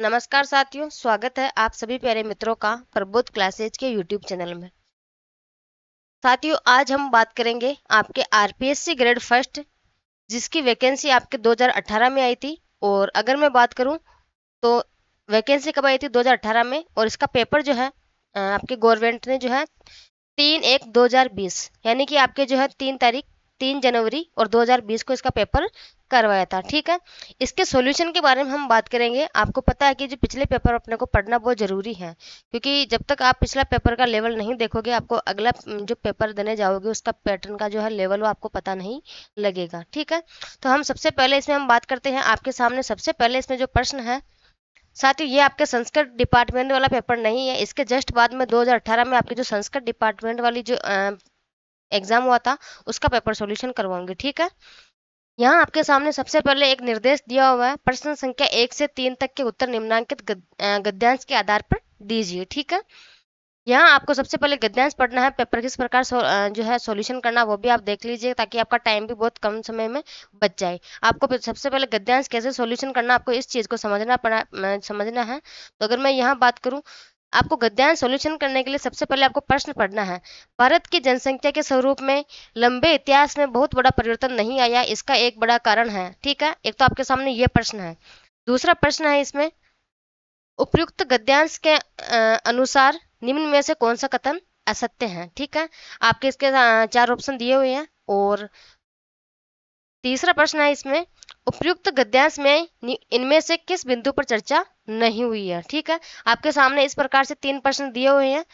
नमस्कार साथियों स्वागत है आप सभी प्यारे मित्रों का प्रबोध क्लासेज के यूट्यूब चैनल में साथियों आज हम बात करेंगे आपके आरपीएससी ग्रेड फर्स्ट जिसकी वैकेंसी आपके 2018 में आई थी और अगर मैं बात करूं तो वैकेंसी कब आई थी 2018 में और इसका पेपर जो है आपके गवर्नमेंट ने जो है तीन एक दो यानी कि आपके जो है तीन तारीख तीन जनवरी और दो को इसका पेपर करवाया था ठीक है इसके सॉल्यूशन के बारे में हम बात करेंगे आपको पता है कि जो पिछले पेपर अपने को पढ़ना बहुत ज़रूरी है क्योंकि जब तक आप पिछला पेपर का लेवल नहीं देखोगे आपको अगला जो पेपर देने जाओगे उसका पैटर्न का जो है लेवल वो आपको पता नहीं लगेगा ठीक है तो हम सबसे पहले इसमें हम बात करते हैं आपके सामने सबसे पहले इसमें जो प्रश्न है साथ ही ये आपके संस्कृत डिपार्टमेंट वाला पेपर नहीं है इसके जस्ट बाद में 2018 में आपके जो संस्कृत डिपार्टमेंट वाली जो एग्ज़ाम हुआ था उसका पेपर सॉल्यूशन करवाऊंगी ठीक है यहाँ आपके सामने सबसे पहले एक निर्देश दिया हुआ है प्रश्न संख्या एक से तीन तक के उत्तर निम्नांकित गद्यांश के आधार पर दीजिए ठीक है यहाँ आपको सबसे पहले गद्यांश पढ़ना है पेपर किस प्रकार सो, जो है सॉल्यूशन करना वो भी आप देख लीजिए ताकि आपका टाइम भी बहुत कम समय में बच जाए आपको सबसे पहले गद्यांश कैसे सॉल्यूशन करना आपको इस चीज़ को समझना पड़ा समझना है तो अगर मैं यहाँ बात करूँ आपको गद्यांश सॉल्यूशन करने के लिए सबसे पहले आपको प्रश्न पढ़ना है भारत की जनसंख्या के स्वरूप में लंबे इतिहास में बहुत बड़ा परिवर्तन नहीं आया इसका एक बड़ा कारण है ठीक है एक तो आपके सामने ये प्रश्न है दूसरा प्रश्न है इसमें उपयुक्त गद्यांश के अनुसार निम्न में से कौन सा कथन असत्य है ठीक है आपके इसके चार ऑप्शन दिए हुए हैं और तीसरा प्रश्न है इसमें उपयुक्त गद्यांश में इनमें से किस बिंदु पर चर्चा नहीं हुई है ठीक है आपके सामने इस प्रकार से तीन प्रश्न दिए हुए हैं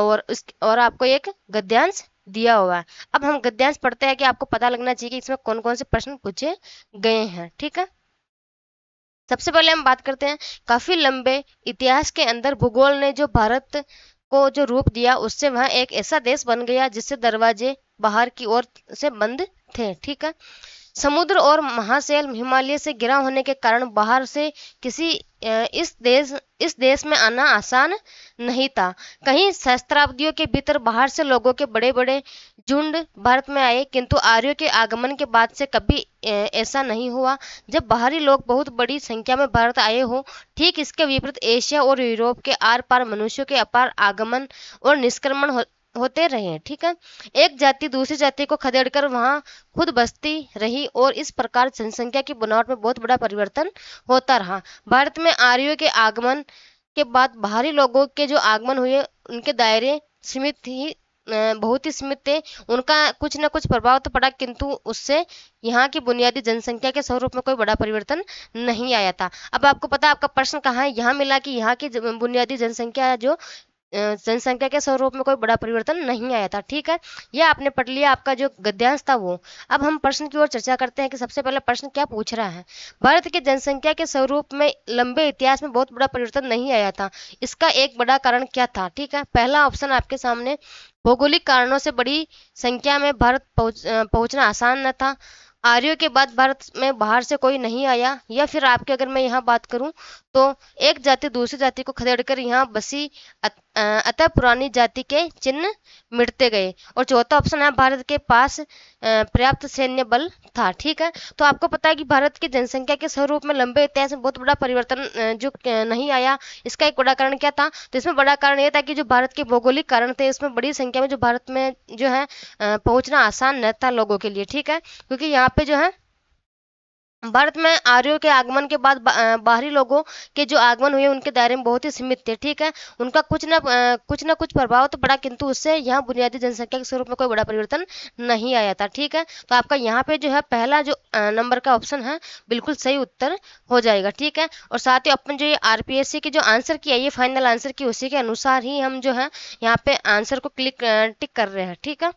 और उस और आपको एक गद्यांश दिया हुआ है अब हम गद्यांश पढ़ते हैं कि आपको पता लगना चाहिए कि इसमें कौन कौन से प्रश्न पूछे गए हैं ठीक है सबसे पहले हम बात करते हैं काफी लंबे इतिहास के अंदर भूगोल ने जो भारत को जो रूप दिया उससे वह एक ऐसा देश बन गया जिससे दरवाजे बाहर की ओर से बंद थे ठीक है समुद्र और महाशैल हिमालय से गिरा होने के कारण बाहर से किसी इस देश इस देश में आना आसान नहीं था कहीं सहस्त्राब्दियों के भीतर बाहर से लोगों के बड़े बड़े झुंड भारत में आए किंतु आर्यों के आगमन के बाद से कभी ऐसा नहीं हुआ जब बाहरी लोग बहुत बड़ी संख्या में भारत आए हो ठीक इसके विपरीत एशिया और यूरोप के आर पार मनुष्यों के अपार आगमन और निष्क्रमण होते रहे ठीक है एक जाति दूसरी जाति को खदेड़कर कर वहाँ खुद बसती रही और इस प्रकार जनसंख्या की बनावट में बहुत बड़ा परिवर्तन होता रहा भारत में आर्यों के आगमन के बाद बाहरी लोगों के जो आगमन हुए उनके दायरे सीमित ही बहुत ही सीमित थे उनका कुछ ना कुछ प्रभाव तो पड़ा किंतु उससे यहाँ की बुनियादी जनसंख्या के स्वरूप में कोई बड़ा परिवर्तन नहीं आया था अब आपको पता आपका प्रश्न कहाँ है यहाँ मिला कि यहाँ की बुनियादी जनसंख्या जो जनसंख्या के स्वरूप में कोई बड़ा परिवर्तन नहीं आया था ठीक है यह आपने पढ़ लिया आपका जो गद्यांश था वो अब हम प्रश्न की ओर चर्चा करते हैं कि सबसे पहले प्रश्न क्या पूछ रहा है भारत की जनसंख्या के स्वरूप में लंबे इतिहास में बहुत बड़ा परिवर्तन नहीं आया था इसका एक बड़ा कारण क्या था ठीक है पहला ऑप्शन आपके सामने भौगोलिक कारणों से बड़ी संख्या में भारत पहुंच, पहुंचना आसान न था आर्यों के बाद भारत में बाहर से कोई नहीं आया या फिर आपके अगर मैं यहाँ बात करूं तो एक जाति दूसरी जाति को खदेड़कर यहाँ बसी अतः पुरानी जाति के चिन्ह मिटते गए और चौथा ऑप्शन है भारत के पास पर्याप्त सैन्य बल था ठीक है तो आपको पता है कि भारत की जनसंख्या के स्वरूप में लंबे इतिहास में बहुत बड़ा परिवर्तन जो नहीं आया इसका एक बड़ा कारण क्या था तो इसमें बड़ा कारण यह था कि जो भारत के भौगोलिक कारण थे इसमें बड़ी संख्या में जो भारत में जो है पहुंचना आसान न था लोगों के लिए ठीक है क्योंकि यहाँ पे जो है भारत में आर्यों के आगमन के बाद बाहरी लोगों के जो आगमन हुए उनके दायरे में बहुत ही सीमित थे ठीक है उनका कुछ ना कुछ ना कुछ प्रभाव तो पड़ा किंतु उससे यहाँ बुनियादी जनसंख्या के स्वरूप में कोई बड़ा परिवर्तन नहीं आया था ठीक है तो आपका यहाँ पे जो है पहला जो नंबर का ऑप्शन है बिल्कुल सही उत्तर हो जाएगा ठीक है और साथ ही अपन जो ये आर की जो आंसर की है ये फाइनल आंसर की उसी के अनुसार ही हम जो है यहाँ पे आंसर को क्लिक टिक कर रहे हैं ठीक है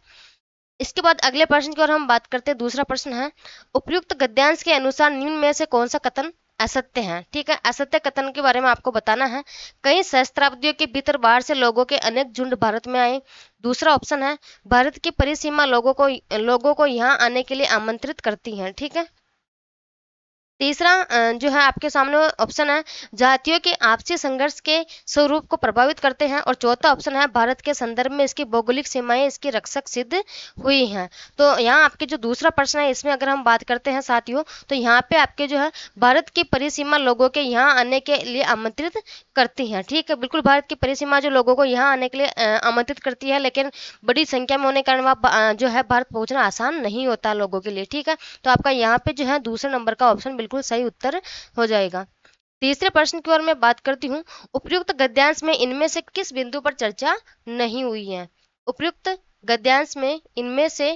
इसके बाद अगले प्रश्न की ओर हम बात करते हैं दूसरा प्रश्न है उपयुक्त गद्यांश के अनुसार निम्न में से कौन सा कथन असत्य है ठीक है असत्य कथन के बारे में आपको बताना है कई सहस्त्राब्दियों के भीतर बाहर से लोगों के अनेक झुंड भारत में आए दूसरा ऑप्शन है भारत की परिसीमा लोगों को लोगों को यहाँ आने के लिए आमंत्रित करती है ठीक है तीसरा जो है आपके सामने ऑप्शन है जातियों के आपसी संघर्ष के स्वरूप को प्रभावित करते हैं और चौथा ऑप्शन है भारत के संदर्भ में इसकी भौगोलिक सीमाएं इसकी रक्षक सिद्ध हुई हैं तो यहाँ आपके जो दूसरा प्रश्न है इसमें अगर हम बात करते हैं साथियों तो यहाँ पे आपके जो है भारत की परिसीमा लोगों के यहाँ आने के लिए आमंत्रित करती है ठीक है बिल्कुल भारत की परिसीमा जो लोगों को यहाँ आने के लिए आमंत्रित करती है लेकिन बड़ी संख्या में होने के कारण वहाँ जो है भारत पहुँचना आसान नहीं होता लोगों के लिए ठीक है तो आपका यहाँ पे जो है दूसरे नंबर का ऑप्शन बिल्कुल बिल्कुल सही उत्तर हो जाएगा तीसरे प्रश्न की ओर मैं बात करती हूँ उपयुक्त गद्यांश में इनमें से किस बिंदु पर चर्चा नहीं हुई है उपयुक्त गद्यांश में इनमें से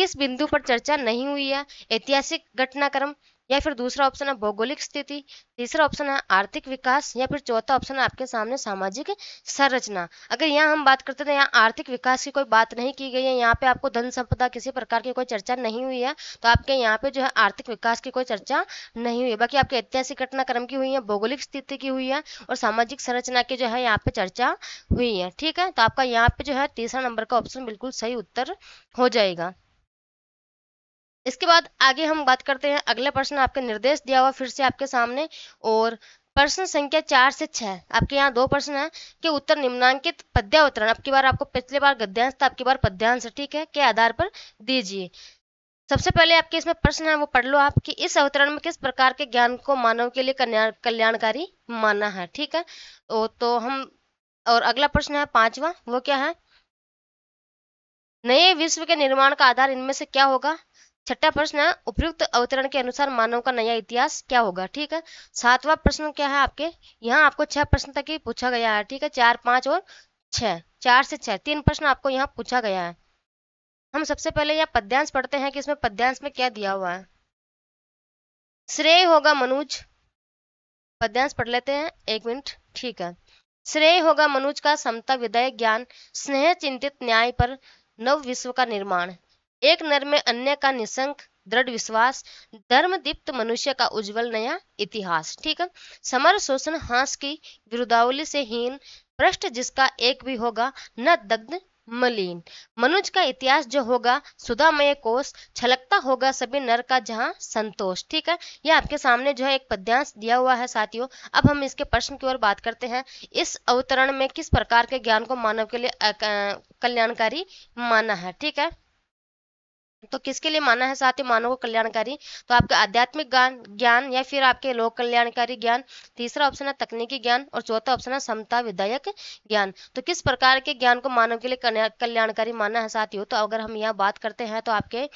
किस बिंदु पर चर्चा नहीं हुई है ऐतिहासिक घटनाक्रम या फिर दूसरा ऑप्शन है भौगोलिक स्थिति तीसरा ऑप्शन है आर्थिक विकास या फिर चौथा ऑप्शन है आपके सामने सामाजिक संरचना अगर यहाँ हम बात करते हैं तो यहाँ आर्थिक विकास की कोई बात नहीं की गई है यहाँ पे आपको धन संपदा किसी प्रकार की कोई चर्चा नहीं हुई है तो आपके यहाँ पे जो है आर्थिक विकास की कोई चर्चा नहीं हुई बाकी आपके ऐतिहासिक घटनाक्रम की हुई है भौगोलिक स्थिति की हुई है और सामाजिक संरचना की जो है यहाँ पे चर्चा हुई है ठीक है तो आपका यहाँ पे जो है तीसरा नंबर का ऑप्शन बिल्कुल सही उत्तर हो जाएगा इसके बाद आगे हम बात करते हैं अगला प्रश्न आपके निर्देश दिया हुआ फिर से आपके सामने और प्रश्न संख्या चार से छह आपके यहाँ दो प्रश्न है कि उत्तर निम्नांकित पद्यावतरण आपकी बार आपको पिछले बार गद्यांश था आपकी बार पद्यांश ठीक है के आधार पर दीजिए सबसे पहले आपके इसमें प्रश्न है वो पढ़ लो आप कि इस अवतरण में किस प्रकार के ज्ञान को मानव के लिए कल्याण कल्याणकारी माना है ठीक है ओ, तो हम और अगला प्रश्न है पांचवा वो क्या है नए विश्व के निर्माण का आधार इनमें से क्या होगा छठा प्रश्न उपयुक्त अवतरण के अनुसार मानव का नया इतिहास क्या होगा ठीक है सातवां प्रश्न क्या है आपके यहाँ आपको छह प्रश्न तक ही पूछा गया है ठीक है चार पांच और छह चार से छह तीन प्रश्न आपको यहाँ पूछा गया है हम सबसे पहले यहाँ पद्यांश पढ़ते हैं कि इसमें पद्यांश में क्या दिया हुआ है श्रेय होगा मनोज पद्यांश पढ़ लेते हैं एक मिनट ठीक है श्रेय होगा मनोज का समता विदय ज्ञान स्नेह चिंतित न्याय पर नव विश्व का निर्माण एक नर में अन्य का निशंक दृढ़ विश्वास धर्म दीप्त मनुष्य का उज्जवल नया इतिहास ठीक है समर शोषण हास की विरुदावली से हीन भ्रष्ट जिसका एक भी होगा न दग्ध मलिन मनुज का इतिहास जो होगा सुधामय कोष छलकता होगा सभी नर का जहाँ संतोष ठीक है यह आपके सामने जो है एक पद्यांश दिया हुआ है साथियों अब हम इसके प्रश्न की ओर बात करते हैं इस अवतरण में किस प्रकार के ज्ञान को मानव के लिए कल्याणकारी माना है ठीक है तो किसके लिए माना है साथ ही मानव को कल्याणकारी तो आपका आध्यात्मिक ज्ञान या फिर आपके लोक कल्याणकारी ज्ञान तीसरा ऑप्शन है तकनीकी ज्ञान और चौथा ऑप्शन है समता विधायक ज्ञान तो किस प्रकार के ज्ञान को मानव के लिए कल्याणकारी माना है साथ तो अगर हम यहाँ बात करते हैं तो आपके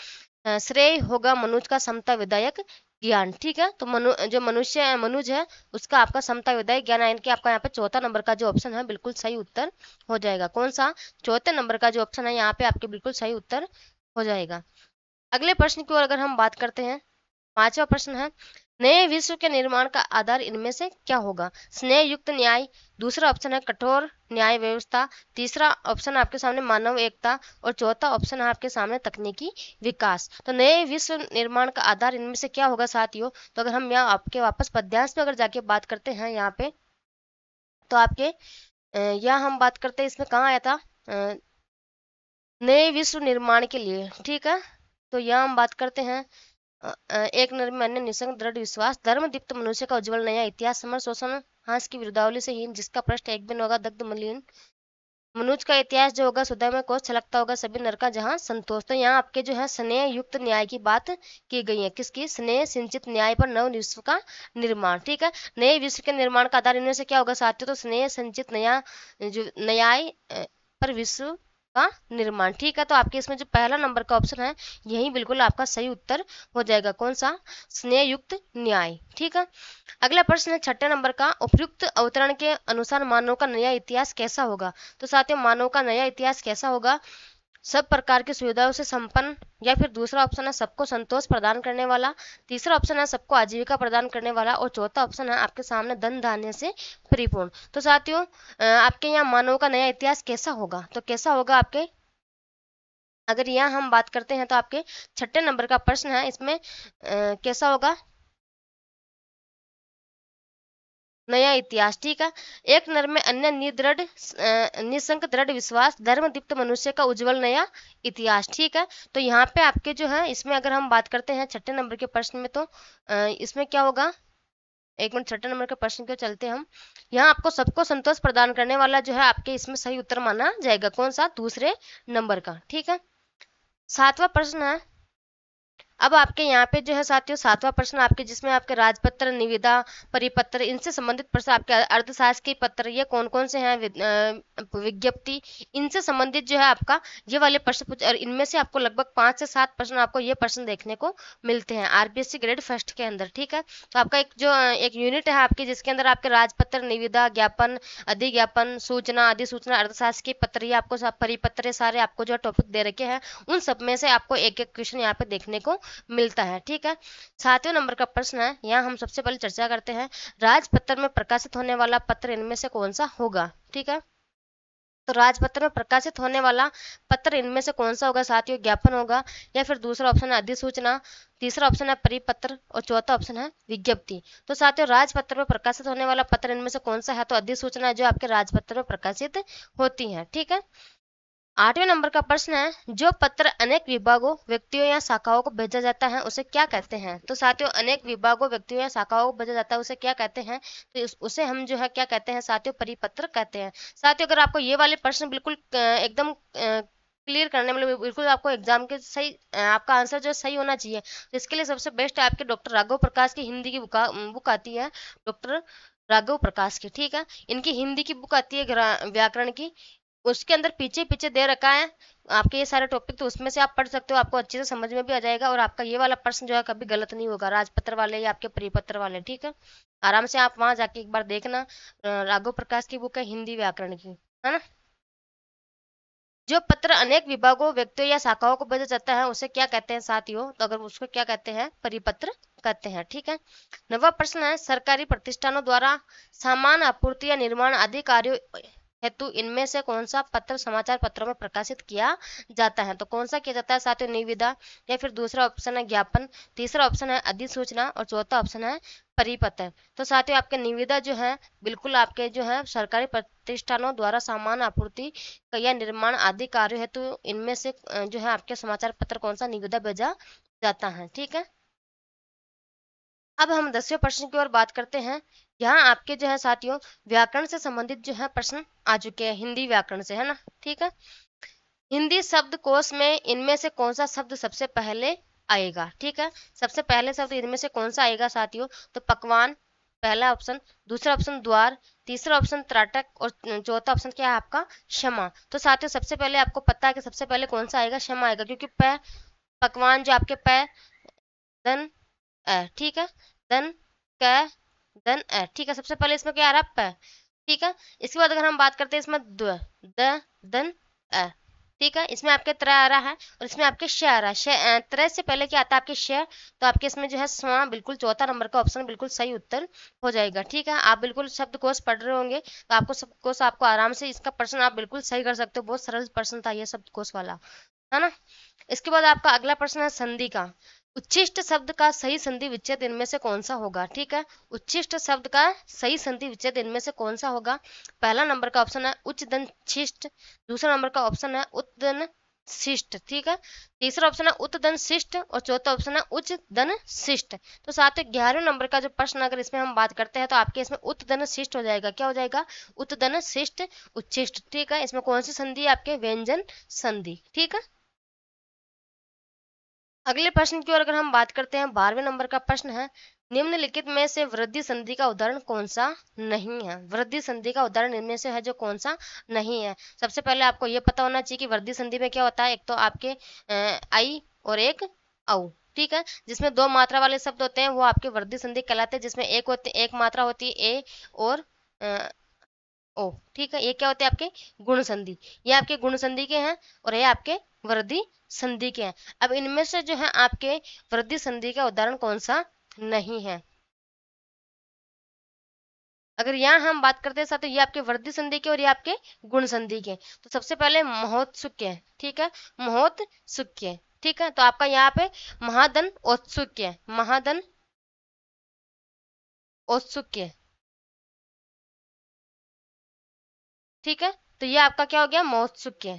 श्रेय होगा मनुज का समता विधायक ज्ञान ठीक है तो मनु जो मनुष्य मनुज है उसका आपका समता विधायक ज्ञान है आपका यहाँ पे चौथा नंबर का जो ऑप्शन है बिल्कुल सही उत्तर हो जाएगा कौन सा चौथे नंबर का जो ऑप्शन है यहाँ पे आपके बिल्कुल सही उत्तर हो जाएगा अगले प्रश्न की ओर अगर हम बात करते हैं पांचवा प्रश्न है नए विश्व के निर्माण का आधार इनमें से क्या होगा स्नेह युक्त न्याय दूसरा ऑप्शन है कठोर न्याय व्यवस्था तीसरा ऑप्शन आपके सामने मानव एकता और चौथा ऑप्शन है आपके सामने तकनीकी विकास तो नए विश्व निर्माण का आधार इनमें से क्या होगा साथियों तो अगर हम यहाँ आपके वापस पद्यांश में अगर जाके बात करते हैं यहाँ पे तो आपके यह हम बात करते हैं इसमें कहाँ आया था नए विश्व निर्माण के लिए ठीक है तो यहाँ हम बात करते हैं एक मैंने निशंक दृढ़ विश्वास धर्म दीप्त मनुष्य का उज्जवल नया इतिहास समर शोषण हंस की विरुद्धावली से ही जिसका प्रश्न एक बिन होगा दग्ध मलिन मनुष्य का इतिहास जो होगा सुधा में कोष छलकता अच्छा होगा सभी नरका जहाँ संतोष तो यहाँ आपके जो है स्नेह युक्त न्याय की बात की गई है किसकी स्नेह सिंचित न्याय पर नव विश्व का निर्माण ठीक है नए विश्व के निर्माण का आधार इनमें से क्या होगा साथियों तो स्नेह संचित नया जो न्याय पर विश्व का निर्माण ठीक है तो आपके इसमें जो पहला नंबर का ऑप्शन है यही बिल्कुल आपका सही उत्तर हो जाएगा कौन सा स्नेह युक्त न्याय ठीक है अगला प्रश्न है छठे नंबर का उपयुक्त अवतरण के अनुसार मानव का नया इतिहास कैसा होगा तो साथियों मानव का नया इतिहास कैसा होगा सब प्रकार की सुविधाओं से संपन्न या फिर दूसरा ऑप्शन है सबको संतोष प्रदान करने वाला तीसरा ऑप्शन है सबको आजीविका प्रदान करने वाला और चौथा ऑप्शन है आपके सामने धन धान्य से परिपूर्ण तो साथियों आपके यहाँ मानव का नया इतिहास कैसा होगा तो कैसा होगा आपके अगर यहाँ हम बात करते हैं तो आपके छठे नंबर का प्रश्न है इसमें आ, कैसा होगा नया इतिहास ठीक है एक नर में अन्य निदृढ़ निशंक दृढ़ विश्वास धर्म दीप्त मनुष्य का उज्जवल नया इतिहास ठीक है तो यहाँ पे आपके जो है इसमें अगर हम बात करते हैं छठे नंबर के प्रश्न में तो इसमें क्या होगा एक मिनट छठे नंबर के प्रश्न क्यों चलते हम यहाँ आपको सबको संतोष प्रदान करने वाला जो है आपके इसमें सही उत्तर माना जाएगा कौन सा दूसरे नंबर का ठीक है सातवा प्रश्न है अब आपके यहाँ पे जो है साथियों सातवां प्रश्न आपके जिसमें आपके राजपत्र निविदा परिपत्र इनसे संबंधित प्रश्न आपके अर्थशासकीय पत्र ये कौन कौन से हैं विज्ञप्ति इनसे संबंधित जो है आपका ये वाले प्रश्न और इनमें से आपको लगभग पांच से सात प्रश्न आपको ये प्रश्न देखने को मिलते हैं आरबीएससी ग्रेड फर्स्ट के अंदर ठीक है तो आपका एक जो एक यूनिट है आपके जिसके अंदर आपके राजपत्र निविदा ज्ञापन अधिज्ञापन सूचना अधिसूचना अर्थशासकीय पत्र ये आपको परिपत्र सारे आपको जो टॉपिक दे रखे हैं उन सब में से आपको एक एक क्वेश्चन यहाँ पे देखने को मिलता है ठीक है सातवें नंबर का प्रश्न है यहाँ हम सबसे पहले चर्चा करते हैं राजपत्र में प्रकाशित होने वाला पत्र इनमें से कौन सा होगा ठीक है तो राजपत्र में प्रकाशित होने वाला पत्र इनमें से कौन सा होगा साथियों ज्ञापन होगा या फिर दूसरा ऑप्शन है अधिसूचना तीसरा ऑप्शन है परिपत्र और चौथा ऑप्शन है विज्ञप्ति तो साथियों राजपत्र में प्रकाशित होने वाला पत्र इनमें से कौन सा है तो अधिसूचना जो आपके राजपत्र में प्रकाशित होती है ठीक है आठवें नंबर का प्रश्न है जो पत्र अनेक विभागों व्यक्तियों या शाखाओं को भेजा जाता है उसे क्या कहते हैं तो साथियों अनेक विभागों व्यक्तियों या शाखाओं को भेजा जाता है उसे क्या कहते हैं तो उसे हम जो है क्या कहते हैं साथियों परिपत्र कहते हैं साथियों अगर आपको ये वाले प्रश्न बिल्कुल एकदम क्लियर करने में बिल्कुल आपको एग्जाम के सही आपका आंसर जो सही होना चाहिए तो इसके लिए सबसे बेस्ट है आपके डॉक्टर राघव प्रकाश की हिंदी की बुक आती है डॉक्टर राघव प्रकाश की ठीक है इनकी हिंदी की बुक आती है व्याकरण की उसके अंदर पीछे पीछे दे रखा है आपके ये सारे टॉपिक तो उसमें से आप पढ़ सकते हो आपको अच्छे से समझ में भी आ जाएगा और आपका ये वाला प्रश्न जो है कभी गलत नहीं होगा राजपत्र वाले या आपके परिपत्र वाले ठीक है आराम से आप वहां जाके एक बार देखना राघव प्रकाश की बुक है हिंदी व्याकरण की है ना जो पत्र अनेक विभागों व्यक्तियों या शाखाओं को भेजा जाता है उसे क्या कहते हैं साथियों तो अगर उसको क्या कहते हैं परिपत्र कहते हैं ठीक है नवा प्रश्न है सरकारी प्रतिष्ठानों द्वारा सामान आपूर्ति या निर्माण आदि कार्यो हेतु तो इनमें से कौन सा पत्र समाचार पत्रों में प्रकाशित किया जाता है तो कौन सा किया जाता है साथियों निविदा या फिर दूसरा ऑप्शन है ज्ञापन तीसरा ऑप्शन है अधिसूचना और चौथा ऑप्शन है परिपत्र तो साथियों आपके निविदा जो है बिल्कुल आपके जो है सरकारी प्रतिष्ठानों द्वारा सामान आपूर्ति या निर्माण आदि कार्य हेतु तो इनमें से जो है आपके समाचार पत्र कौन सा निविदा भेजा जाता है ठीक है अब हम दसवें प्रश्न की ओर बात करते हैं यहाँ आपके जो है साथियों व्याकरण से संबंधित जो है प्रश्न आ चुके हैं हिंदी व्याकरण से है ना ठीक है हिंदी शब्द कोश में इनमें से कौन सा शब्द सबसे पहले आएगा ठीक है सबसे पहले शब्द इनमें से कौन सा आएगा साथियों तो पकवान पहला ऑप्शन दूसरा ऑप्शन द्वार तीसरा ऑप्शन त्राटक और चौथा ऑप्शन क्या है आपका क्षमा तो साथियों सबसे पहले आपको पता है कि सबसे पहले कौन सा आएगा क्षमा आएगा क्योंकि प पकवान जो आपके प धन ठीक है धन क देन ए uh, ठीक है सबसे पहले इसमें क्या आ रहा है ठीक है इसके बाद अगर हम बात करते हैं इसमें द द दन ए ठीक है इसमें आपके त्रय आ रहा है और इसमें आपके शय आ रहा है त्रय से पहले क्या आता है आपके शय तो आपके इसमें जो है स्वा बिल्कुल चौथा नंबर का ऑप्शन बिल्कुल सही उत्तर हो जाएगा ठीक है आप बिल्कुल शब्द कोश पढ़ रहे होंगे तो आपको शब्द कोश आपको आराम से इसका प्रश्न आप बिल्कुल सही कर सकते हो बहुत सरल प्रश्न था यह शब्द कोश वाला है ना इसके बाद आपका अगला प्रश्न है संधि का उच्छिष्ट शब्द का सही संधि विच्छेद इनमें से कौन सा होगा ठीक है उच्छिष्ट शब्द का सही संधि विच्छेद इनमें से कौन सा होगा पहला नंबर का ऑप्शन है उच्च दन शिष्ट दूसरा नंबर का ऑप्शन है उत्तन शिष्ट ठीक है तीसरा ऑप्शन है उत्तन शिष्ट और चौथा ऑप्शन है उच्च दन शिष्ट तो साथ ही ग्यारहवें नंबर का जो प्रश्न अगर इसमें हम बात करते हैं तो आपके इसमें उत्तन शिष्ट हो जाएगा क्या हो जाएगा उत्तन शिष्ट उच्छिष्ट ठीक है इसमें कौन सी संधि है आपके व्यंजन संधि ठीक है अगले प्रश्न की ओर अगर हम बात करते हैं बारहवें नंबर का प्रश्न है निम्नलिखित में से वृद्धि संधि का उदाहरण कौन सा नहीं है वृद्धि संधि का उदाहरण इनमें से है जो कौन सा नहीं है सबसे पहले आपको ये पता होना चाहिए कि वृद्धि संधि में क्या होता है एक तो आपके आई और एक औ ठीक है जिसमें दो मात्रा वाले शब्द होते हैं वो आपके वृद्धि संधि कहलाते हैं जिसमें एक होते एक मात्रा होती है ए और ओ ठीक है ये क्या होते हैं आपके गुण संधि ये आपके गुण संधि के हैं और ये आपके वृद्धि संधि के हैं अब इनमें से जो है आपके वृद्धि संधि का उदाहरण कौन सा नहीं है अगर यहाँ हम बात करते हैं साथ ये आपके वृद्धि संधि के और ये आपके गुण संधि के तो सबसे पहले महोत्सुक्य है ठीक है महोत्सुक्य है ठीक है तो आपका यहाँ पे महादन औत्सुक्य है महादन औत्सुक्य ठीक है तो ये आपका क्या हो गया मौत्सुक्य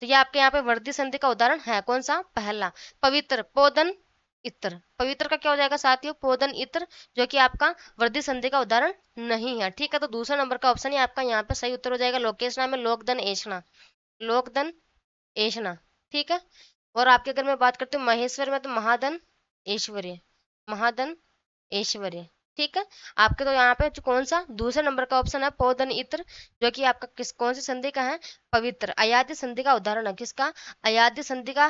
तो ये आपके यहाँ पे वर्दी संधि का उदाहरण है कौन सा पहला पवित्र पोदन इत्र पवित्र का क्या हो जाएगा साथियों पोदन इत्र जो कि आपका वृद्धि संधि का उदाहरण नहीं है ठीक है तो दूसरा नंबर का ऑप्शन ही आपका यहाँ पे सही उत्तर हो जाएगा लोकेशना में लोकदन एशना लोकदन एशना ठीक है और आपके अगर मैं बात करती हूँ महेश्वर में तो महादन ऐश्वर्य महादन ऐश्वर्य ठीक है आपके तो यहाँ पे कौन सा दूसरे नंबर का ऑप्शन है पौधन इत्र जो कि आपका किस कौन सी संधि का है पवित्र अयाध्य संधि का उदाहरण है किसका अयाध्य संधि का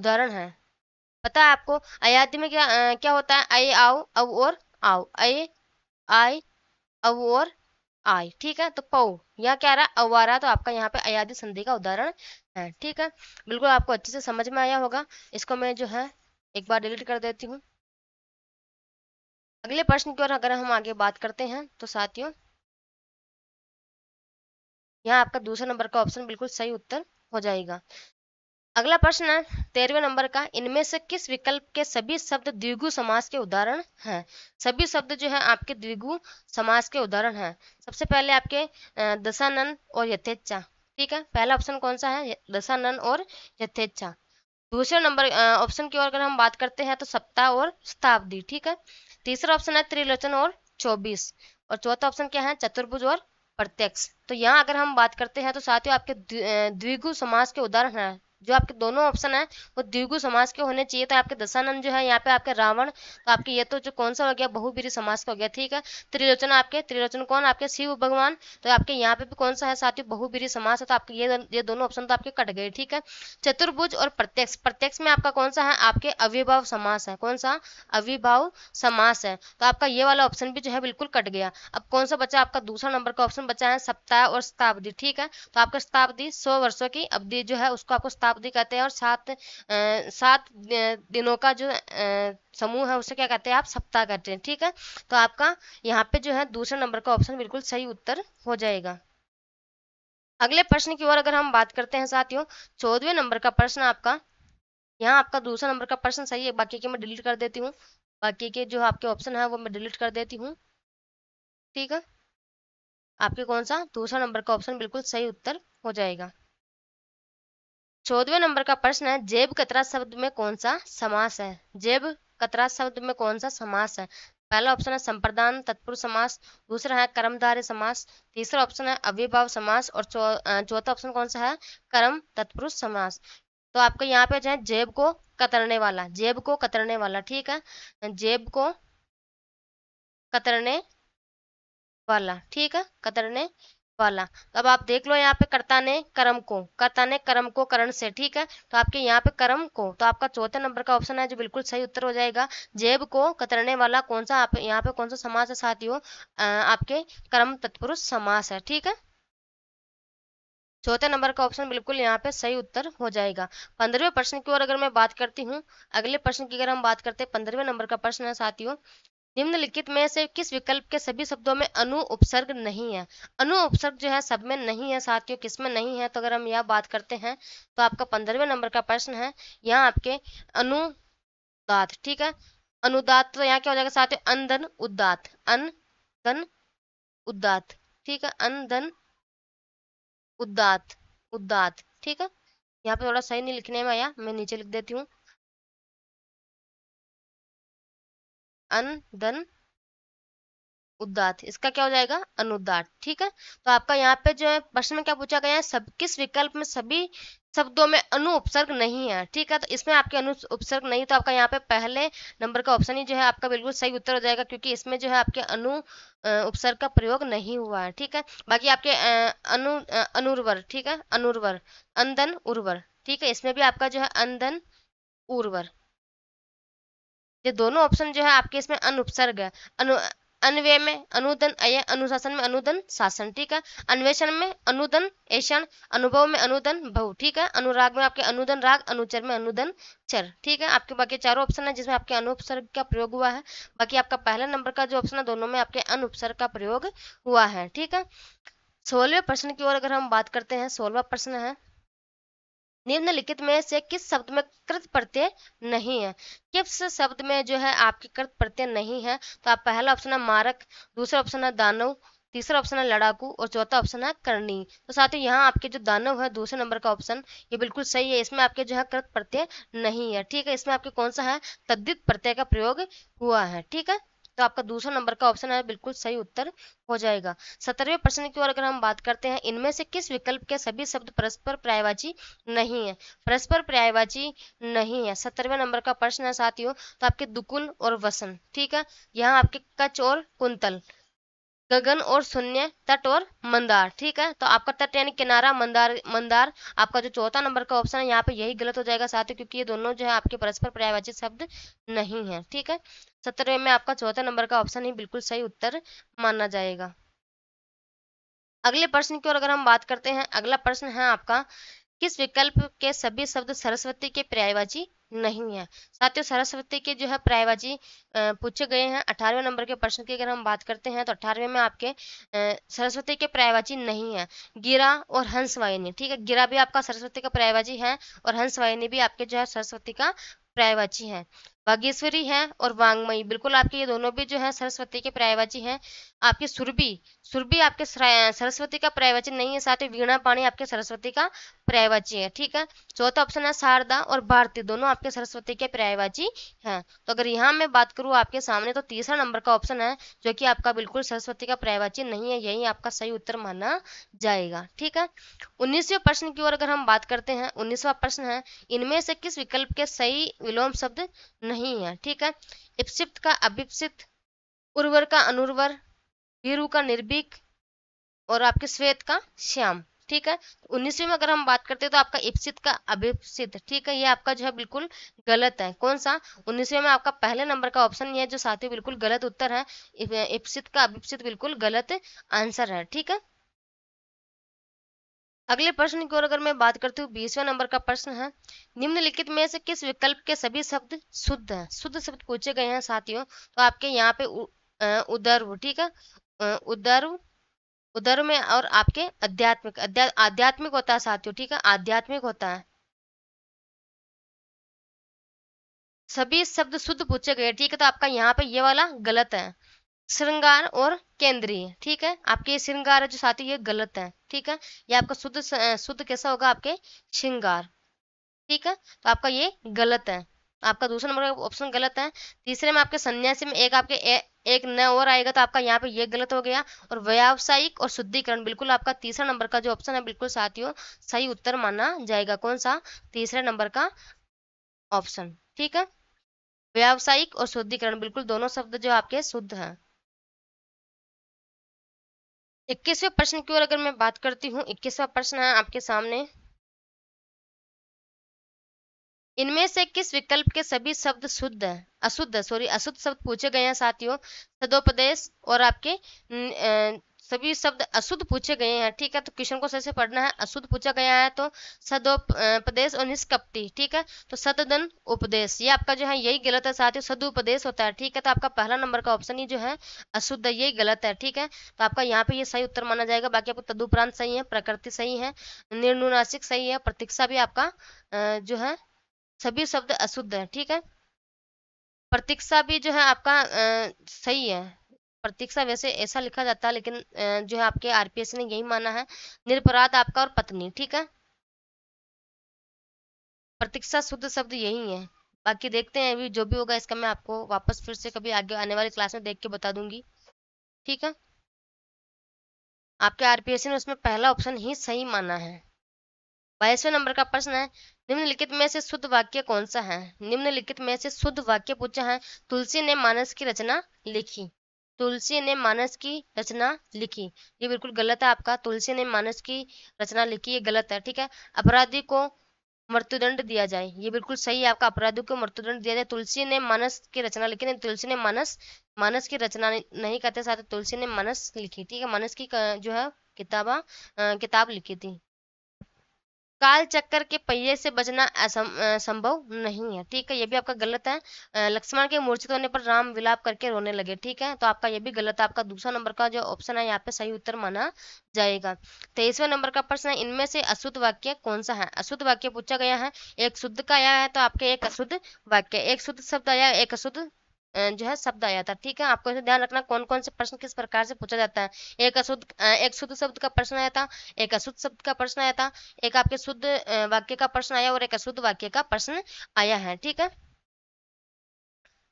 उदाहरण है पता है आपको अयाध्य में क्या आ, क्या होता है आई आओ अव और आओ ए आय अव और आई ठीक है तो पौ यहाँ क्या रहा अवारा तो आपका यहाँ पे अयाध्य संधि का उदाहरण है ठीक है बिल्कुल आपको अच्छे से समझ में आया होगा इसको मैं जो है एक बार डिलीट कर देती हूँ अगले प्रश्न की ओर अगर हम आगे बात करते हैं तो साथियों यहाँ आपका दूसरे नंबर का ऑप्शन बिल्कुल सही उत्तर हो जाएगा अगला प्रश्न है तेरहवें नंबर का इनमें से किस विकल्प के सभी शब्द द्विगु समास के उदाहरण हैं सभी शब्द जो है आपके द्विगु समास के उदाहरण हैं सबसे पहले आपके दशानन और यथेच्छा ठीक है पहला ऑप्शन कौन सा है दशानन और यथेच्छा दूसरे नंबर ऑप्शन की ओर अगर हम बात करते हैं तो सप्ताह और शताब्दी ठीक है तीसरा ऑप्शन है त्रिलोचन और चौबीस और चौथा ऑप्शन क्या है चतुर्भुज और प्रत्यक्ष तो यहाँ अगर हम बात करते हैं तो साथियों आपके द्विगु समाज के उदाहरण हैं जो आपके दोनों ऑप्शन है वो द्विगु समाज के होने चाहिए तो आपके दशानंद जो है यहाँ पे आपके रावण तो आपके ये तो जो कौन सा हो गया बहुबीरी समाज का हो गया ठीक है त्रिलोचन आपके त्रिलोचन कौन आपके शिव भगवान तो आपके यहाँ पे भी कौन सा है साथियों बहुबीरी समाज है तो आपके ये ये दोनों ऑप्शन तो आपके कट गए ठीक है चतुर्भुज और प्रत्यक्ष प्रत्यक्ष में आपका कौन सा है आपके अविभाव समास है कौन सा अविभाव समास है तो आपका ये वाला ऑप्शन भी जो है बिल्कुल कट गया अब कौन सा बचा आपका दूसरा नंबर का ऑप्शन बचा है सप्ताह और शताब्दी ठीक है तो आपका शताब्दी सौ वर्षों की अवधि जो है उसको आपको शताब्दी कहते हैं और सात सात दिनों का जो समूह है उसे क्या कहते हैं आप सप्ताह कहते हैं ठीक है तो आपका यहाँ पे जो है दूसरे नंबर का ऑप्शन बिल्कुल सही उत्तर हो जाएगा अगले प्रश्न की ओर अगर हम बात करते हैं साथियों चौदहवें नंबर का प्रश्न आपका यहाँ आपका दूसरा नंबर का प्रश्न सही है बाकी के मैं डिलीट कर देती हूँ बाकी के जो आपके ऑप्शन है वो मैं डिलीट कर देती हूँ ठीक है आपके कौन सा दूसरा नंबर का ऑप्शन बिल्कुल सही उत्तर हो जाएगा चौदवे नंबर का प्रश्न है जेब कतरा शब्द में कौन सा समास है जेब कतरा शब्द में कौन सा समास है पहला ऑप्शन है संप्रदान तत्पुरुष समास दूसरा है कर्मधारय समास तीसरा ऑप्शन है अविभाव समास और चौथा ऑप्शन कौन सा है कर्म तत्पुरुष समास तो आपको यहाँ पे जो है जेब को कतरने वाला जेब को कतरने वाला ठीक है जेब को कतरने वाला ठीक है कतरने वाला तो अब आप देख लो यहाँ पे कर्ता ने कर्म को कर्ता ने कर्म को करण से ठीक है तो आपके यहाँ पे कर्म को तो आपका चौथे नंबर का ऑप्शन है जो बिल्कुल सही उत्तर हो जाएगा जेब को कतरने वाला कौन सा आप यहाँ पे कौन सा समास है साथियों आपके कर्म तत्पुरुष समास है ठीक है चौथे नंबर का ऑप्शन बिल्कुल यहाँ पे सही उत्तर हो जाएगा पंद्रहवें प्रश्न की ओर अगर मैं बात करती हूँ अगले प्रश्न की अगर हम बात करते हैं पंद्रहवें नंबर का प्रश्न है साथियों निम्नलिखित में से किस विकल्प के सभी शब्दों में अनु उपसर्ग नहीं है अनु उपसर्ग जो है सब में नहीं है साथियों किस में नहीं है तो अगर हम यह बात करते हैं तो आपका पंद्रहवें नंबर का प्रश्न है यहाँ आपके अनुदात ठीक है अनुदात तो यहाँ क्या हो जाएगा साथियों अंधन उदात अन धन उदात ठीक है अंधन उदात उदात ठीक है यहाँ पे थोड़ा सही नहीं लिखने में आया मैं नीचे लिख देती हूँ अनदन उदात इसका क्या हो जाएगा अनुदात ठीक है तो आपका यहाँ पे जो है प्रश्न में क्या पूछा गया है सब किस विकल्प में सभी शब्दों में अनु उपसर्ग नहीं है ठीक है तो इसमें आपके अनु उपसर्ग नहीं तो आपका यहाँ पे पहले नंबर का ऑप्शन ही जो है आपका बिल्कुल सही उत्तर हो जाएगा क्योंकि इसमें जो है आपके अनु उपसर्ग का प्रयोग नहीं हुआ है ठीक है बाकी आपके अनु अनुर्वर ठीक है अनुर्वर अंदन उर्वर ठीक है इसमें भी आपका जो है अंदन उर्वर ये दोनों ऑप्शन जो है आपके इसमें अनुपसर्ग है अनु अनवय में अनुदन अय अनुशासन में अनुदन शासन ठीक है अन्वेषण में अनुदन ऐषण अनुभव में अनुदन भव ठीक है अनुराग में आपके अनुदन राग अनुचर में अनुदन चर ठीक है आपके बाकी चारों ऑप्शन है जिसमें आपके अनुपसर्ग का प्रयोग हुआ है बाकी आपका पहला नंबर का जो ऑप्शन है दोनों में आपके अनुपसर्ग का प्रयोग हुआ है ठीक है सोलहवें प्रश्न की ओर अगर हम बात करते हैं सोलवा प्रश्न है निम्नलिखित में से किस शब्द में कृत प्रत्यय नहीं है किस शब्द में जो है आपके कृत प्रत्यय नहीं है तो आप पहला ऑप्शन है मारक दूसरा ऑप्शन है दानव तीसरा ऑप्शन है लड़ाकू और चौथा ऑप्शन है करनी तो साथ ही यहाँ आपके जो दानव है दूसरे नंबर का ऑप्शन ये बिल्कुल सही है इसमें आपके जो है कृत प्रत्यय नहीं है ठीक है इसमें आपके कौन सा है तद्दित प्रत्यय का प्रयोग हुआ है ठीक है तो आपका दूसरा नंबर का ऑप्शन है बिल्कुल सही उत्तर हो जाएगा सत्रहवें प्रश्न की ओर अगर हम बात करते हैं इनमें से किस विकल्प के सभी शब्द परस्पर पर्यायवाची नहीं है परस्पर पर्यायवाची नहीं है सत्रहवें नंबर का प्रश्न है साथियों तो आपके दुकुन और वसन ठीक है यहाँ आपके कच और कुंतल गगन और शून्य तट और मंदार ठीक है तो आपका तट यानी किनारा मंदार मंदार आपका जो चौथा नंबर का ऑप्शन है यहाँ पे यही गलत हो जाएगा साथ ही क्योंकि ये दोनों जो है आपके परस्पर पर्यायवाची शब्द नहीं है ठीक है सत्रहवें में आपका चौथा नंबर का ऑप्शन ही बिल्कुल सही उत्तर माना जाएगा अगले प्रश्न की ओर अगर हम बात करते हैं अगला प्रश्न है आपका किस विकल्प के सभी शब्द सरस्वती के पर्यायवाची नहीं है साथियों सरस्वती के जो है पर्यायवाची पूछे गए हैं अठारहवें नंबर के प्रश्न की अगर हम बात करते हैं तो अठारहवें में आपके सरस्वती के पर्यायवाची नहीं है गिरा और हंसवाहिनी ठीक है गिरा भी आपका सरस्वती का पर्यायवाची है और हंसवाहिनी भी आपके जो है सरस्वती का पर्यायवाची है बागेश्वरी है और वांगमयी बिल्कुल आपके ये दोनों भी जो है सरस्वती के पर्यायवाची हैं आपके सुरभि सुरभि आपके सरस्वती का पर्यायवाची नहीं है साथ ही वीणा पाणी आपके सरस्वती का पर्यायवाची है ठीक है चौथा ऑप्शन है शारदा और भारती दोनों आपके सरस्वती के पर्यायवाची हैं तो अगर यहाँ मैं बात करूँ आपके सामने तो तीसरा नंबर का ऑप्शन है जो कि आपका बिल्कुल सरस्वती का पर्यायवाची नहीं है यही आपका सही उत्तर माना जाएगा ठीक है उन्नीसवें प्रश्न की ओर अगर हम बात करते हैं उन्नीसवा प्रश्न है इनमें से किस विकल्प के सही विलोम शब्द नहीं है ठीक है इप्सिप्त का अभिप्सित उर्वर का अनुर्वर भीरू का निर्भीक और आपके श्वेत का श्याम ठीक है तो उन्नीसवीं में अगर हम बात करते हैं तो आपका इप्सित का अभिप्सित ठीक है ये आपका जो है बिल्कुल गलत है कौन सा उन्नीसवीं में आपका पहले नंबर का ऑप्शन ये है जो साथियों बिल्कुल गलत उत्तर है इप्सित का अभिप्सित बिल्कुल गलत आंसर है ठीक है अगले प्रश्न की ओर अगर मैं बात करती हूँ बीसवें नंबर का प्रश्न है निम्नलिखित में से किस विकल्प के सभी शब्द शुद्ध हैं शुद्ध शब्द पूछे गए हैं साथियों तो आपके यहाँ पे उदर्व ठीक है उदर उदर में और आपके आध्यात्मिक आध्यात्मिक होता है साथियों ठीक है आध्यात्मिक होता है सभी शब्द शुद्ध पूछे गए ठीक है तो आपका यहाँ पे ये वाला गलत है श्रृंगार और केंद्रीय ठीक है आपके श्रृंगार जो साथी ये गलत है ठीक है ये आपका शुद्ध शुद्ध कैसा होगा आपके श्रृंगार ठीक है तो आपका ये गलत है आपका दूसरा नंबर ऑप्शन गलत है तीसरे में आपके सन्यासी में एक आपके ए, एक न और आएगा तो आपका यहाँ पे ये गलत हो गया और व्यावसायिक और शुद्धिकरण बिल्कुल आपका तीसरा नंबर का जो ऑप्शन है बिल्कुल साथियों सही उत्तर माना जाएगा कौन सा तीसरे नंबर का ऑप्शन ठीक है व्यावसायिक और शुद्धिकरण बिल्कुल दोनों शब्द जो आपके शुद्ध है इक्कीसवें प्रश्न की ओर अगर मैं बात करती हूँ इक्कीसवा प्रश्न है आपके सामने इनमें से किस विकल्प के सभी शब्द शुद्ध है अशुद्ध सॉरी अशुद्ध शब्द पूछे गए हैं साथियों सदोपदेश और आपके सभी शब्द अशुद्ध पूछे गए हैं ठीक है तो क्वेश्चन को सही से पढ़ना है अशुद्ध पूछा गया है तो सदोपदेश और निष्कपटी ठीक है तो सदन उपदेश ये आपका जो है यही गलत है साथियों सदुपदेश होता है ठीक है तो आपका पहला नंबर का ऑप्शन ही जो है अशुद्ध है यही गलत है ठीक है तो आपका यहाँ पे ये सही उत्तर माना जाएगा बाकी आपको तदुपरांत सही है प्रकृति सही है निर्णुनाशिक सही है प्रतीक्षा भी आपका जो है सभी शब्द अशुद्ध है ठीक है प्रतीक्षा भी जो है आपका आ, सही है प्रतीक्षा वैसे ऐसा लिखा जाता है लेकिन आ, जो है आपके आरपीएस ने यही माना है निरपराध आपका और पत्नी ठीक है प्रतीक्षा शुद्ध शब्द यही है बाकी देखते हैं अभी जो भी होगा इसका मैं आपको वापस फिर से कभी आगे आने वाली क्लास में देख के बता दूंगी ठीक है आपके आरपीएससी ने उसमें पहला ऑप्शन ही सही माना है बाईसवें नंबर का प्रश्न है निम्नलिखित में से शुद्ध वाक्य कौन सा है निम्नलिखित में से शुद्ध वाक्य पूछा है तुलसी ने मानस की रचना लिखी तुलसी ने मानस की रचना लिखी ये बिल्कुल गलत है आपका तुलसी ने मानस की रचना लिखी ये गलत है ठीक है अपराधी को मृत्युदंड दिया जाए ये बिल्कुल सही है आपका अपराधी को मृत्युदंड दिया जाए तुलसी ने मानस की रचना लिखी नहीं तुलसी ने मानस मानस की रचना नहीं कहते साथ तुलसी ने मानस लिखी ठीक है मानस की जो है किताबा किताब लिखी थी काल चक्कर के पहिए से बचना संभव नहीं है ठीक है ये भी आपका गलत है लक्ष्मण के मूर्छित होने पर राम विलाप करके रोने लगे ठीक है तो आपका ये भी गलत है आपका दूसरा नंबर का जो ऑप्शन है यहाँ पे सही उत्तर माना जाएगा तेईसवें नंबर का प्रश्न है इनमें से अशुद्ध वाक्य कौन सा है अशुद्ध वाक्य पूछा गया है एक शुद्ध का आया है तो आपके एक अशुद्ध वाक्य एक शुद्ध शब्द आया एक अशुद्ध जो है शब्द आया था ठीक है आपको इसे ध्यान रखना कौन कौन से प्रश्न किस प्रकार से पूछा जाता है एक अशुद्ध एक शुद्ध शब्द का प्रश्न आया था एक अशुद्ध शब्द का प्रश्न आया था एक आपके शुद्ध वाक्य का प्रश्न आया और एक अशुद्ध वाक्य का प्रश्न आया है ठीक है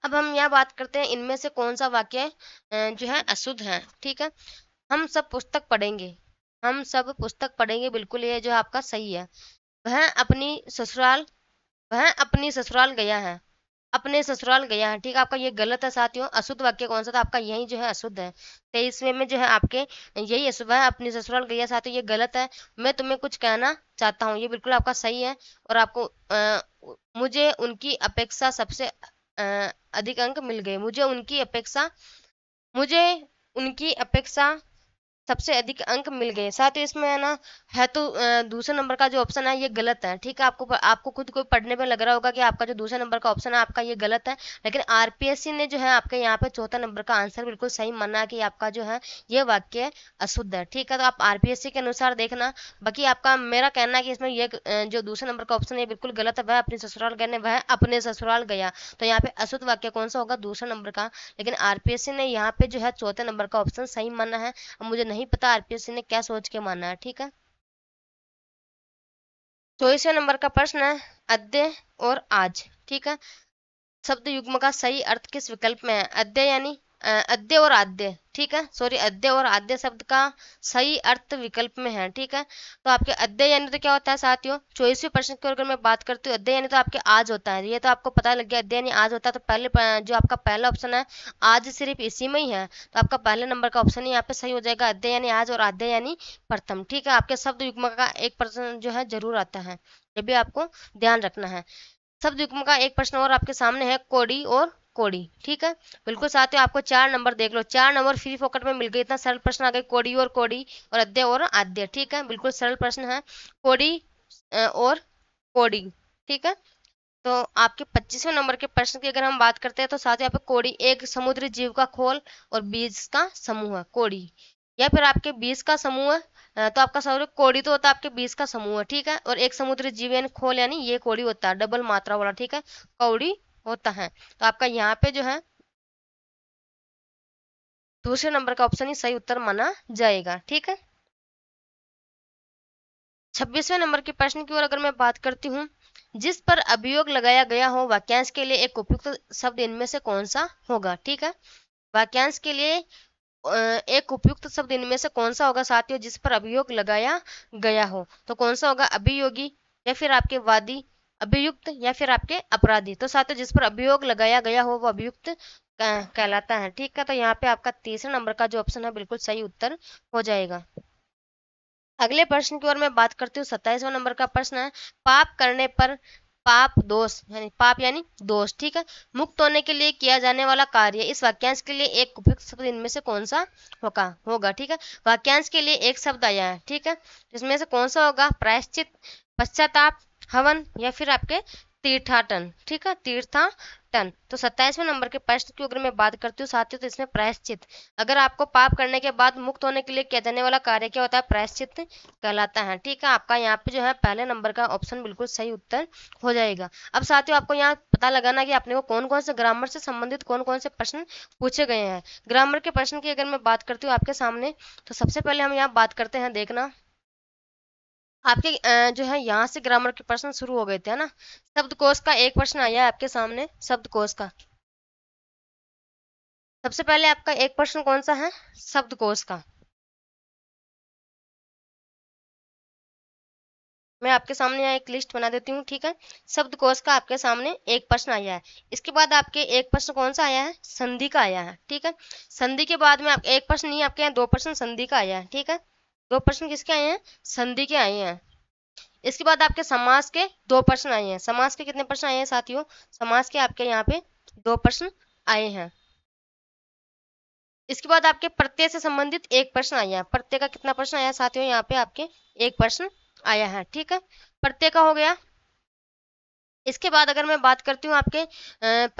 अब हम यह बात करते हैं इनमें से कौन सा वाक्य जो है अशुद्ध है ठीक है हम सब पुस्तक पढ़ेंगे हम सब पुस्तक पढ़ेंगे बिल्कुल ये जो आपका सही है वह अपनी ससुराल वह अपनी ससुराल गया है अपने ससुराल गया है ठीक है आपका ये गलत है साथियों अशुद्ध वाक्य कौन सा था आपका यही जो है अशुद्ध है तेईसवें में जो है आपके यही अशुभ है अपने ससुराल गया साथियों ये गलत है मैं तुम्हें कुछ कहना चाहता हूँ ये बिल्कुल आपका सही है और आपको आ, मुझे उनकी अपेक्षा सबसे अधिक अंक मिल गए मुझे उनकी अपेक्षा मुझे उनकी अपेक्षा सबसे अधिक अंक मिल गए साथ ही इसमें है ना है तो दूसरे नंबर का जो ऑप्शन है ये गलत है ठीक है आपको आपको खुद को पढ़ने में लग रहा होगा कि आपका जो दूसरे नंबर का ऑप्शन है आपका ये गलत है लेकिन आरपीएससी ने जो है आपके यहाँ पे चौथा नंबर का आंसर बिल्कुल सही माना कि आपका जो है ये वाक्य अशुद्ध है ठीक है तो आप आरपीएससी के अनुसार देखना बाकी आपका मेरा कहना है कि इसमें ये जो दूसरे नंबर का ऑप्शन है बिल्कुल गलत है वह अपने ससुराल गए वह अपने ससुराल गया तो यहाँ पे अशुद्ध वाक्य कौन सा होगा दूसरे नंबर का लेकिन आरपीएससी ने यहाँ पे जो है चौथे नंबर का ऑप्शन सही माना है मुझे नहीं नहीं पता आरपीएससी ने क्या सोच के माना है ठीक है चौबीसवें नंबर का प्रश्न है अद्य और आज ठीक है शब्द युग्म का सही अर्थ किस विकल्प में है अद्य यानी अद्य और आद्य ठीक है सॉरी अद्य और आद्य शब्द का सही अर्थ विकल्प में है ठीक है तो आपके अद्य यानी तो क्या होता है साथियों चौबीसवें प्रश्न की अगर मैं बात करती हूँ अध्यय यानी तो आपके आज होता है ये तो आपको पता लग गया अद्य यानी आज होता है तो पहले जो आपका पहला ऑप्शन है आज सिर्फ इसी में ही है तो आपका पहले नंबर का ऑप्शन यहाँ पे सही हो जाएगा अध्यय यानी आज और आद्य यानी प्रथम ठीक है आपके शब्द युग्म का एक प्रश्न जो है जरूर आता है ये भी आपको ध्यान रखना है शब्द युग्म का एक प्रश्न और आपके सामने है कोड़ी और कोड़ी ठीक है बिल्कुल साथियों आपको चार नंबर देख लो चार नंबर फ्री फोकट में मिल गए इतना सरल प्रश्न आ गए कोड़ी और कोड़ी और अध्यय और आद्य ठीक है बिल्कुल सरल प्रश्न है कोड़ी और कोड़ी ठीक है तो आपके पच्चीसवें नंबर के प्रश्न की अगर हम बात करते हैं तो साथ ही यहाँ पे कोड़ी एक समुद्री जीव का खोल और बीज का समूह है कोड़ी या फिर आपके बीज का समूह तो आपका सौर कोड़ी तो होता है आपके बीस का समूह है ठीक है और एक समुद्री जीव यानी खोल यानी ये कोड़ी होता है डबल मात्रा वाला ठीक है कौड़ी होता है तो आपका यहाँ पे जो है दूसरे नंबर का ऑप्शन ही सही उत्तर माना जाएगा ठीक है छब्बीसवें नंबर के प्रश्न की ओर अगर मैं बात करती हूँ जिस पर अभियोग लगाया गया हो वाक्यांश के लिए एक उपयुक्त शब्द इनमें से कौन सा होगा ठीक है वाक्यांश के लिए एक उपयुक्त शब्द इनमें से कौन सा होगा साथियों जिस पर अभियोग लगाया गया हो तो कौन सा होगा अभियोगी या फिर आपके वादी अभियुक्त या फिर आपके अपराधी तो साथ जिस पर अभियोग लगाया गया हो वो अभियुक्त कहलाता है ठीक है तो यहाँ पे आपका तीसरे नंबर का जो ऑप्शन है बिल्कुल सही उत्तर हो जाएगा अगले प्रश्न की ओर मैं बात करती हूँ सत्ताईसवा नंबर का प्रश्न है पाप करने पर पाप दोष यानी पाप यानी दोष ठीक है मुक्त होने के लिए किया जाने वाला कार्य इस वाक्यांश के लिए एक उपयुक्त शब्द इनमें से कौन सा होगा होगा ठीक है वाक्यांश के लिए एक शब्द आया है ठीक है इसमें से कौन सा होगा प्रायश्चित पश्चाताप हवन या फिर आपके तीर्थाटन ठीक है तीर्थाटन तो सत्ताईसवें नंबर के प्रश्न की अगर मैं बात करती हूँ साथियों तो इसमें प्रायश्चित अगर आपको पाप करने के बाद मुक्त होने के लिए किया जाने वाला कार्य क्या होता है प्रायश्चित कहलाता है ठीक है आपका यहाँ पे जो है पहले नंबर का ऑप्शन बिल्कुल सही उत्तर हो जाएगा अब साथियों आपको यहाँ पता लगाना कि अपने को कौन कौन से ग्रामर से संबंधित कौन कौन से प्रश्न पूछे गए हैं ग्रामर के प्रश्न की अगर मैं बात करती हूँ आपके सामने तो सबसे पहले हम यहाँ बात करते हैं देखना आपके जो है यहाँ से ग्रामर के प्रश्न शुरू हो गए थे है ना शब्दकोश का एक प्रश्न आया है आपके सामने शब्दकोश का सबसे पहले आपका एक प्रश्न कौन सा है शब्दकोश का मैं आपके सामने यहाँ एक लिस्ट बना देती हूँ ठीक है शब्दकोश का आपके सामने एक प्रश्न आया है इसके बाद आपके एक प्रश्न कौन सा आया है संधि का आया है ठीक है संधि के बाद में आप एक प्रश्न नहीं आपके यहाँ दो प्रश्न संधि का आया है ठीक है दो प्रश्न किसके आए हैं संधि के आए हैं इसके बाद आपके समास के दो प्रश्न आए हैं समास के कितने प्रश्न आए हैं साथियों समास के आपके यहाँ पे दो प्रश्न आए हैं इसके बाद आपके प्रत्यय से संबंधित एक प्रश्न आया है प्रत्यय का कितना प्रश्न आया साथियों यहाँ पे आपके एक प्रश्न आया है ठीक है प्रत्यय का हो गया इसके बाद अगर मैं बात करती हूँ आपके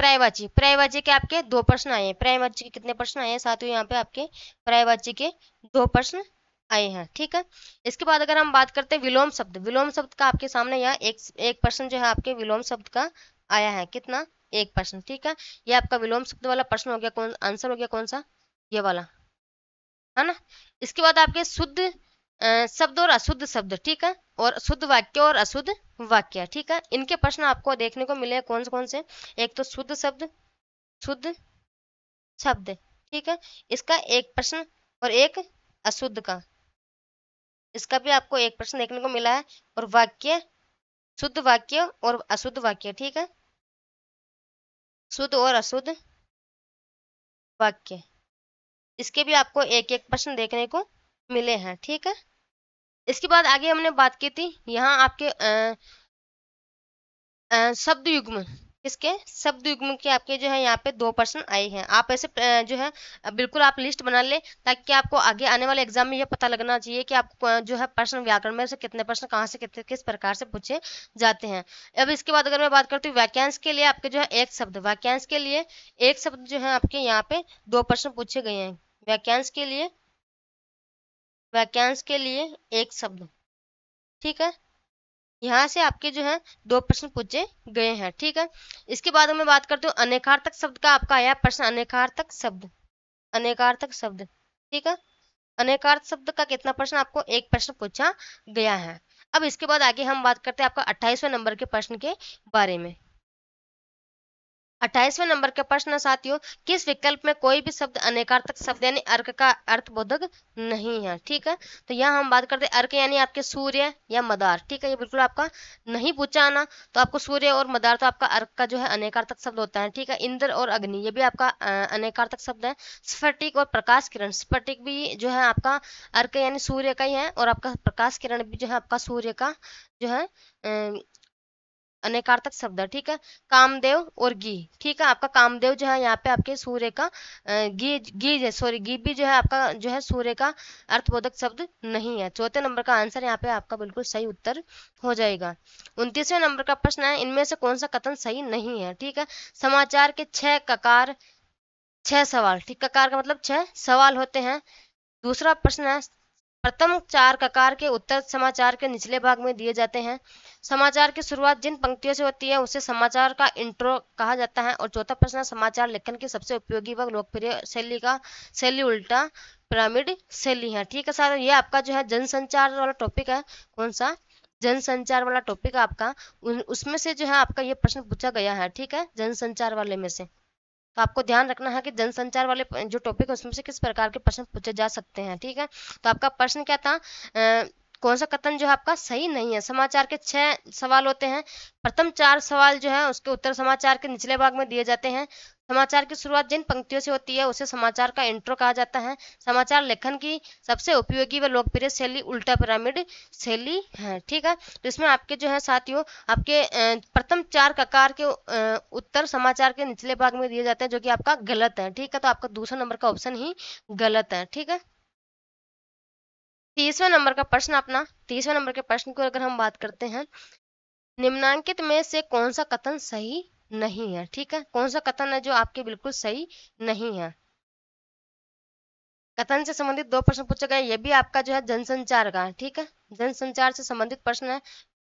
प्रायवाची प्रायवाची के आपके दो प्रश्न आए हैं प्रायवाची के कितने प्रश्न आए हैं साथियों यहाँ पे आपके प्रायवाची के दो प्रश्न आए हैं ठीक है इसके बाद अगर हम बात करते हैं विलोम शब्द विलोम शब्द का आपके सामने यहाँ एक एक प्रश्न जो है आपके विलोम शब्द का आया है कितना एक प्रश्न ठीक है ये आपका विलोम शब्द वाला प्रश्न हो गया कौन आंसर हो गया कौन सा ये वाला है ना इसके बाद आपके शुद्ध शब्द और अशुद्ध शब्द ठीक है और शुद्ध वाक्य और अशुद्ध वाक्य ठीक है इनके प्रश्न आपको देखने को मिले कौन से कौन से एक तो शुद्ध शब्द शुद्ध शब्द ठीक है इसका एक प्रश्न और एक अशुद्ध का इसका भी आपको एक प्रश्न देखने को मिला है और वाक्य शुद्ध वाक्य और अशुद्ध वाक्य ठीक है शुद्ध और अशुद्ध वाक्य इसके भी आपको एक एक प्रश्न देखने को मिले हैं ठीक है इसके बाद आगे हमने बात की थी यहाँ आपके आ, आ, शब्द युग्म इसके सब युग्म के आपके जो है यहाँ पे दो पर्सन आए हैं आप ऐसे जो है बिल्कुल आप लिस्ट बना ले ताकि आपको आगे आने वाले एग्जाम में यह पता लगना चाहिए कि आपको जो है पर्सन व्याकरण में से कितने पर्सन कहाँ से कितने किस प्रकार से पूछे जाते हैं अब इसके बाद अगर मैं बात करती हूँ वैकेंस के लिए आपके जो है एक शब्द वाक्यांश के लिए एक शब्द जो है आपके यहाँ पे दो पर्सन पूछे गए हैं वैकेंस के लिए वैकेंस के लिए एक शब्द ठीक है यहाँ से आपके जो है दो प्रश्न पूछे गए हैं ठीक है इसके बाद हमें बात करते हो अनेकार्थक शब्द का आपका आया प्रश्न अनेकार्थक शब्द अनेकार्थक शब्द ठीक है अनेकार्थ शब्द का कितना प्रश्न आपको एक प्रश्न पूछा गया है अब इसके बाद आगे हम बात करते हैं आपका अट्ठाईसवें नंबर के प्रश्न के बारे में अट्ठाईसवें नंबर के प्रश्न साथियों किस विकल्प में कोई भी शब्द अनेकार्थक शब्द यानी अर्क का अर्थ बोधक नहीं है ठीक है तो यहाँ हम बात करते हैं अर्क यानी आपके सूर्य या मदार ठीक है ये बिल्कुल आपका नहीं पूछा आना तो आपको सूर्य और मदार तो आपका अर्क का जो है अनेकार्थक शब्द होता है ठीक है इंद्र और अग्नि ये भी आपका अनेकार्थक शब्द है स्फटिक और प्रकाश किरण स्फटिक भी जो है आपका अर्क यानी सूर्य का ही है और आपका प्रकाश किरण भी जो है आपका सूर्य का जो है अनेकार्थक शब्द ठीक है कामदेव और गी ठीक है आपका कामदेव जो है यहाँ पे आपके सूर्य का गी गी सॉरी गी भी जो है आपका जो है सूर्य का अर्थबोधक शब्द नहीं है चौथे नंबर का आंसर यहाँ पे आपका बिल्कुल सही उत्तर हो जाएगा उनतीसवें नंबर का प्रश्न है इनमें से कौन सा कथन सही नहीं है ठीक है समाचार के छह ककार छह सवाल ठीक ककार का मतलब छह सवाल होते हैं दूसरा प्रश्न है प्रथम चार ककार के उत्तर समाचार के निचले भाग में दिए जाते हैं समाचार की शुरुआत जिन पंक्तियों से होती है उसे समाचार का इंट्रो कहा जाता है और चौथा प्रश्न समाचार लेखन की सबसे उपयोगी व लोकप्रिय शैली का शैली उल्टा पिरामिड शैली है ठीक है सर ये आपका जो है जनसंचार वाला टॉपिक है कौन सा जनसंचार वाला टॉपिक आपका उसमें से जो है आपका ये प्रश्न पूछा गया है ठीक है जनसंचार वाले में से तो आपको ध्यान रखना है कि जनसंचार वाले जो टॉपिक है उसमें से किस प्रकार के प्रश्न पूछे जा सकते हैं ठीक है तो आपका प्रश्न क्या था कौन सा कथन जो है आपका सही नहीं है समाचार के छह सवाल होते हैं प्रथम चार सवाल जो है उसके उत्तर समाचार के निचले भाग में दिए जाते हैं समाचार की शुरुआत जिन पंक्तियों से होती है उसे समाचार का इंट्रो कहा जाता है समाचार लेखन की सबसे उपयोगी व लोकप्रिय शैली उल्टा पिरामिड शैली है ठीक है तो इसमें आपके जो है साथियों आपके प्रथम चार ककार के उत्तर समाचार के निचले भाग में दिए जाते हैं जो कि आपका गलत है ठीक है तो आपका दूसरा नंबर का ऑप्शन ही गलत है ठीक है तीसवें नंबर का प्रश्न अपना तीसवें नंबर के प्रश्न को अगर हम बात करते हैं निम्नांकित में से कौन सा कथन सही नहीं है ठीक है कौन सा कथन है जो आपके बिल्कुल सही नहीं है कथन से संबंधित दो प्रश्न पूछे गए ये भी आपका जो है जनसंचार का ठीक है जनसंचार से संबंधित प्रश्न है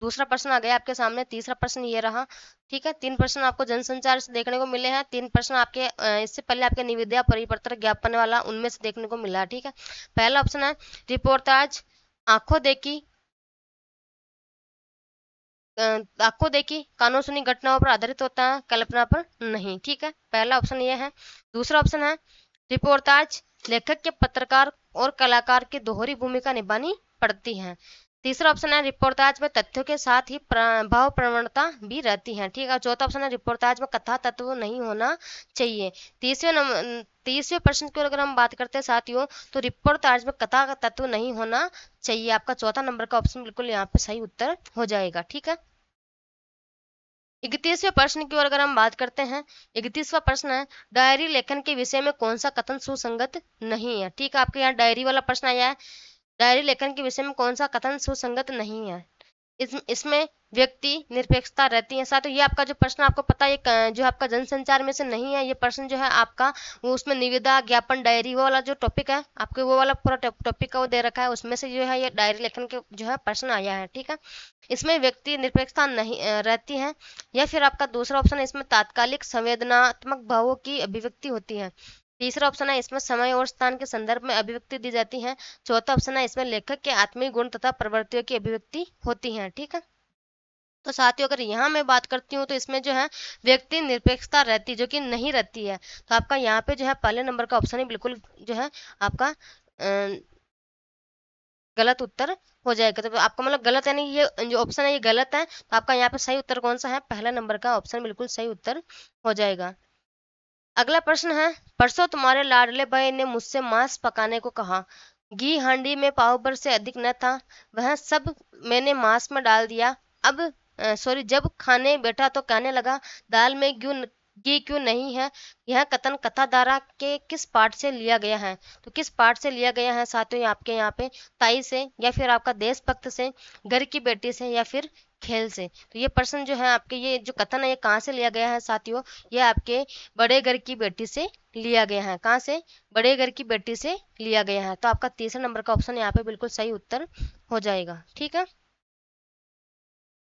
दूसरा प्रश्न आ गया आपके सामने तीसरा प्रश्न ये रहा ठीक है तीन प्रश्न आपको जनसंचार से देखने को मिले हैं तीन प्रश्न आपके इससे पहले आपके निविदा परिपत्र ज्ञापन वाला उनमें से देखने को मिला ठीक है पहला ऑप्शन है रिपोर्टाज आंखों देखी आपको देखी कानून सुनी घटनाओं पर आधारित होता है कल्पना पर नहीं ठीक है पहला ऑप्शन ये है दूसरा ऑप्शन है रिपोर्टाज लेखक के पत्रकार और कलाकार की दोहरी भूमिका निभानी पड़ती है तीसरा ऑप्शन है रिपोर्टाज में तथ्यों के साथ ही भाव प्रवणता भी रहती है ठीक है चौथा ऑप्शन है रिपोर्टाज में कथा तत्व नहीं होना चाहिए तीसरे तीसरे प्रश्न की अगर हम बात करते हैं साथियों तो रिपोर्टाज में कथा का तत्व नहीं होना चाहिए आपका चौथा नंबर का ऑप्शन बिल्कुल यहाँ पे सही उत्तर हो जाएगा ठीक है इकतीसवें प्रश्न की ओर अगर हम बात करते हैं इकतीसवा प्रश्न है डायरी लेखन के विषय में कौन सा कथन सुसंगत नहीं है ठीक है आपके यहाँ डायरी वाला प्रश्न आया है डायरी लेखन के विषय में कौन सा कथन सुसंगत नहीं है इस, इसमें व्यक्ति निरपेक्षता रहती है साथ ही ये आपका जो प्रश्न आपको पता है जो आपका जनसंचार में से नहीं है ये प्रश्न जो है आपका वो उसमें निविदा ज्ञापन डायरी वो वाला जो टॉपिक है आपके वो वाला पूरा टॉपिक का वो दे रखा है उसमें से जो है ये डायरी लेखन के जो है प्रश्न आया है ठीक है इसमें व्यक्ति निरपेक्षता नहीं रहती है या फिर आपका दूसरा ऑप्शन है इसमें तात्कालिक संवेदनात्मक भावों की अभिव्यक्ति होती है तीसरा ऑप्शन है इसमें समय और स्थान के संदर्भ में अभिव्यक्ति दी जाती है चौथा ऑप्शन है इसमें लेखक के आत्मिक गुण तथा प्रवृत्तियों की अभिव्यक्ति होती है ठीक है तो साथियों अगर यहाँ मैं बात करती हूँ तो इसमें जो है व्यक्ति निरपेक्षता रहती है जो कि नहीं रहती है तो आपका यहाँ पे जो है पहले नंबर का ऑप्शन ही बिल्कुल जो है आपका गलत उत्तर हो जाएगा तो आपका मतलब गलत है नहीं ये जो ऑप्शन है ये गलत है तो आपका यहाँ पे सही उत्तर कौन सा है पहला नंबर का ऑप्शन बिल्कुल सही उत्तर हो जाएगा अगला प्रश्न है परसों तुम्हारे लाडले भाई ने मुझसे मांस पकाने को कहा घी हांडी में पाव भर से अधिक न था वह सब मैंने मांस में डाल दिया अब सॉरी जब खाने बैठा तो कहने लगा दाल में क्यों घी क्यों नहीं है यह कथन कथा धारा के किस पाठ से लिया गया है तो किस पार्ट से लिया गया है साथियों आपके यहाँ पे ताई से या फिर आपका देशभक्त से घर की बेटी से या फिर खेल से तो ये प्रश्न जो है आपके ये जो कथन है ये कहाँ से लिया गया है साथियों ये आपके बड़े घर की बेटी से लिया गया है कहाँ से बड़े घर की बेटी से लिया गया है तो आपका तीसरा नंबर का ऑप्शन यहाँ पे बिल्कुल सही उत्तर हो जाएगा ठीक है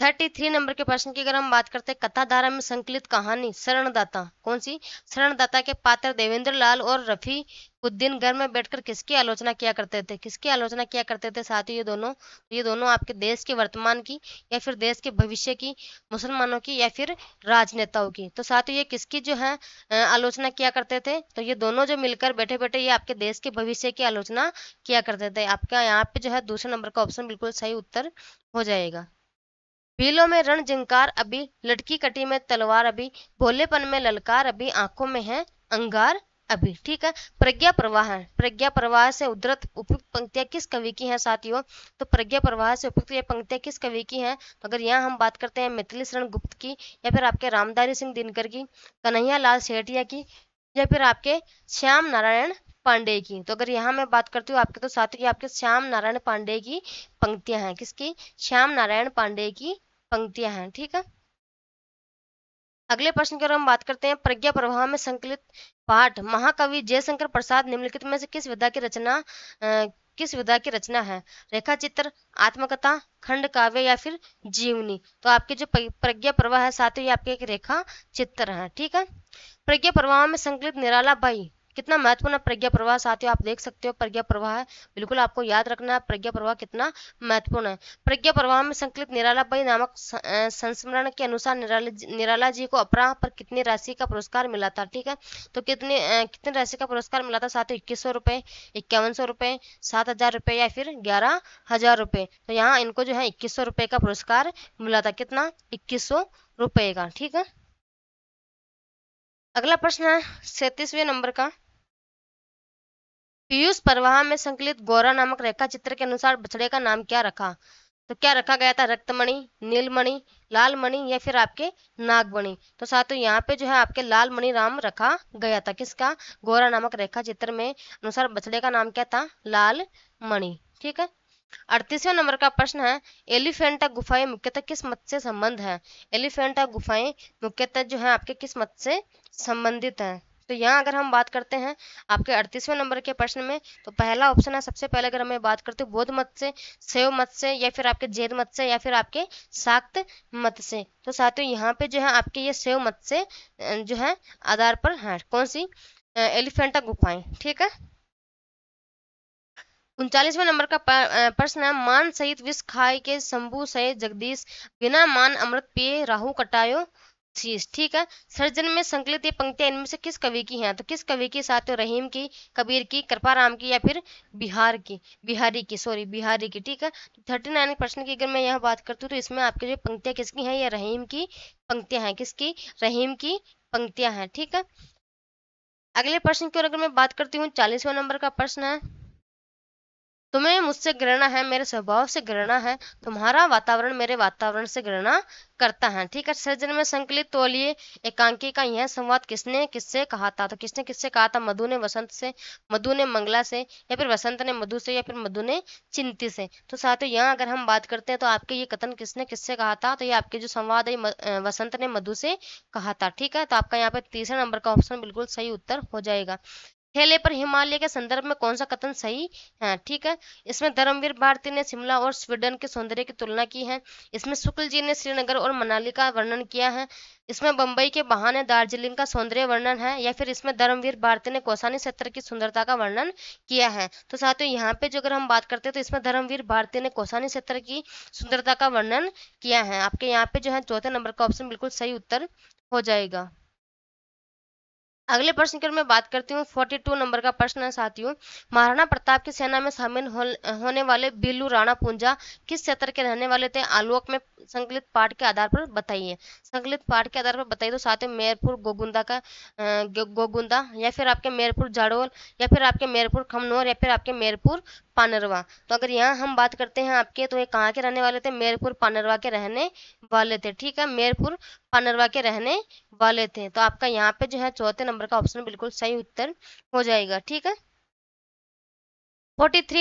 थर्टी थ्री नंबर के प्रश्न की अगर हम बात करते हैं कथा धारा में संकलित कहानी शरणदाता कौन सी शरणदाता के पात्र देवेंद्र लाल और रफी उद्दीन घर में बैठकर किसकी आलोचना किया करते थे किसकी आलोचना किया करते थे साथ ही ये दोनों ये दोनों आपके देश के वर्तमान की या फिर देश के भविष्य की मुसलमानों की या फिर राजनेताओं की तो साथ ही ये किसकी जो है आलोचना किया करते थे तो ये दोनों जो मिलकर बैठे बैठे ये आपके देश के भविष्य की आलोचना किया करते थे आपका यहाँ पे जो है दूसरे नंबर का ऑप्शन बिल्कुल सही उत्तर हो जाएगा भीलों में रण जिंकार अभी लटकी कटी में तलवार अभी भोलेपन में ललकार अभी आंखों में है अंगार अभी ठीक है प्रज्ञा प्रवाह प्रज्ञा प्रवाह से उदृत उपयुक्त पंक्तियां किस कवि की हैं साथियों तो प्रज्ञा प्रवाह से उपयुक्त ये पंक्तियां किस कवि की हैं तो अगर यहाँ हम बात करते हैं मिथिली शरण गुप्त की या फिर आपके रामधारी सिंह दिनकर की कन्हैया लाल सेठिया की या फिर आपके श्याम नारायण पांडे की तो अगर यहाँ मैं बात करती हूँ आपके तो साथियों आपके श्याम नारायण पांडे की पंक्तियां हैं किसकी श्याम नारायण पांडे की पंक्तियां हैं ठीक है अगले प्रश्न की ओर हम बात करते हैं प्रज्ञा प्रवाह में संकलित पाठ महाकवि जयशंकर प्रसाद निम्नलिखित में से किस विधा की रचना किस विधा की रचना है रेखा चित्र आत्मकथा खंड काव्य या फिर जीवनी तो आपके जो प्रज्ञा प्रवाह है साथ ही आपके एक रेखा चित्र है ठीक है प्रज्ञा प्रवाह में संकलित निराला बाई कितना महत्वपूर्ण प्रज्ञा प्रवाह साथियों आप देख सकते हो प्रज्ञा प्रवाह बिल्कुल आपको याद रखना है प्रज्ञा प्रवाह कितना महत्वपूर्ण है प्रज्ञा प्रवाह में संकलित निराला भाई नामक संस्मरण के अनुसार निराला निराला जी को अपराह पर कितनी राशि का पुरस्कार मिला था ठीक है तो कितने कितने राशि का पुरस्कार मिला था साथियों इक्कीस सौ रुपए इक्यावन सौ रुपए सात हजार रुपए या फिर ग्यारह हजार रुपए तो यहाँ इनको जो है इक्कीस सौ रुपए का पुरस्कार मिला था कितना इक्कीस सौ रुपए का ठीक है अगला प्रश्न है सैतीसवें नंबर का पीयूष परवाह में संकलित गौरा नामक रेखा चित्र के अनुसार बछड़े का नाम क्या रखा तो क्या रखा गया था रक्तमणि नीलमणि लालमणि या फिर आपके नागमणि तो साथियों यहाँ पे जो है आपके लालमणि राम रखा गया था किसका गौरा नामक रेखा चित्र में अनुसार बछड़े का नाम क्या था लाल मणि ठीक है अड़तीसवें नंबर का प्रश्न है एलिफेंटा गुफाएं मुख्यतः किस मत से संबंध है एलिफेंटा गुफाएं मुख्यतः जो है आपके किस मत से संबंधित है तो यहाँ अगर हम बात करते हैं आपके अड़तीसवें नंबर के प्रश्न में तो पहला ऑप्शन है सबसे पहले अगर हमें बात करते हैं बौद्ध मत से शैव मत से या फिर आपके जैन मत से या फिर आपके साक्त मत से तो साथियों यहाँ पे जो है आपके ये शैव मत से जो है आधार पर है कौन सी एलिफेंटा गुफाएं ठीक है उनचालीसवें नंबर का प्रश्न है मान सहित विष खाए के शंभु सहित जगदीश बिना मान अमृत पिए राहु कटायो चीज ठीक है सर्जन में संकलित ये पंक्तियां इनमें से किस कवि की हैं तो किस कवि की साथ रहीम की कबीर की कृपाराम की या फिर बिहार की बिहारी की सॉरी बिहारी की ठीक है थर्टी नाइन प्रश्न की अगर मैं यहाँ बात करती हूँ तो इसमें आपके जो पंक्तियां किसकी हैं या रहीम की पंक्तियां हैं किसकी रहीम की पंक्तियां हैं ठीक है अगले प्रश्न की ओर अगर मैं बात करती हूँ चालीसवा नंबर का प्रश्न है तुम्हें मुझसे घृणा है मेरे स्वभाव से घृणा है तुम्हारा वातावरण मेरे वातावरण से घृणा करता है ठीक है सृजन में संकलित तोलिए एकांकी का यह संवाद किसने किससे कहा था तो किसने किससे कहा था मधु ने वसंत से मधु ने मंगला से या फिर वसंत ने मधु से या फिर मधु ने चिंती से तो ही यहाँ अगर हम बात करते हैं तो आपके ये कथन किसने किससे कहा था तो ये आपके जो संवाद है वसंत ने मधु से कहा था ठीक है तो आपका यहाँ पे तीसरे नंबर का ऑप्शन बिल्कुल सही उत्तर हो जाएगा थैले पर हिमालय के संदर्भ में कौन सा कथन सही है ठीक है इसमें धर्मवीर भारती ने शिमला और स्वीडन के सौंदर्य की तुलना की है इसमें शुक्ल जी ने श्रीनगर और मनाली का वर्णन किया है इसमें बम्बई के बहाने दार्जिलिंग का सौंदर्य वर्णन है या फिर इसमें धर्मवीर भारती ने कौसानी क्षेत्र की सुंदरता का वर्णन किया है तो साथियों यहाँ पे जो अगर हम बात करते हैं तो इसमें धर्मवीर भारती ने कौसानी क्षेत्र की सुंदरता का वर्णन किया है आपके यहाँ पे जो है चौथे नंबर का ऑप्शन बिल्कुल सही उत्तर हो जाएगा अगले प्रश्न की मैं बात करती हूँ 42 नंबर का प्रश्न है साथियों महाराणा प्रताप की सेना में शामिल हो, होने वाले बिल्लू राणा पूंजा किस क्षेत्र के रहने वाले थे आलोक में संकलित पाठ के आधार पर बताइए संकलित पाठ के आधार पर बताइए तो साथ ही मेरपुर गोगुंदा का गोगुंदा या फिर आपके मेरपुर जाडोल या फिर आपके मेरपुर खमनौर या फिर आपके मेरपुर पानरवा तो अगर यहाँ हम बात करते हैं आपके तो ये कहाँ के रहने वाले थे मेरपुर पानरवा के रहने वाले थे ठीक है मेरपुर पानरवा के रहने वाले थे तो आपका यहाँ पे जो है चौथे नंबर का ऑप्शन बिल्कुल सही उत्तर हो जाएगा ठीक है फोर्टी थ्री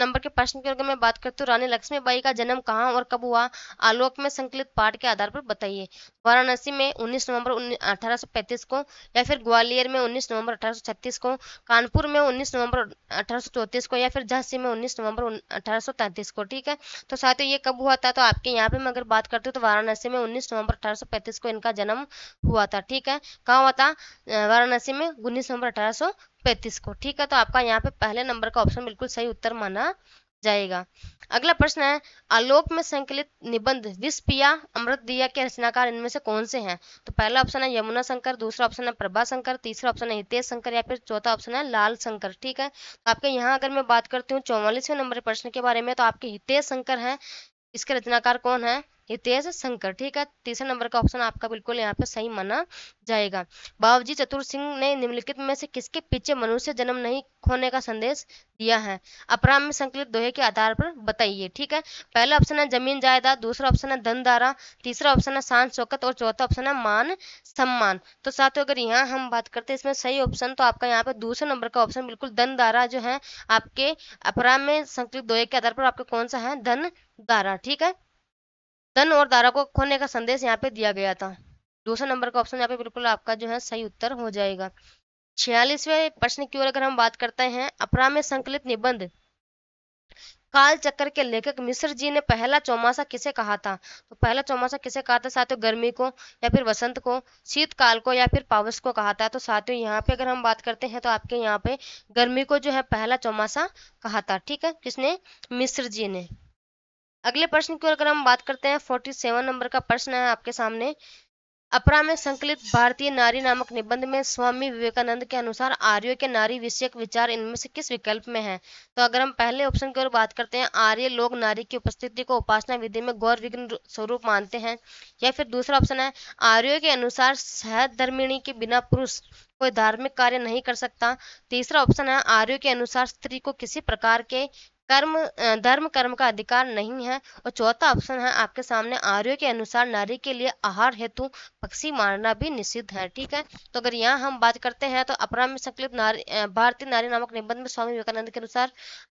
नंबर के प्रश्न के मैं बात करती हूँ रानी लक्ष्मीबाई का जन्म कहाँ और कब हुआ आलोक में संकलित पाठ के आधार पर बताइए वाराणसी में 19 नवंबर 1835 को या फिर ग्वालियर में 19 नवंबर 1836 को कानपुर में 19 नवंबर 1834 को या फिर झांसी में 19 नवंबर 1833 को ठीक है तो साथ ही ये कब हुआ था तो आपके यहाँ पे मैं अगर बात करती हूँ तो वाराणसी में उन्नीस नवम्बर अठारह को इनका जन्म हुआ था ठीक है कहाँ हुआ था वाराणसी में उन्नीस नवंबर अठारह पैंतीस को ठीक है तो आपका यहाँ पे पहले नंबर का ऑप्शन बिल्कुल सही उत्तर माना जाएगा अगला प्रश्न है आलोक में संकलित निबंध विष पिया अमृत दिया के रचनाकार इनमें से कौन से हैं तो पहला ऑप्शन है यमुना शंकर दूसरा ऑप्शन है प्रभा शंकर तीसरा ऑप्शन है हितेश शंकर या फिर चौथा ऑप्शन है लाल शंकर ठीक है तो आपके यहाँ अगर मैं बात करती हूँ चौवालीसवें नंबर प्रश्न के बारे में तो आपके हितेश शंकर हैं इसका रचनाकार कौन है हितेश शंकर ठीक है तीसरे नंबर का ऑप्शन आपका बिल्कुल यहाँ पे सही माना जाएगा बाबूजी चतुर सिंह ने निम्नलिखित में से किसके पीछे मनुष्य जन्म नहीं खोने का संदेश दिया है अपराध में संकलित दोहे के आधार पर बताइए ठीक है पहला ऑप्शन है जमीन जायदाद दूसरा ऑप्शन है धन धारा तीसरा ऑप्शन है शांत शौकत और चौथा ऑप्शन है मान सम्मान तो साथियों अगर यहाँ हम बात करते हैं इसमें सही ऑप्शन तो आपका यहाँ पे दूसरे नंबर का ऑप्शन बिल्कुल धन धारा जो है आपके अपराध में संकलित दोहे के आधार पर आपका कौन सा है धन दारा ठीक है धन और दारा को खोने का संदेश यहाँ पे दिया गया था दूसरा नंबर का ऑप्शन यहाँ पे बिल्कुल आपका जो है सही उत्तर हो जाएगा छियालीसवें प्रश्न की ओर अगर हम बात करते हैं अपरा में संकलित निबंध काल चक्र के लेखक मिश्र जी ने पहला चौमासा किसे कहा था तो पहला चौमासा किसे कहा था साथियों गर्मी को या फिर वसंत को शीतकाल को या फिर पावस को कहा था तो साथियों यहाँ पे अगर हम बात करते हैं तो आपके यहाँ पे गर्मी को जो है पहला चौमासा कहा था ठीक है किसने मिश्र जी ने अगले प्रश्न की अगर हम बात करते हैं फोर्टी सेवन नंबर का प्रश्न है आपके सामने अपरा में संकलित भारतीय नारी नामक निबंध में स्वामी विवेकानंद के अनुसार आर्य के नारी विषयक विचार इनमें से किस विकल्प में है तो अगर हम पहले ऑप्शन की ओर बात करते हैं आर्य लोग नारी की उपस्थिति को उपासना विधि में गौर विघ्न स्वरूप मानते हैं या फिर दूसरा ऑप्शन है आर्य के अनुसार सहद धर्मिणी के बिना पुरुष कोई धार्मिक कार्य नहीं कर सकता तीसरा ऑप्शन है आर्य के अनुसार स्त्री को किसी प्रकार के कर्म धर्म कर्म का अधिकार नहीं है और चौथा ऑप्शन है आपके सामने आर्यो के अनुसार नारी के लिए आहार हेतु पक्षी मारना भी निषिद्ध है ठीक है तो अगर यहाँ हम बात करते हैं तो अपरा में संकलित नारी भारतीय नारी नामक निबंध में स्वामी विवेकानंद के अनुसार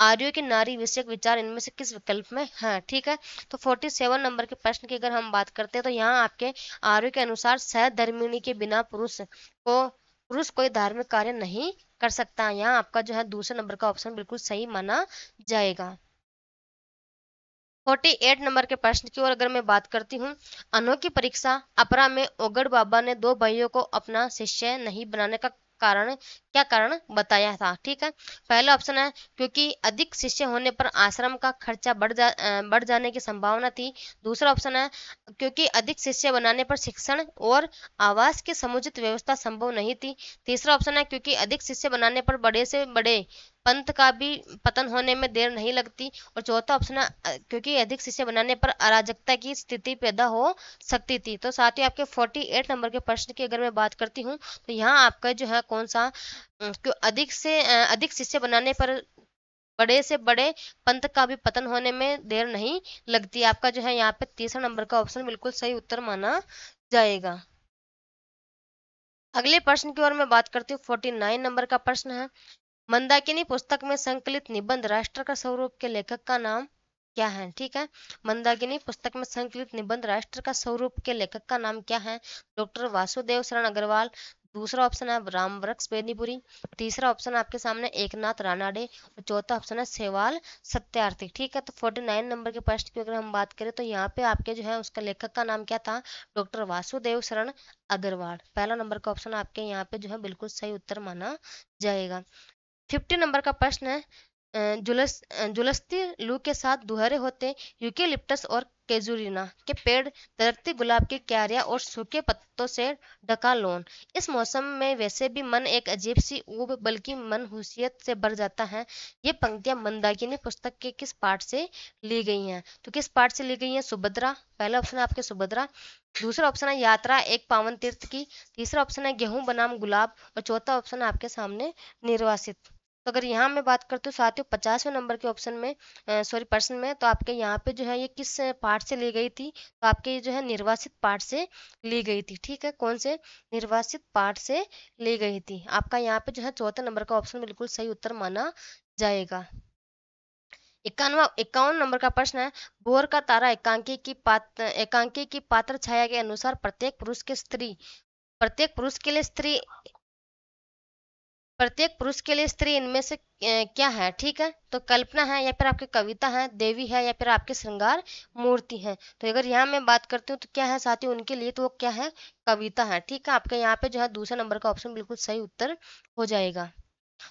आर्यो के नारी विषय विचार इनमें से किस विकल्प में है ठीक है तो फोर्टी नंबर के प्रश्न की अगर हम बात करते हैं तो यहाँ आपके आर्यो के अनुसार सहधर्मिणी के बिना पुरुष को पुरुष कोई धार्मिक कार्य नहीं कर सकता यहाँ आपका जो है दूसरे नंबर का ऑप्शन बिल्कुल सही माना जाएगा फोर्टी एट नंबर के प्रश्न की ओर अगर मैं बात करती हूँ अनोखी परीक्षा अपरा में ओगड़ बाबा ने दो भाइयों को अपना शिष्य नहीं बनाने का कारण क्या कारण बताया था ठीक है पहला ऑप्शन है क्योंकि अधिक शिष्य होने पर आश्रम का खर्चा बढ़ जा बढ़ जाने की संभावना थी दूसरा ऑप्शन है क्योंकि अधिक शिष्य बनाने पर शिक्षण और आवास की समुचित व्यवस्था संभव नहीं थी तीसरा ऑप्शन है क्योंकि अधिक शिष्य बनाने पर बड़े से बड़े पंथ का भी पतन होने में देर नहीं लगती और चौथा ऑप्शन क्योंकि अधिक शिष्य बनाने पर अराजकता की स्थिति पैदा हो सकती थी तो साथ ही आपके 48 नंबर के प्रश्न की अगर मैं बात करती हूँ तो यहाँ आपका जो है कौन सा क्यों अधिक से अधिक शिष्य बनाने पर बड़े से बड़े पंथ का भी पतन होने में देर नहीं लगती आपका जो है यहाँ पे तीसरा नंबर का ऑप्शन बिल्कुल सही उत्तर माना जाएगा अगले प्रश्न की ओर मैं बात करती हूँ फोर्टी नाइन नंबर का प्रश्न है मंदाकिनी पुस्तक में संकलित निबंध राष्ट्र का स्वरूप के लेखक का नाम क्या है ठीक है मंदाकिनी पुस्तक में संकलित निबंध राष्ट्र का स्वरूप के लेखक का नाम क्या है डॉक्टर वासुदेव शरण अग्रवाल दूसरा ऑप्शन है राम वृक्ष बेदनीपुरी तीसरा ऑप्शन आपके सामने एकनाथ रानाडे और चौथा ऑप्शन है सेवाल सत्यार्थी ठीक है तो फोर्टी नाइन नंबर के प्रश्न की अगर हम बात करें तो यहाँ पे आपके जो है उसका लेखक का नाम क्या था डॉक्टर वासुदेव शरण अग्रवाल पहला नंबर का ऑप्शन आपके यहाँ पे जो है बिल्कुल सही उत्तर माना जाएगा फिफ्टी नंबर का प्रश्न है जुलस जुलस्ती लू के साथ दुहरे होते यूकेलिप्टस और केजुरीना के पेड़ धरती गुलाब की क्यारिया और सूखे पत्तों से ढका लोन इस मौसम में वैसे भी मन एक अजीब सी ऊब बल्कि हुसियत से भर जाता है ये पंक्तियां मंदाकिनी पुस्तक के किस पाठ से ली गई हैं तो किस पार्ट से ली गई हैं सुभद्रा पहला ऑप्शन है आपके सुभद्रा दूसरा ऑप्शन है यात्रा एक पावन तीर्थ की तीसरा ऑप्शन है गेहूं बनाम गुलाब और चौथा ऑप्शन है आपके सामने निर्वासित तो अगर यहाँ मैं बात करती हूँ साथियों पचासवें नंबर के ऑप्शन में सॉरी पर्सन में तो आपके यहाँ पे जो है ये किस पार्ट से ली गई थी तो आपके ये जो है निर्वासित पार्ट से ली गई थी ठीक है कौन से निर्वासित पार्ट से ली गई थी आपका यहाँ पे जो है चौथे नंबर का ऑप्शन बिल्कुल सही उत्तर माना जाएगा इक्यानवा इक्यावन नंबर का प्रश्न है बोर का तारा एकांकी की पात्र एकांकी की पात्र छाया के अनुसार प्रत्येक पुरुष के स्त्री प्रत्येक पुरुष के लिए स्त्री प्रत्येक पुरुष के लिए स्त्री इनमें से क्या है ठीक है तो कल्पना है या फिर आपकी कविता है देवी है या फिर आपके श्रृंगार मूर्ति है तो अगर यहाँ मैं बात करती हूँ तो क्या है साथी उनके लिए तो वो क्या है कविता है ठीक है आपके यहाँ पे जो है दूसरे नंबर का ऑप्शन बिल्कुल सही उत्तर हो जाएगा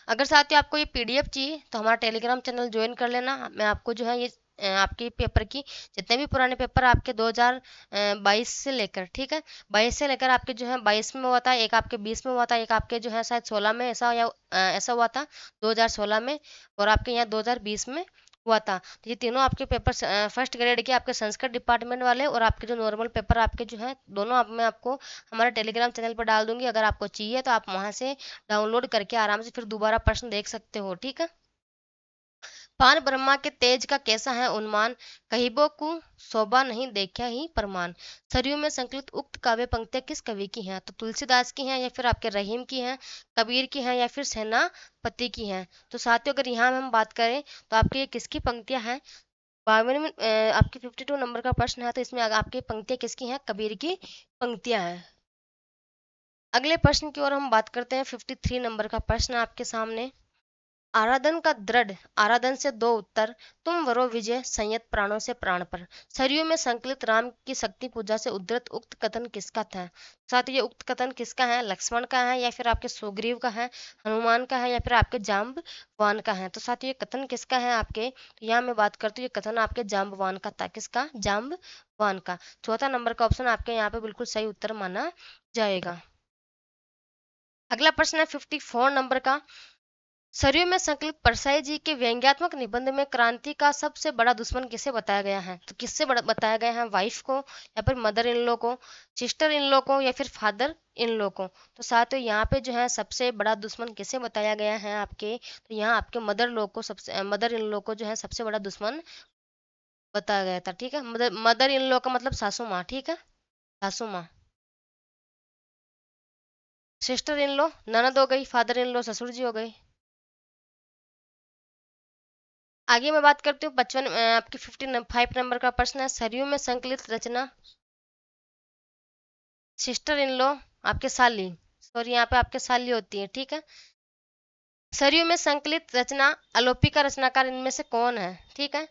अगर साथी आपको ये पीडीएफ चाहिए तो हमारा टेलीग्राम चैनल ज्वाइन कर लेना मैं आपको जो है ये आपके पेपर की जितने भी पुराने पेपर आपके 2022 से लेकर ठीक है बाईस से लेकर आपके जो है बाईस में हुआ था एक आपके बीस में हुआ था एक आपके जो है शायद सोलह में ऐसा या ऐसा हुआ था 2016 में और आपके यहाँ 2020 में हुआ था तो ये तीनों आपके पेपर फर्स्ट ग्रेड के आपके संस्कृत डिपार्टमेंट वाले और आपके जो नॉर्मल पेपर आपके जो है दोनों आप मैं आपको हमारे टेलीग्राम चैनल पर डाल दूंगी अगर आपको चाहिए तो आप वहाँ से डाउनलोड करके आराम से फिर दोबारा प्रश्न देख सकते हो ठीक है पान ब्रह्मा के तेज का कैसा है उन्मान कहिबो को शोभा नहीं देखा ही प्रमाण सरयू में संकलित उक्त काव्य पंक्तियां किस कवि की हैं तो तुलसीदास की हैं या फिर आपके रहीम की हैं कबीर की हैं या फिर सेनापति की हैं तो साथियों अगर यहाँ में हम बात करें तो आपके ये किसकी पंक्तियां हैं बावन में आपकी फिफ्टी टू नंबर का प्रश्न है तो इसमें आपकी पंक्तियां किसकी हैं कबीर की पंक्तियां हैं अगले प्रश्न की ओर हम बात करते हैं फिफ्टी थ्री नंबर का प्रश्न आपके सामने आराधन का दृढ़ आराधन से दो उत्तर तुम वरो विजय संयत प्राणों से प्राण पर सरयू में संकलित राम की शक्ति पूजा से उद्धृत उक्त कथन किसका था साथ ये उक्त कथन किसका है लक्ष्मण का है या फिर आपके सुग्रीव का है हनुमान का है या फिर आपके जाम्बवान का है तो साथ ये कथन किसका है आपके यहाँ मैं बात करती हूँ ये कथन आपके जाम्बवान का था किसका जाम्बवान का चौथा नंबर का ऑप्शन आपके यहाँ पे बिल्कुल सही उत्तर माना जाएगा अगला प्रश्न है फिफ्टी फोर नंबर का सरयू में संकलित परसाई जी के व्यंग्यात्मक निबंध में क्रांति का सबसे बड़ा दुश्मन किसे बताया गया है तो किससे बताया गया है वाइफ को या फिर मदर इन लो को सिस्टर इन लो को या फिर फादर इन लो को तो साथ ही यहाँ पे जो है सबसे बड़ा दुश्मन किसे बताया गया है आपके तो यहाँ आपके मदर लो को सबसे मदर इन लो को जो है सबसे बड़ा दुश्मन बताया गया था ठीक है मदर मदर इन लो का मतलब सासू माँ ठीक है सासू माँ सिस्टर इन लो ननद हो गई फादर इन लो ससुर जी हो गई आगे मैं बात करती हूँ पचपन आपके फिफ्टी फाइव नंबर का प्रश्न है सरयू में संकलित रचना सिस्टर इन लो आपके साली सॉरी यहाँ पे आपके साली होती है ठीक है सरयू में संकलित रचना अलोपी का रचनाकार इनमें से कौन है ठीक है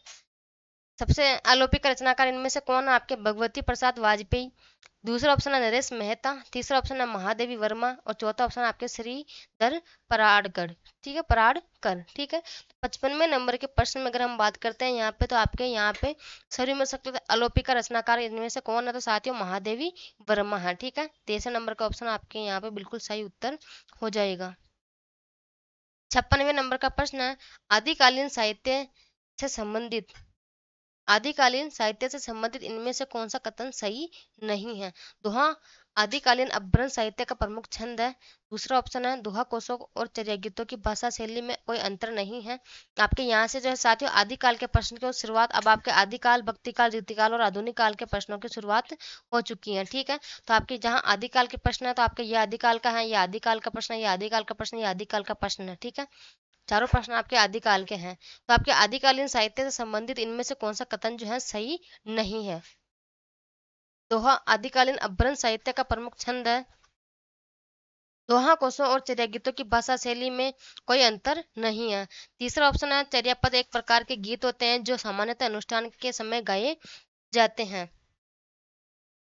सबसे अलौकिक रचनाकार इनमें से कौन है आपके भगवती प्रसाद वाजपेयी दूसरा ऑप्शन है नरेश मेहता तीसरा ऑप्शन है महादेवी वर्मा और चौथा ऑप्शन है आपके श्रीधर पराड़गढ़ ठीक है पराड़कर ठीक है पचपनवे नंबर के प्रश्न में अगर हम बात करते हैं यहाँ पे तो आपके यहाँ पे सभी में सकते आलोपी अलोपिका रचनाकार इनमें से कौन है तो साथियों महादेवी वर्मा है ठीक है तीसरे नंबर का ऑप्शन आपके यहाँ पे बिल्कुल सही उत्तर हो जाएगा छप्पनवे नंबर का प्रश्न है आदिकालीन साहित्य से संबंधित आदिकालीन साहित्य से संबंधित इनमें से कौन सा कथन सही नहीं है दोहा आदिकालीन अभ्रंश साहित्य का प्रमुख छंद है दूसरा ऑप्शन है दोहा कोशों और चर्या गीतों की भाषा शैली में कोई अंतर नहीं है आपके यहाँ से जो है साथियों आदिकाल के प्रश्न की शुरुआत अब आपके आदिकाल भक्तिकाल रीतिकाल और आधुनिक काल के प्रश्नों की शुरुआत हो चुकी है ठीक है तो आपके जहाँ आदिकाल के प्रश्न है तो आपके ये आदिकाल का है ये आदिकाल का प्रश्न है ये आदिकाल का प्रश्न ये आदिकाल का प्रश्न है ठीक है चारों प्रश्न आपके आदिकाल के हैं तो आपके आदिकालीन साहित्य से संबंधित इनमें से कौन सा कथन जो है सही नहीं है दोहा आदिकालीन अभ्रन साहित्य का प्रमुख छंद है दोहा कोशों और चर्या गीतों की भाषा शैली में कोई अंतर नहीं है तीसरा ऑप्शन है चर्यापद एक प्रकार के गीत होते हैं जो सामान्यतः अनुष्ठान के समय गाए जाते हैं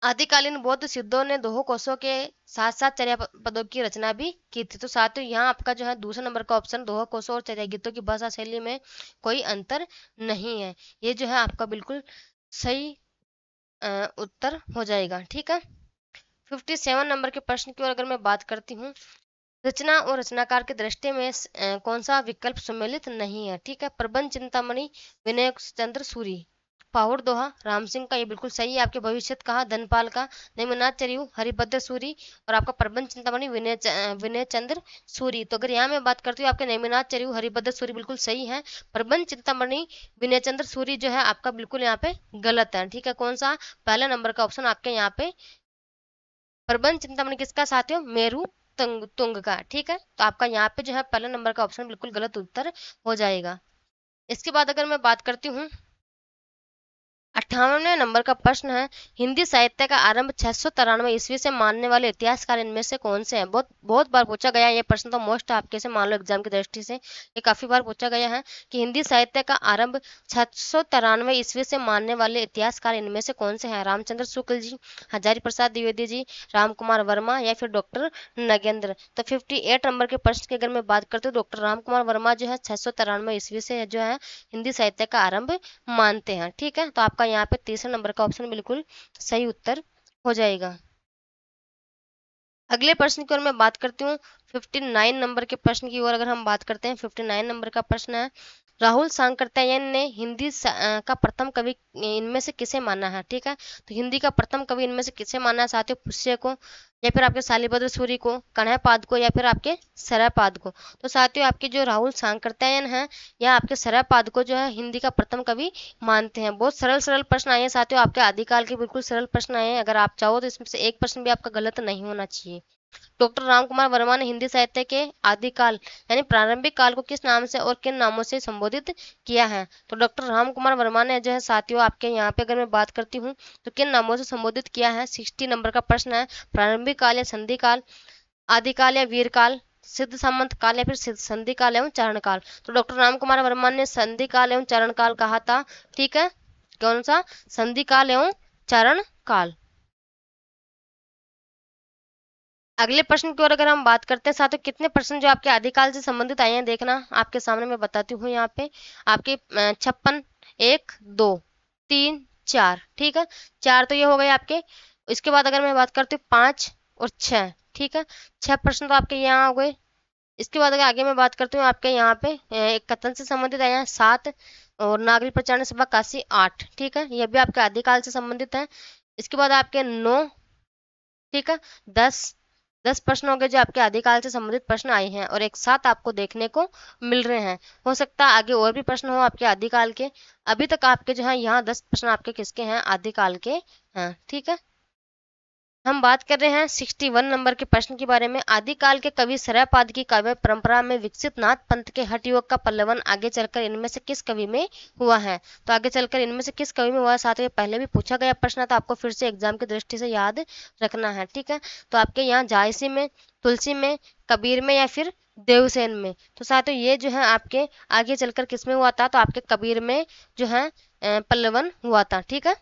आदिकालीन बौद्ध सिद्धों ने दोहो कोशों के साथ साथ चर्या पदों की रचना भी की थी तो ही यहाँ आपका जो है दूसरे नंबर का ऑप्शन दोहो कोशों और चर्या गीतों की भाषा शैली में कोई अंतर नहीं है ये जो है आपका बिल्कुल सही उत्तर हो जाएगा ठीक है फिफ्टी सेवन नंबर के प्रश्न की ओर अगर मैं बात करती हूँ रचना और रचनाकार की दृष्टि में कौन सा विकल्प सम्मिलित नहीं है ठीक है प्रबंध चिंतामणि विनय चंद्र सूरी पाहुड़ दोहा राम सिंह का ये बिल्कुल सही है आपके भविष्य कहा धनपाल का नैमनाचार्यु हरिभद्र सूरी और आपका प्रबंध चिंतामणि विनय विनय चंद्र सूरी तो अगर यहाँ मैं बात करती हूँ आपके नैमनाचार्यु हरिभद्र सूरी बिल्कुल सही है प्रबंध चिंतामणि विनय चंद्र सूरी जो है आपका बिल्कुल यहाँ पे गलत है ठीक है कौन सा पहला नंबर का ऑप्शन आपके यहाँ पे प्रबंध चिंतामणि किसका साथियों मेरू तुंग तुंग का ठीक है तो आपका यहाँ पे जो है पहला नंबर का ऑप्शन बिल्कुल गलत उत्तर हो जाएगा इसके बाद अगर मैं बात करती हूँ अट्ठानवे नंबर का प्रश्न है हिंदी साहित्य का आरंभ छह सौ तिरानवे ईस्वी से मानने वाले इतिहासकार इनमें से कौन से हैं बहुत बहुत बार पूछा गया ये प्रश्न तो मोस्ट आपके से मान लो एग्जाम की दृष्टि से ये काफी बार पूछा गया है कि हिंदी साहित्य का आरंभ छह सौ तिरानवे ईस्वी से मानने वाले इतिहासकार इनमें से कौन से हैं रामचंद्र शुक्ल जी हजारी प्रसाद द्विवेदी जी राम कुमार वर्मा या फिर डॉक्टर नगेंद्र तो फिफ्टी नंबर के प्रश्न की अगर मैं बात करती हूँ डॉक्टर राम कुमार वर्मा जो है छह सौ ईस्वी से जो है हिंदी साहित्य का आरंभ मानते हैं ठीक है तो आपका यहाँ पे तीसरे नंबर का ऑप्शन बिल्कुल सही उत्तर हो जाएगा अगले प्रश्न की ओर मैं बात करती हूँ 59 नंबर के प्रश्न की ओर अगर हम बात करते हैं 59 नंबर का प्रश्न है राहुल सांकरत्यायन ने हिंदी का प्रथम कवि इनमें से किसे माना है ठीक है तो हिंदी का प्रथम कवि इनमें से किसे माना है साथियों पुष्य को या फिर आपके शालीभद्र सूरी को पाद को या फिर आपके सरयपाद को तो साथियों आपके जो राहुल सांकरत्यायन है या आपके पाद को जो है हिंदी का प्रथम कवि मानते हैं बहुत सरल सरल प्रश्न आए हैं साथियों आपके आदिकाल के बिल्कुल सरल प्रश्न आए हैं अगर आप चाहो तो इसमें से एक प्रश्न भी आपका गलत नहीं होना चाहिए डॉक्टर रामकुमार वर्मा ने हिंदी साहित्य के आदिकाल यानी प्रारंभिक काल को किस नाम से और किन नामों से संबोधित किया है तो डॉक्टर रामकुमार वर्मा ने जो है साथियों आपके यहाँ पे अगर मैं बात करती हूँ तो किन नामों से संबोधित किया है सिक्सटी नंबर का प्रश्न है प्रारंभिक काल या संधि काल आदिकाल या वीर काल सिद्ध सामंत काल या फिर संधि काल एवं चरण काल तो डॉक्टर रामकुमार वर्मा ने संधि काल एवं चरण काल कहा था ठीक है कौन सा संधि काल एवं चरण काल अगले प्रश्न की ओर अगर हम बात करते हैं साथियों कितने प्रश्न जो आपके आदिकाल से संबंधित आए हैं देखना आपके सामने मैं बताती हूँ यहाँ पे आपके छप्पन एक दो तीन चार ठीक है चार तो ये हो गए आपके इसके बाद अगर मैं बात करती हूँ पाँच और छ ठीक है छः प्रश्न तो आपके यहाँ हो गए इसके बाद अगर आगे मैं बात करती हूँ आपके यहाँ पे एक कथन से संबंधित है सात और नागरिक प्रचारण सभा काशी आठ ठीक है ये भी आपके आदिकाल से संबंधित है इसके बाद आपके नौ ठीक है दस दस प्रश्न हो गए जो आपके आदिकाल से संबंधित प्रश्न आए हैं और एक साथ आपको देखने को मिल रहे हैं हो सकता है आगे और भी प्रश्न हो आपके आदिकाल के अभी तक आपके जो है यहाँ दस प्रश्न आपके किसके हैं आदिकाल के हैं ठीक है हम बात कर रहे हैं 61 नंबर के प्रश्न के बारे में आदिकाल के कवि सरयपाद की काव्य परंपरा में विकसित नाथ पंथ के हट युवक का पल्लवन आगे चलकर इनमें से किस कवि में हुआ है तो आगे चलकर इनमें से किस कवि में हुआ है साथ में पहले भी पूछा गया प्रश्न था आपको फिर से एग्जाम की दृष्टि से याद रखना है ठीक है तो आपके यहाँ जायसी में तुलसी में कबीर में या फिर देवसेन में तो साथ ये जो है आपके आगे चलकर किस में हुआ था तो आपके कबीर में जो है पल्लवन हुआ था ठीक है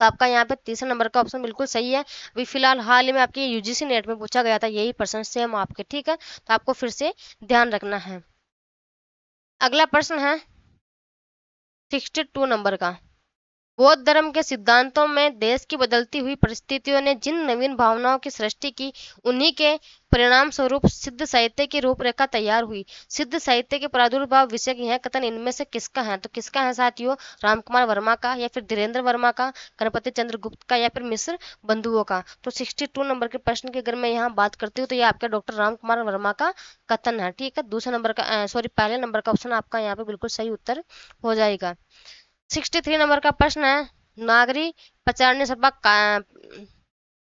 तो आपका यहाँ पे तीसरा नंबर का ऑप्शन बिल्कुल सही है अभी फिलहाल हाल ही में आपके यूजीसी नेट में पूछा गया था यही प्रश्न सेम आपके ठीक है तो आपको फिर से ध्यान रखना है अगला प्रश्न है सिक्सटी टू नंबर का बौद्ध धर्म के सिद्धांतों में देश की बदलती हुई परिस्थितियों ने जिन नवीन भावनाओं की सृष्टि की उन्हीं के परिणाम स्वरूप सिद्ध साहित्य की रूपरेखा तैयार हुई सिद्ध साहित्य के प्रादुर्भाव विषय यह कथन इनमें से किसका है तो किसका है साथियों रामकुमार वर्मा का या फिर धीरेन्द्र वर्मा का गणपति चंद्र गुप्त का या फिर मिश्र बंधुओं का तो टू नंबर के प्रश्न की अगर मैं यहाँ बात करती हूँ तो ये आपका डॉक्टर कुमार वर्मा का कथन है ठीक है दूसरे नंबर का सॉरी पहले नंबर का ऑप्शन आपका यहाँ पे बिल्कुल सही उत्तर हो जाएगा सिक्सटी थ्री नंबर का प्रश्न है नागरी प्रचार सभा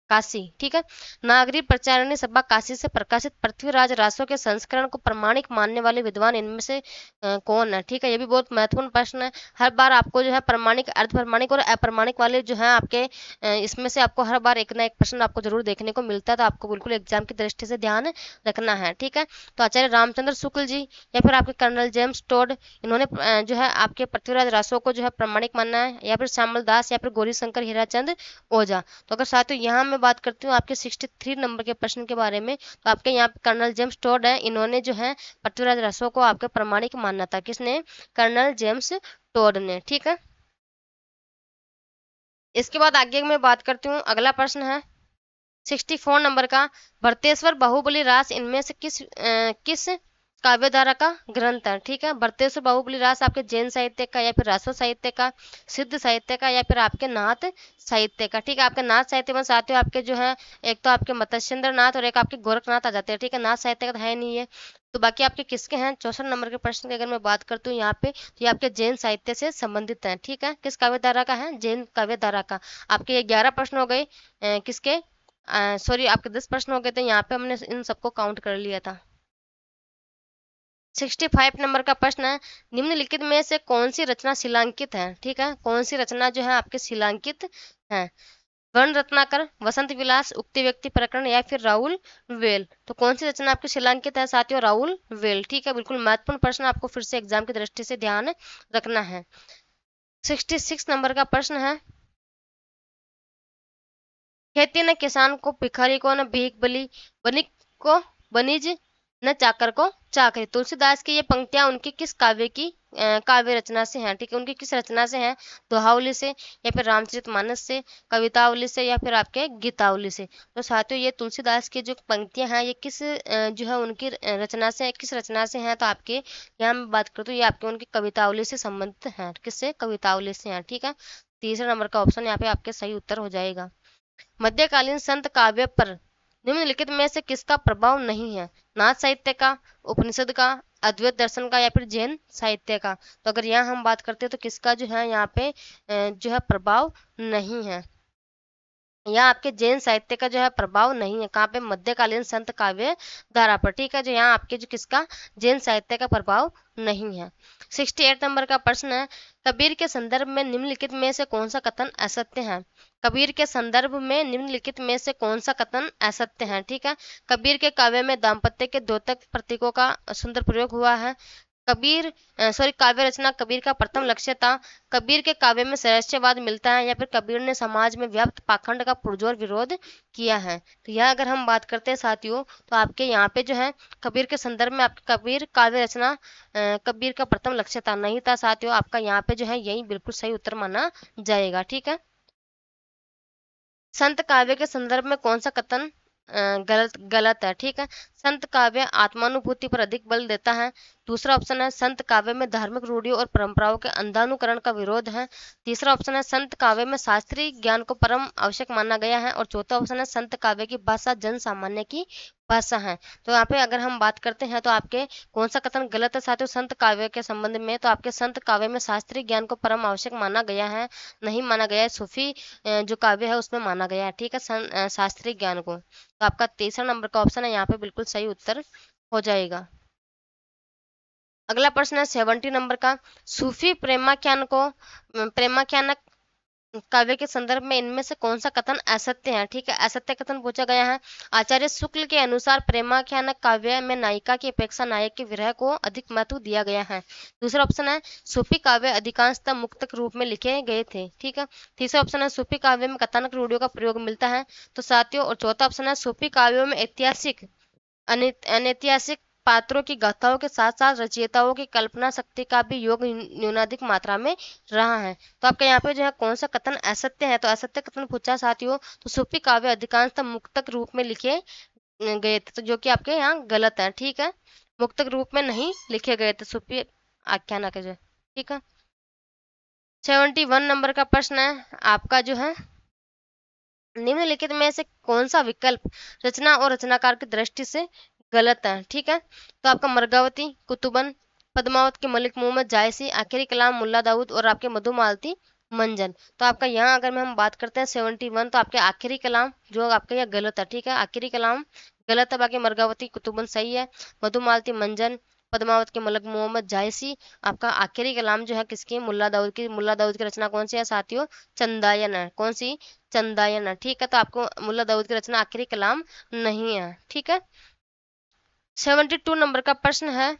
काशी ठीक है नागरी प्रचारणी सभा काशी से प्रकाशित पृथ्वीराज रासो के संस्करण को प्रमाणिक मानने वाले विद्वान इनमें से कौन है ठीक है ये भी बहुत महत्वपूर्ण प्रश्न है हर बार आपको जो है प्रमाणिक अर्ध प्रमाणिक और अप्रमाणिक वाले जो है आपके इसमें से आपको हर बार एक ना एक प्रश्न आपको जरूर देखने को मिलता है तो आपको बिल्कुल एग्जाम की दृष्टि से ध्यान रखना है ठीक है तो आचार्य रामचंद्र शुक्ल जी या फिर आपके कर्नल जेम्स टोड इन्होंने जो है आपके पृथ्वीराज रासो को जो है प्रमाणिक मानना है या फिर श्यामल दास या फिर गौरी शंकर हीरा ओझा तो अगर साथियों यहाँ में मैं बात करती हूँ आपके 63 नंबर के प्रश्न के बारे में तो आपके यहाँ पे कर्नल जेम्स टोड है इन्होंने जो है पृथ्वीराज रसो को आपके प्रमाणिक मानना था किसने कर्नल जेम्स टोड ने ठीक है इसके बाद आगे मैं बात करती हूँ अगला प्रश्न है 64 नंबर का भरतेश्वर बाहुबली रास इनमें से किस आ, किस काव्य धारा का ग्रंथ है ठीक है बर्तेश्वर बाहुबली रास आपके जैन साहित्य का या फिर राष्ट्र साहित्य का सिद्ध साहित्य का या फिर आपके नाथ साहित्य का ठीक है आपके नाथ साहित्य में साथियों आपके जो है एक तो आपके मत्स्येंद्र नाथ और एक आपके गोरखनाथ आ जाते हैं ठीक है नाथ साहित्य का तो है नहीं है तो बाकी आपके किसके हैं चौसठ नंबर के प्रश्न की अगर मैं बात करती हूँ यहाँ पे तो ये आपके जैन साहित्य से संबंधित है ठीक है किस काव्य धारा का है जैन काव्य धारा का आपके ये ग्यारह प्रश्न हो गए किसके सॉरी आपके दस प्रश्न हो गए थे यहाँ पे हमने इन सबको काउंट कर लिया था सिक्सटी फाइव नंबर का प्रश्न है निम्नलिखित में से कौन सी रचना शिलांकित है ठीक है कौन सी रचना जो है आपके शिलांकित है वर्ण रत्नाकर वसंत विलास उक्ति व्यक्ति प्रकरण या फिर राहुल वेल तो कौन सी रचना आपके शिलांकित है साथियों राहुल वेल ठीक है बिल्कुल महत्वपूर्ण प्रश्न आपको फिर से एग्जाम की दृष्टि से ध्यान रखना है सिक्सटी सिक्स नंबर का प्रश्न है खेती न किसान को भिखारी को न भीख बली बनिक को बनीज न चाकर को चाकरी तुलसीदास की ये पंक्तियां उनकी किस काव्य की काव्य रचना से हैं ठीक है उनकी किस रचना से हैं दोहावली से या फिर रामचरित मानस से कवितावली से या फिर आपके गीतावली से तो साथियों ये तुलसीदास की जो पंक्तियां हैं ये किस जो है उनकी रचना से किस रचना से हैं तो आपके यहाँ बात करूँ तो ये आपके उनकी कवितावली से संबंधित हैं किससे कवितावली से हैं ठीक है तीसरा नंबर का ऑप्शन यहाँ पे आपके सही उत्तर हो जाएगा मध्यकालीन संत काव्य पर निम्नलिखित में से किसका प्रभाव नहीं है नाथ साहित्य का उपनिषद का अद्वैत दर्शन का या फिर जैन साहित्य का तो अगर यहाँ हम बात करते हैं तो किसका जो है यहाँ पे जो है प्रभाव नहीं है यहाँ आपके जैन साहित्य का जो है प्रभाव नहीं है कहाँ पे मध्यकालीन संत काव्य धारा पर ठीक है जो यहाँ आपके जो किसका जैन साहित्य का प्रभाव नहीं है 68 नंबर का प्रश्न है कबीर के संदर्भ में निम्नलिखित में से कौन सा कथन असत्य है कबीर के संदर्भ में निम्नलिखित में से कौन सा कथन असत्य है ठीक है कबीर के काव्य में दाम्पत्य के द्योतक प्रतीकों का सुंदर प्रयोग हुआ है कबीर सॉरी काव्य रचना कबीर का प्रथम लक्ष्य था कबीर के काव्य में सरस्यवाद मिलता है या फिर कबीर ने समाज में व्याप्त पाखंड का पुरजोर विरोध किया है तो यह अगर हम बात करते हैं साथियों तो आपके यहाँ पे जो है कबीर के संदर्भ में आपके कबीर काव्य रचना कबीर का प्रथम लक्ष्य था नहीं था साथियों आपका यहाँ पे जो है यही बिल्कुल सही उत्तर माना जाएगा ठीक है संत काव्य के संदर्भ में कौन सा कथन गलत गलत है ठीक है संत काव्य आत्मानुभूति पर अधिक बल देता है दूसरा ऑप्शन है संत काव्य में धार्मिक रूढ़ियों और परंपराओं के अंधानुकरण का विरोध है तीसरा ऑप्शन है संत काव्य में शास्त्रीय ज्ञान को परम आवश्यक माना गया है और चौथा ऑप्शन है संत काव्य की भाषा जन सामान्य की भाषा है तो यहाँ पे अगर हम बात करते हैं तो आपके कौन सा कथन गलत है साथियों संत काव्य के संबंध में तो आपके संत काव्य में शास्त्रीय ज्ञान को परम आवश्यक माना गया है नहीं माना गया है सूफी जो काव्य है उसमें माना गया है ठीक है शास्त्रीय ज्ञान को तो आपका तीसरा नंबर का ऑप्शन है यहाँ पे बिल्कुल सही उत्तर हो जाएगा अगला प्रश्न है सेवेंटी नंबर का सूफी प्रेमाख्यान को प्रेमाख्यान काव्य के संदर्भ में इनमें से कौन सा कथन असत्य है ठीक है असत्य कथन पूछा गया है आचार्य शुक्ल के अनुसार प्रेमाख्यान काव्य में नायिका की अपेक्षा नायक के विरह को अधिक महत्व दिया गया है दूसरा ऑप्शन है सूफी काव्य अधिकांशतः मुक्तक रूप में लिखे गए थे ठीक है तीसरा ऑप्शन है सूफी काव्य में कथानक रूढ़ियों का प्रयोग मिलता है तो साथियों और चौथा ऑप्शन है सूफी काव्यों में ऐतिहासिक अनैतिहासिक पात्रों की गाथाओं के साथ साथ रचयिताओं की कल्पना शक्ति का भी योग न्यूनाधिक मात्रा में रहा है तो आपका यहाँ पे जो है कौन सा कथन असत्य है तो असत्य कथन पूछा साथियों तो सूफी काव्य अधिकांशतः मुक्तक रूप में लिखे गए थे तो जो कि आपके यहाँ गलत है ठीक है मुक्तक रूप में नहीं लिखे गए थे सूफी आख्यान के जो ठीक है सेवेंटी वन नंबर का प्रश्न है आपका जो है निम्नलिखित में से कौन सा विकल्प रचना और रचनाकार की दृष्टि से गलत है ठीक है तो आपका मर्गावती कुतुबन पदमावत के मलिक मोहम्मद जायसी आखिरी कलाम मुल्ला दाऊद और आपके मधु मालती मंजन तो आपका यहाँ अगर हम बात करते हैं सेवेंटी वन तो आपके आखिरी कलाम जो आपका यह गलत है ठीक है आखिरी कलाम गलत है बाकी मर्गावती कुतुबन सही है मधुमालती मंजन पदमावत के मलक मोहम्मद जायसी आपका आखिरी कलाम जो है किसकी मुल्ला दाऊद की मुल्ला दाऊद की रचना कौन सी है साथियों चंदायन है कौन सी चंदायन है ठीक है तो आपको मुला दाऊद की रचना आखिरी कलाम नहीं है ठीक है सेवेंटी टू नंबर का प्रश्न है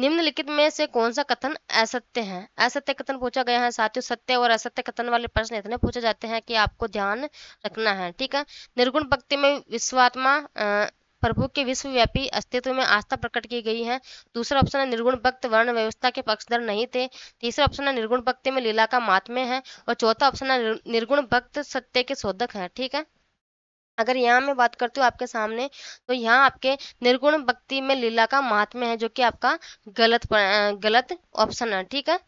निम्नलिखित में से कौन सा कथन असत्य है असत्य कथन पूछा गया है साथियों सत्य और असत्य कथन वाले प्रश्न इतने पूछे जाते हैं कि आपको ध्यान रखना है ठीक है निर्गुण भक्ति में विश्वात्मा प्रभु के विश्वव्यापी अस्तित्व में आस्था प्रकट की गई है दूसरा ऑप्शन है निर्गुण भक्त वर्ण व्यवस्था के पक्षधर नहीं थे तीसरा ऑप्शन है निर्गुण भक्ति में लीला का मात्म्य है और चौथा ऑप्शन है निर्गुण भक्त सत्य के शोधक है ठीक है अगर यहाँ मैं बात करती हूँ आपके सामने तो यहाँ आपके निर्गुण भक्ति में लीला का महात्म्य है जो कि आपका गलत गलत ऑप्शन है ठीक है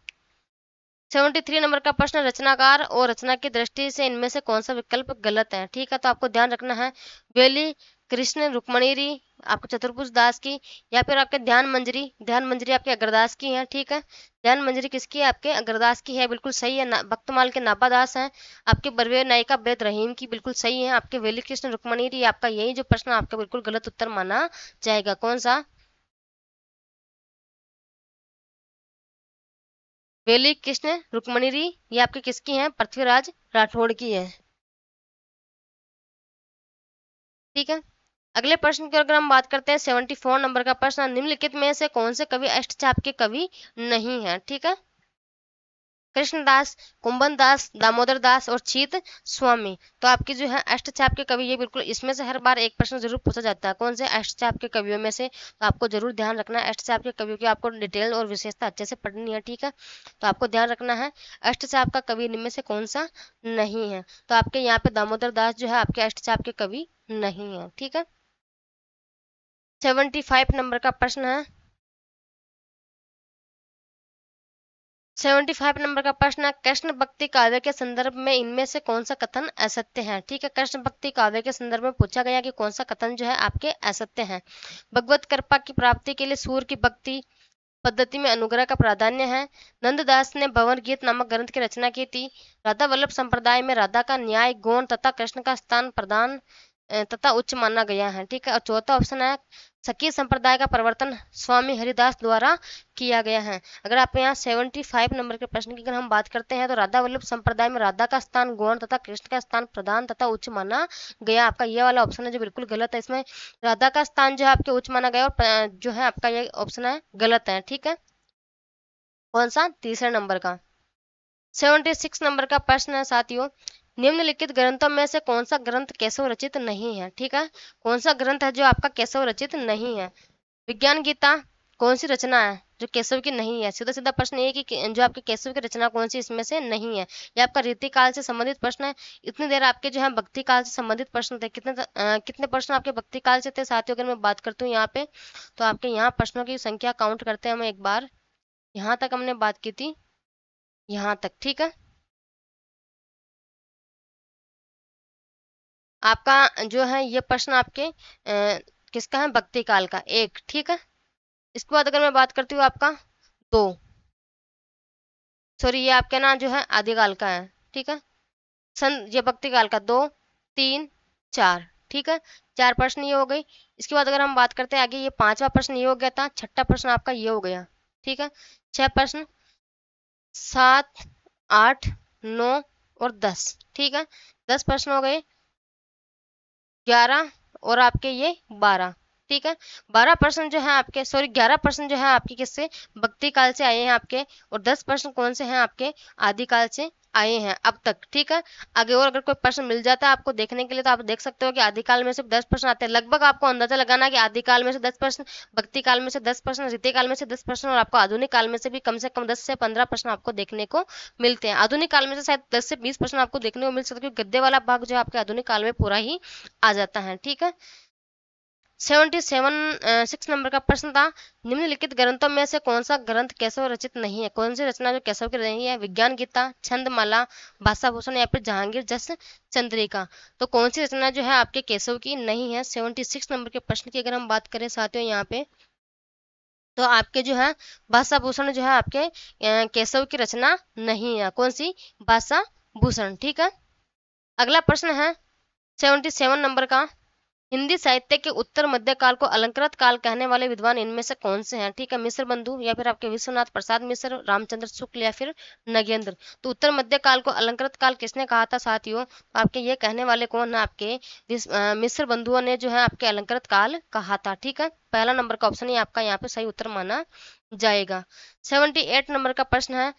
सेवेंटी थ्री नंबर का प्रश्न रचनाकार और रचना की दृष्टि से इनमें से कौन सा विकल्प गलत है ठीक है तो आपको ध्यान रखना है वेली कृष्ण रुक्मणीरी आपके चतुर्भुज दास की या फिर आपके ध्यान मंजरी ध्यान मंजरी आपके अग्रदास की है ठीक है ध्यान मंजरी किसकी है आपके अग्रदास की है बिल्कुल सही है भक्तमाल के दास हैं आपके बरवे नायिका बेद रहीम की बिल्कुल सही है आपके वेली कृष्ण रुक्मणी आपका यही जो प्रश्न आपका बिल्कुल गलत उत्तर माना जाएगा कौन सा वेली कृष्ण रुक्मणिरी ये आपके किसकी है पृथ्वीराज राठौड़ की है ठीक है अगले प्रश्न की अगर हम बात करते हैं सेवेंटी फोर नंबर का प्रश्न निम्नलिखित में से कौन से कवि अष्टचाप के कवि नहीं है ठीक है कृष्णदास कुंभन दास दामोदर दास और चीत स्वामी तो आपकी जो है अष्टचाप के कवि ये बिल्कुल इसमें से हर बार एक प्रश्न जरूर पूछा जाता है कौन से अष्टचाप के कवियों में से तो आपको जरूर ध्यान रखना है अष्टचाप के कवियों की आपको डिटेल और विशेषता अच्छे से पढ़नी है ठीक है तो आपको ध्यान रखना है अष्टचाप का कवि इनमें से कौन सा नहीं है तो आपके यहाँ पे दामोदर दास जो है आपके अष्टचाप के कवि नहीं है ठीक है सेवेंटी फाइव नंबर का प्रश्न है सेवेंटी फाइव नंबर का प्रश्न है कृष्ण भक्ति काव्य के संदर्भ में इनमें से कौन सा कथन असत्य है ठीक है कृष्ण भक्ति काव्य के संदर्भ में पूछा गया कि कौन सा कथन जो है आपके असत्य है भगवत कृपा की प्राप्ति के लिए सूर्य की भक्ति पद्धति में अनुग्रह का प्राधान्य है नंददास ने भवन गीत नामक ग्रंथ की रचना की थी राधा वल्लभ संप्रदाय में राधा का न्याय गौण तथा कृष्ण का स्थान प्रदान तथा उच्च माना गया है ठीक है और चौथा ऑप्शन है सकीय संप्रदाय का प्रवर्तन स्वामी हरिदास द्वारा किया गया है अगर आप यहाँ 75 नंबर के प्रश्न की अगर हम बात करते हैं तो राधा वल्लभ संप्रदाय में राधा का स्थान गौण तथा कृष्ण का स्थान प्रधान तथा उच्च माना गया आपका यह वाला ऑप्शन है जो बिल्कुल गलत है इसमें राधा का स्थान जो है आपके उच्च माना गया और जो है आपका यह ऑप्शन है गलत है ठीक है कौन सा तीसरे नंबर का सेवेंटी सिक्स नंबर का प्रश्न है साथियों निम्नलिखित ग्रंथों में से कौन सा ग्रंथ केशव रचित नहीं है ठीक है कौन सा ग्रंथ है जो आपका केशव रचित नहीं है विज्ञान गीता कौन सी रचना है जो केशव की नहीं है सीधा सीधा प्रश्न ये कि जो आपके केशव की रचना कौन सी इसमें से नहीं है या आपका रीति काल से संबंधित प्रश्न है इतनी देर आपके जो है भक्ति काल से संबंधित प्रश्न थे कितने आ, कितने प्रश्न आपके भक्ति काल से थे साथियों अगर मैं बात करती हूँ यहाँ पे तो आपके यहाँ प्रश्नों की संख्या काउंट करते हैं हम एक बार यहाँ तक हमने बात की थी यहाँ तक ठीक है आपका जो है ये प्रश्न आपके किसका है भक्ति काल का एक ठीक है इसके बाद अगर मैं बात करती हूँ आपका दो सॉरी ये आपके ना जो है आदिकाल का है ठीक है सन ये भक्ति काल का दो तीन चार ठीक है चार प्रश्न ये हो गई इसके बाद अगर हम बात करते हैं आगे ये पांचवा प्रश्न ये हो गया था छठा प्रश्न आपका ये हो गया ठीक है छह प्रश्न सात आठ नौ और दस ठीक है दस प्रश्न हो गए ग्यारह और आपके ये बारह ठीक है बारह परसेंट जो है आपके सॉरी ग्यारह परसेंट जो है आपके किससे भक्ति काल से आए हैं आपके और दस परसेंट कौन से हैं आपके आदिकाल से आए हैं अब तक ठीक है आगे और अगर कोई प्रश्न मिल जाता है आपको देखने के लिए तो आप देख सकते हो कि आदिकाल में से दस प्रश्न आते हैं लगभग आपको अंदाजा लगाना कि आदिकाल में से दस प्रश्न भक्ति काल में से दस प्रश्न रीति काल में से दस प्रश्न और आपको आधुनिक काल में से भी कम से कम दस से पंद्रह प्रश्न आपको देखने को मिलते हैं आधुनिक काल में से शायद दस से बीस प्रश्न आपको देखने को मिल सकते हैं क्योंकि गद्दे वाला भाग जो है आपके आधुनिक काल में पूरा ही आ जाता है ठीक है सेवेंटी सेवन सिक्स नंबर का प्रश्न था निम्नलिखित ग्रंथों में से कौन सा ग्रंथ केशव रचित नहीं है कौन सी रचना जो केशव की रही है विज्ञान गीता छंदमाला भाषाभूषण या फिर जहांगीर जस चंद्रिका तो कौन सी रचना जो है आपके केशव की नहीं है सेवेंटी सिक्स नंबर के प्रश्न की अगर हम बात करें साथियों यहाँ पे तो आपके जो है भाषाभूषण जो है आपके केशव की रचना नहीं है कौन सी भाषाभूषण ठीक है अगला प्रश्न है सेवेंटी सेवन नंबर का हिंदी साहित्य के उत्तर मध्य काल को अलंकृत काल कहने वाले विद्वान इनमें से कौन से हैं ठीक है मिश्र बंधु या फिर आपके विश्वनाथ प्रसाद मिश्र रामचंद्र शुक्ल या फिर नगेंद्र तो उत्तर मध्य काल को अलंकृत काल किसने कहा था साथियों आपके ये कहने वाले कौन है आपके मिश्र बंधुओं ने जो है आपके अलंकृत काल कहा था ठीक है पहला नंबर का ऑप्शन ही आपका यहाँ पे सही उत्तर माना जाएगा सेवेंटी एट नंबर का प्रश्न है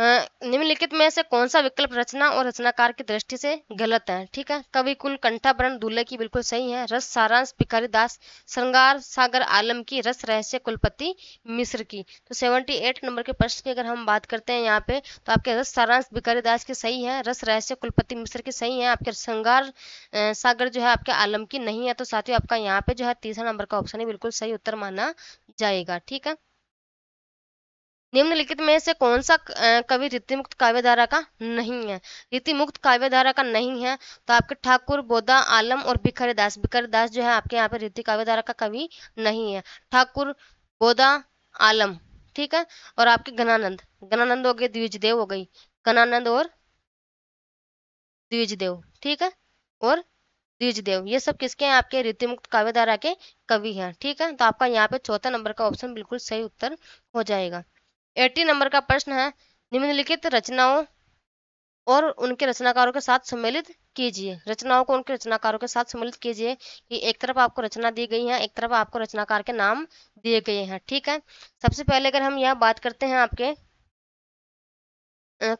निम्नलिखित में से कौन सा विकल्प रचना और रचनाकार की दृष्टि से गलत है ठीक है कवि कुल कंठाभरण दूल्हे की बिल्कुल सही है रस सारांश भिखारी दास श्रृंगार सागर आलम की रस रहस्य कुलपति मिश्र की तो सेवेंटी एट नंबर के प्रश्न की अगर हम बात करते हैं यहाँ पे तो आपके रस सारांश भिखारी दास की सही है रस रहस्य कुलपति मिश्र की सही है आपके श्रृंगार सागर जो है आपके आलम की नहीं है तो साथियों आपका यहाँ पे जो है तीसरा नंबर का ऑप्शन ही बिल्कुल सही उत्तर माना जाएगा ठीक है निम्नलिखित में से कौन सा कवि रीतिमुक्त काव्य धारा का नहीं है रीतिमुक्त काव्य धारा का नहीं है तो आपके ठाकुर बोधा आलम और बिखरे दास भिखरे दास जो है आपके यहाँ पे रीति काव्य धारा का कवि नहीं है ठाकुर बोधा आलम ठीक है और आपके घनानंद घनानंद हो गए द्विजदेव हो गई घनानंद और द्विजदेव ठीक है और द्विजदेव ये सब किसके हैं आपके रीतिमुक्त काव्य धारा के कवि हैं ठीक है तो आपका यहाँ पे चौथा नंबर का ऑप्शन बिल्कुल सही उत्तर हो जाएगा एटी नंबर का प्रश्न है निम्नलिखित रचनाओं और उनके रचनाकारों के साथ सम्मिलित कीजिए रचनाओं को उनके रचनाकारों के साथ सम्मिलित कीजिए कि एक तरफ आपको रचना दी गई है एक तरफ आपको रचनाकार के नाम दिए गए हैं ठीक है सबसे पहले अगर हम यह बात करते हैं आपके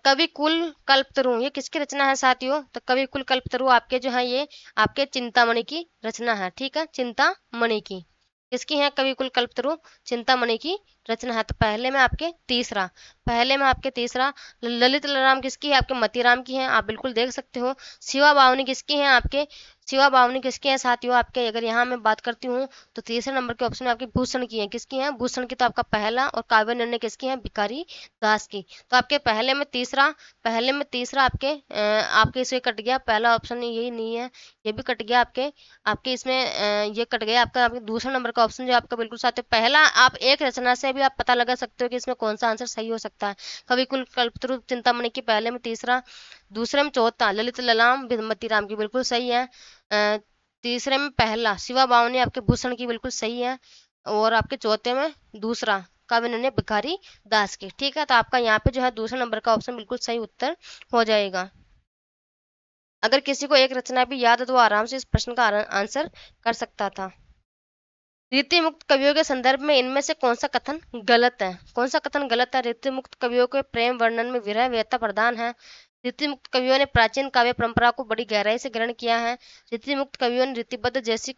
कवि कुल कल्प तरु ये किसकी रचना है साथियों तो कवि कुल कल्प तरु आपके जो है ये आपके चिंतामणि की रचना है ठीक है चिंतामणि की किसकी है कवि कुल कल्पतरु चिंतामणि की रचना है तो पहले में आपके तीसरा पहले में आपके तीसरा ललित राम किसकी है आपके मतीराम की है आप बिल्कुल देख सकते हो शिवा बावनी किसकी है आपके सेवा भावनी किसकी है साथियों आपके अगर यहाँ मैं बात करती हूँ तो तीसरे नंबर के ऑप्शन में आपके भूषण की है किसकी है भूषण की तो आपका पहला और काव्य निर्णय किसकी है भिकारी दास की तो आपके पहले में तीसरा पहले में तीसरा आपके आपके इसमें कट गया पहला ऑप्शन यही नहीं है ये भी कट गया आपके आपके इसमें ये कट गया आपका आपके दूसरे नंबर का ऑप्शन जो आपका बिल्कुल साथ पहला आप एक रचना से भी आप पता लगा सकते हो कि इसमें कौन सा आंसर सही हो सकता है कभी कुल कल्पतरु चिंतामणि की पहले में तीसरा दूसरे में चौथा ललित ललाम भिमती राम की बिल्कुल सही है तीसरे में पहला शिवा बावनी आपके भूषण की बिल्कुल सही है और आपके चौथे में दूसरा कब इन्होंने भिखारी दास के ठीक है तो आपका यहाँ पे जो है दूसरे नंबर का ऑप्शन बिल्कुल सही उत्तर हो जाएगा अगर किसी को एक रचना भी याद है तो आराम से इस प्रश्न का आंसर कर सकता था रीति मुक्त कवियों के संदर्भ में इनमें से कौन सा कथन गलत है कौन सा कथन गलत है रीति मुक्त कवियों के प्रेम वर्णन में विरह व्यता प्रदान है रीति मुक्त कवियों ने प्राचीन काव्य परंपरा को बड़ी गहराई से ग्रहण किया है रीति मुक्त कवियों ने रीतिबद्ध जैसी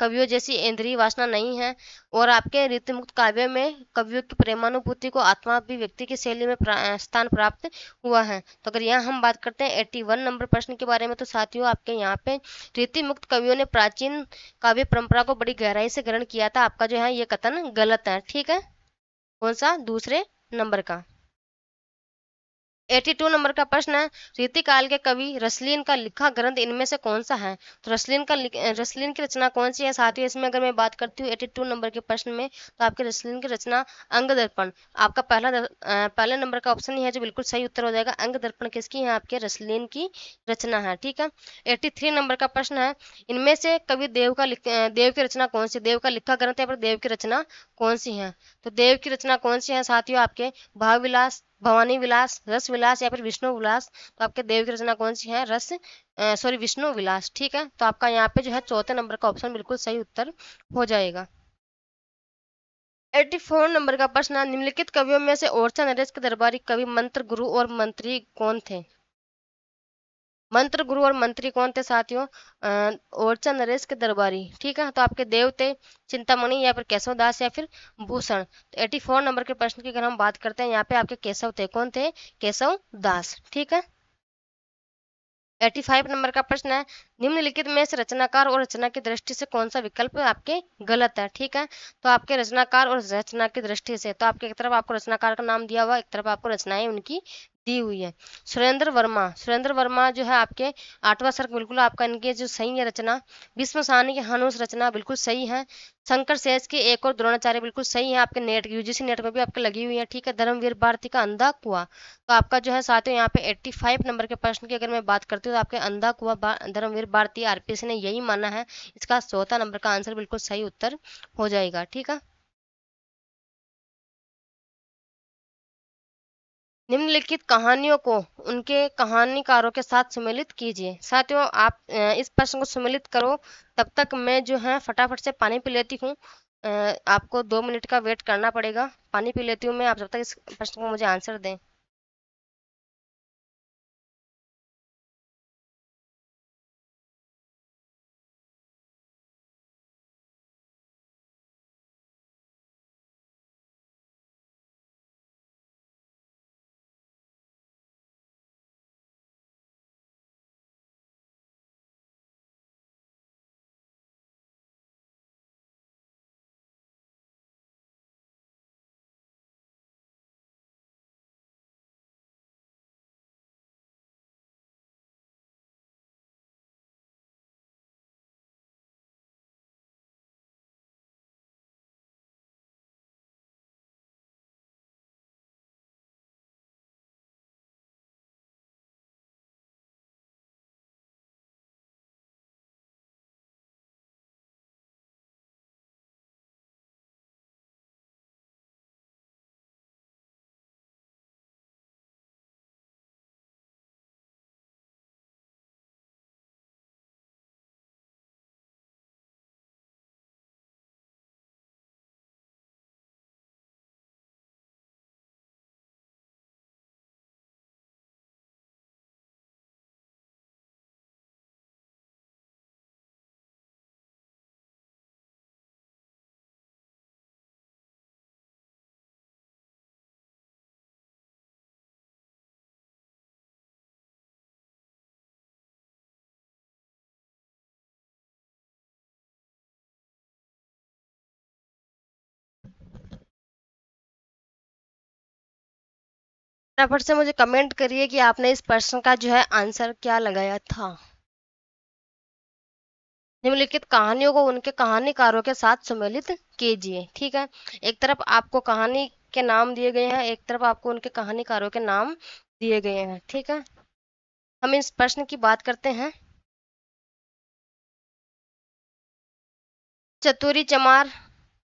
कवियों जैसी इंद्रिय वासना नहीं है और आपके रीति मुक्त काव्य में कवियों की प्रेमानुभूति को आत्मा भी व्यक्ति की शैली में प्रा, स्थान प्राप्त हुआ है तो अगर यहाँ हम बात करते हैं एट्टी वन नंबर प्रश्न के बारे में तो साथियों आपके यहाँ पे रीति मुक्त कवियों ने प्राचीन काव्य परंपरा को बड़ी गहराई से ग्रहण किया था आपका जो है ये कथन गलत है ठीक है कौन सा दूसरे नंबर का 82 नंबर का प्रश्न है रीतिकाल के कवि रसलीन का लिखा ग्रंथ इनमें से कौन सा है तो रसलीन का रसलीन की रचना कौन सी है साथ ही इसमें अगर मैं बात करती हूँ 82 नंबर के प्रश्न में तो आपके रसलीन की रचना अंग दर्पण आपका पहला दर, पहले नंबर का ऑप्शन ही है जो बिल्कुल सही उत्तर हो जाएगा अंग दर्पण किसकी है आपके रसलीन की रचना है ठीक है एट्टी नंबर का प्रश्न है इनमें से कवि देव का देव की रचना कौन सी देव का लिखा ग्रंथ है पर देव की रचना कौन सी है तो देव की रचना कौन सी है साथियों आपके भाव विलास भवानी विलास रस विलास या फिर विष्णु विलास तो आपके देव की रचना कौन सी है रस सॉरी विष्णु विलास ठीक है तो आपका यहाँ पे जो है चौथे नंबर का ऑप्शन बिल्कुल सही उत्तर हो जाएगा 84 नंबर का प्रश्न निम्नलिखित कवियों में से ओरछा नरेश के दरबारी कवि मंत्र गुरु और मंत्री कौन थे मंत्र गुरु और मंत्री कौन थे साथियों ओरचा नरेश के दरबारी ठीक है तो आपके देवते चिंतामणि या फिर केशव दास या फिर भूषण तो एटी फोर नंबर के प्रश्न की अगर हम बात करते हैं यहाँ पे आपके केशव थे कौन थे केशव दास ठीक है एटी फाइव नंबर का प्रश्न है निम्नलिखित में से रचनाकार और रचना की दृष्टि से कौन सा विकल्प आपके गलत है ठीक है तो आपके रचनाकार और रचना की दृष्टि से तो आपके एक तरफ आपको रचनाकार का नाम दिया हुआ एक तरफ आपको रचनाएं उनकी दी हुई है सुरेंद्र वर्मा सुरेंद्र वर्मा जो है आपके आठवां सर्क बिल्कुल आपका इनके जो सही है रचना विश्व सहनी की हनुष रचना बिल्कुल सही है शंकर शेष के एक और द्रोणाचार्य बिल्कुल सही है आपके नेट यूजीसी नेट में भी आपके लगी हुई है ठीक है धर्मवीर भारती का अंधा कुआ तो आपका जो है साथियों यहाँ पे 85 नंबर के प्रश्न की अगर मैं बात करती हूँ तो आपके अंधा कुआ धर्मवीर भारती आरपीएस ने यही माना है इसका चौथा नंबर का आंसर बिल्कुल सही उत्तर हो जाएगा ठीक है निम्नलिखित कहानियों को उनके कहानीकारों के साथ सम्मिलित कीजिए साथियों आप इस प्रश्न को सम्मिलित करो तब तक मैं जो है फटाफट से पानी पी लेती हूँ आपको दो मिनट का वेट करना पड़ेगा पानी पी लेती हूँ मैं आप जब तक इस प्रश्न को मुझे आंसर दें फटाफट से मुझे कमेंट करिए कि आपने इस प्रश्न का जो है आंसर क्या लगाया था निम्नलिखित कहानियों को उनके कहानीकारों के साथ सम्मिलित कीजिए ठीक है एक तरफ आपको कहानी के नाम दिए गए हैं एक तरफ आपको उनके कहानीकारों के नाम दिए गए हैं ठीक है हम इस प्रश्न की बात करते हैं चतुरी चमार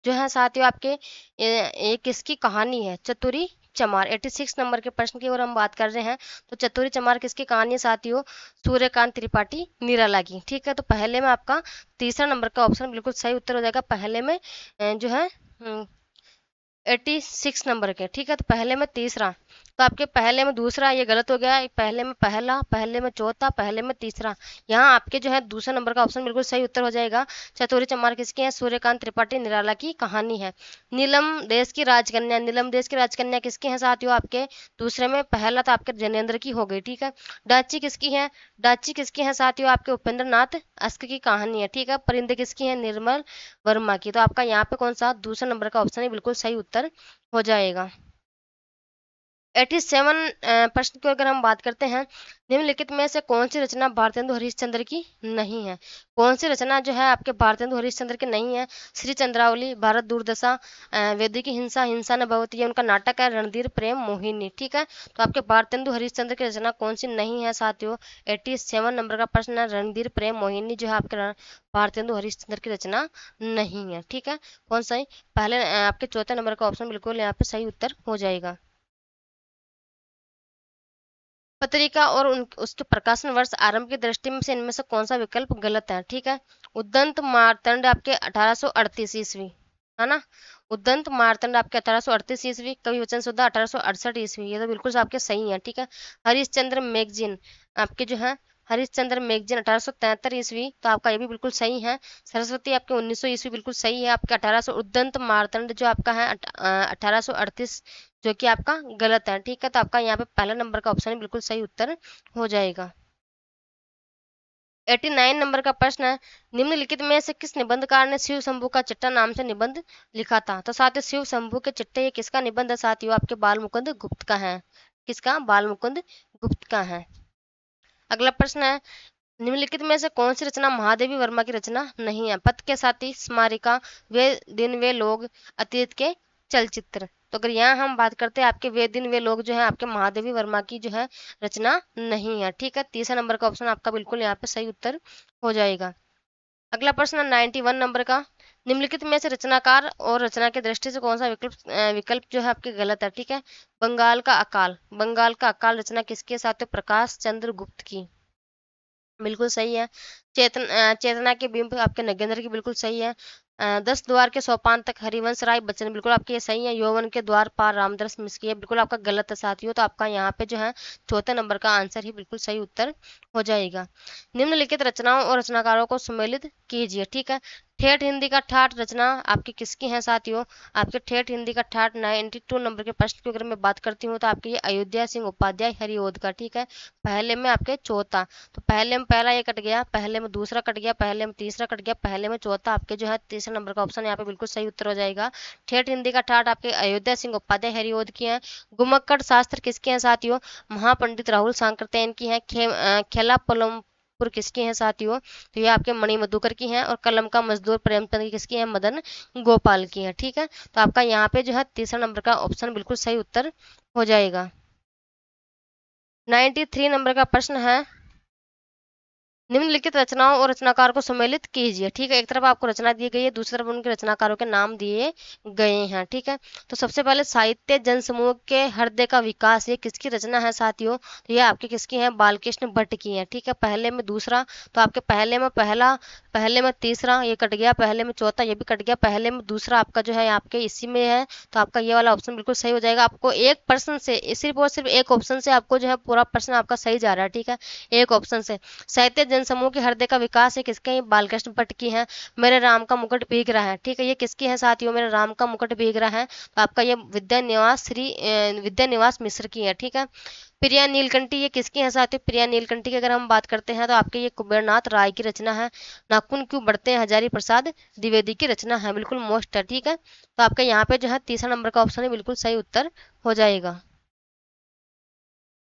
जो है साथियों आपके ये, ये किसकी कहानी है चतुरी चमार 86 नंबर के प्रश्न की ओर हम बात कर रहे हैं तो चतुरी चमार किसकी कहानी साथी हो सूर्यकांत त्रिपाठी निराला की ठीक है तो पहले में आपका तीसरा नंबर का ऑप्शन बिल्कुल सही उत्तर हो जाएगा पहले में जो है एटी हम्म, सिक्स नंबर के ठीक है तो पहले में तीसरा तो आपके पहले में दूसरा ये गलत हो गया पहले में पहला पहले में चौथा पहले में तीसरा यहाँ आपके जो है दूसरे नंबर का ऑप्शन बिल्कुल सही उत्तर हो जाएगा चतुरी चमार किसकी है सूर्यकांत त्रिपाठी निराला की कहानी है नीलम देश की राजकन्या नीलम देश की राजकन्या किसकी है साथियों आपके दूसरे में पहला तो आपके जनेन्द्र की हो गई ठीक है डाची किसकी है डाची किसकी है साथियों आपके उपेंद्र नाथ अस्क की कहानी है ठीक है परिंदे किसकी है निर्मल वर्मा की तो आपका यहाँ पे कौन सा दूसरे नंबर का ऑप्शन है बिल्कुल सही उत्तर हो जाएगा एटी सेवन प्रश्न की अगर हम बात करते हैं निम्नलिखित में से कौन सी रचना भारतेंदु हरिश्चंद्र की नहीं है कौन सी रचना जो है आपके भारतेंदु हरिश्चंद्र की नहीं है श्री चंद्रावली भारत दुर्दशा uh, वेदी की हिंसा हिंसा न बहुत ये उनका नाटक है रणधीर प्रेम मोहिनी ठीक है तो आपके भारतेंदु हरिश्चंद्र की रचना कौन सी नहीं है साथियों एट्टी सेवन नंबर का प्रश्न है रणधीर प्रेम मोहिनी जो है आपके भारतेंदु हरिश्चंद्र की रचना नहीं है ठीक है कौन सा पहले uh, आपके चौथे नंबर का ऑप्शन बिल्कुल यहाँ पे सही उत्तर हो जाएगा पत्रिका और उन, उसके प्रकाशन वर्ष आरंभ की दृष्टि में से इनमें से कौन सा विकल्प गलत है ठीक है उदंत मारतंड आपके अठारह ईस्वी है ना उदंत मारतंड आपके अठारह ईस्वी कवि वचन शुद्ध अठारह ईस्वी ये तो बिल्कुल आपके सही है ठीक है हरिश्चंद्र मैगजीन आपके जो है हरिश्चंद्र मेघजन अठारह ईस्वी तो आपका ये भी बिल्कुल सही है सरस्वती आपके 1900 ईस्वी बिल्कुल सही है आपका 1800 उद्दंत मारतंड जो आपका है 1838 जो कि आपका गलत है ठीक है तो आपका यहाँ पे पहला नंबर का ऑप्शन बिल्कुल सही उत्तर हो जाएगा 89 नंबर का प्रश्न है निम्नलिखित में से किस निबंधकार ने शिव शंभु का चिट्टा नाम से निबंध लिखा था तो साथ ही शिव शंभु के चिट्टे ये किसका निबंध है साथ ही आपके बाल मुकुंद गुप्त का है किसका बाल मुकुंद गुप्त का है अगला प्रश्न है निम्नलिखित में से कौन सी रचना महादेवी वर्मा की रचना नहीं है पथ के साथी स्मारिका वे दिन वे लोग अतीत के चलचित्र तो अगर यहाँ हम बात करते हैं आपके वे दिन वे लोग जो है आपके महादेवी वर्मा की जो है रचना नहीं है ठीक है तीसरा नंबर का ऑप्शन आपका बिल्कुल यहाँ पे सही उत्तर हो जाएगा अगला प्रश्न नाइन्टी वन नंबर का निम्नलिखित में से रचनाकार और रचना के दृष्टि से कौन सा विकल्प विकल्प जो है आपके गलत है ठीक है बंगाल का अकाल बंगाल का अकाल रचना किसके है प्रकाश चंद्र गुप्त की बिल्कुल सही है चेतन चेतना के बिंब आपके नगेंद्र की बिल्कुल सही है दस द्वार के सोपान तक हरिवंश राय बच्चन बिल्कुल आपके ये सही है यौवन के द्वार पार रामदर्स मिस्की है बिल्कुल आपका गलत है साथियों तो आपका यहाँ पे जो है चौथे नंबर का आंसर ही बिल्कुल सही उत्तर हो जाएगा निम्नलिखित रचनाओं और रचनाकारों को सम्मिलित कीजिए ठीक है ठेठ हिंदी का ठाठ रचना आपकी किसकी है साथियों आपके ठेठ हिंदी का ठाठ नाइनटी टू नंबर के प्रश्न की अगर मैं बात करती हूँ तो आपके ये अयोध्या सिंह उपाध्याय हरिओद का ठीक है पहले में आपके चौथा तो पहले में पहला ये कट गया पहले में दूसरा कट गया पहले में तीसरा कट गया पहले में चौथा आपके जो है तीसरे नंबर का ऑप्शन यहाँ पे बिल्कुल सही उत्तर हो जाएगा ठेठ हिंदी का ठाठ आपके अयोध्या सिंह उपाध्याय हरिओद की है गुमक्कड़ शास्त्र किसके हैं साथियों महापंडित राहुल सांकृत्यान की है खेला पलम नागपुर किसकी हैं साथियों तो ये आपके मणि मधुकर की हैं और कलम का मजदूर प्रेमचंद की किसकी हैं मदन गोपाल की हैं ठीक है तो आपका यहाँ पे जो है तीसरा नंबर का ऑप्शन बिल्कुल सही उत्तर हो जाएगा 93 नंबर का प्रश्न है निम्नलिखित रचनाओं और रचनाकार को सम्मिलित कीजिए ठीक है एक तरफ आपको रचना दी गई है दूसरी तरफ उनके रचनाकारों के नाम दिए गए हैं ठीक है तो सबसे पहले साहित्य जनसमूह के हृदय का विकास ये किसकी रचना है साथियों तो ये आपके किसकी है बालकृष्ण भट्ट की है ठीक है पहले में दूसरा तो आपके पहले में पहला पहले में तीसरा ये कट गया पहले में चौथा ये भी कट गया पहले में दूसरा आपका जो है आपके इसी में है तो आपका ये वाला ऑप्शन बिल्कुल सही हो जाएगा आपको एक पर्सन से सिर्फ और सिर्फ एक ऑप्शन से आपको जो है पूरा प्रश्न आपका सही जा रहा है ठीक है एक ऑप्शन से साहित्य जनसमूह के हृदय का विकास है किसके हैं बालकृष्ण भट्ट की है मेरे राम का मुकुट भीग रहा है ठीक है ये किसकी है साथियों मेरे राम का मुकुट भीग रहा है तो आपका ये विद्या निवास श्री विद्या निवास मिश्र की है ठीक है प्रिया नीलकंठी ये किसकी है साथियों प्रिया नीलकंठी की अगर हम बात करते हैं तो आपके ये कुबेरनाथ राय की रचना है नाकुन क्यों बढ़ते हैं हजारी प्रसाद द्विवेदी की रचना है बिल्कुल मोस्ट है ठीक है तो आपका यहाँ पे जो है तीसरा नंबर का ऑप्शन है बिल्कुल सही उत्तर हो जाएगा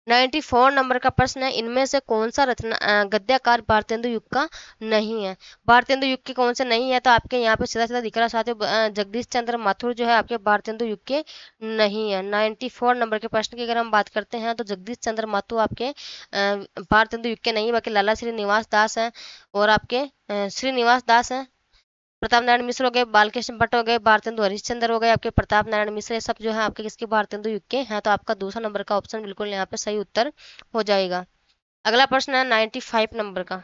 नाइन्टी फोर नंबर का प्रश्न है इनमें से कौन सा रचना गद्याकार भारतेंदु युग का नहीं है भारतेंदु युग के कौन से नहीं है तो आपके यहाँ पे सीधा सीधा दिख रहा साथ जगदीश चंद्र माथुर जो है आपके भारतेंदु युग के नहीं है नाइन्टी फोर नंबर के प्रश्न की अगर हम बात करते हैं तो जगदीश चंद्र माथुर आपके भारतेंदु युग के नहीं बाकी लाला श्रीनिवास दास हैं और आपके श्रीनिवास दास हैं प्रताप नारायण मिश्र हो गए बालकृष्ण भट्ट हो गए भारतेंदु हरिश्चंद्र हो गए आपके प्रताप नारायण मिश्र सब जो है आपके किसके भारतेंदु युग के हैं तो आपका दूसरा नंबर का ऑप्शन बिल्कुल यहाँ पे सही उत्तर हो जाएगा अगला प्रश्न है नाइन्टी फाइव नंबर का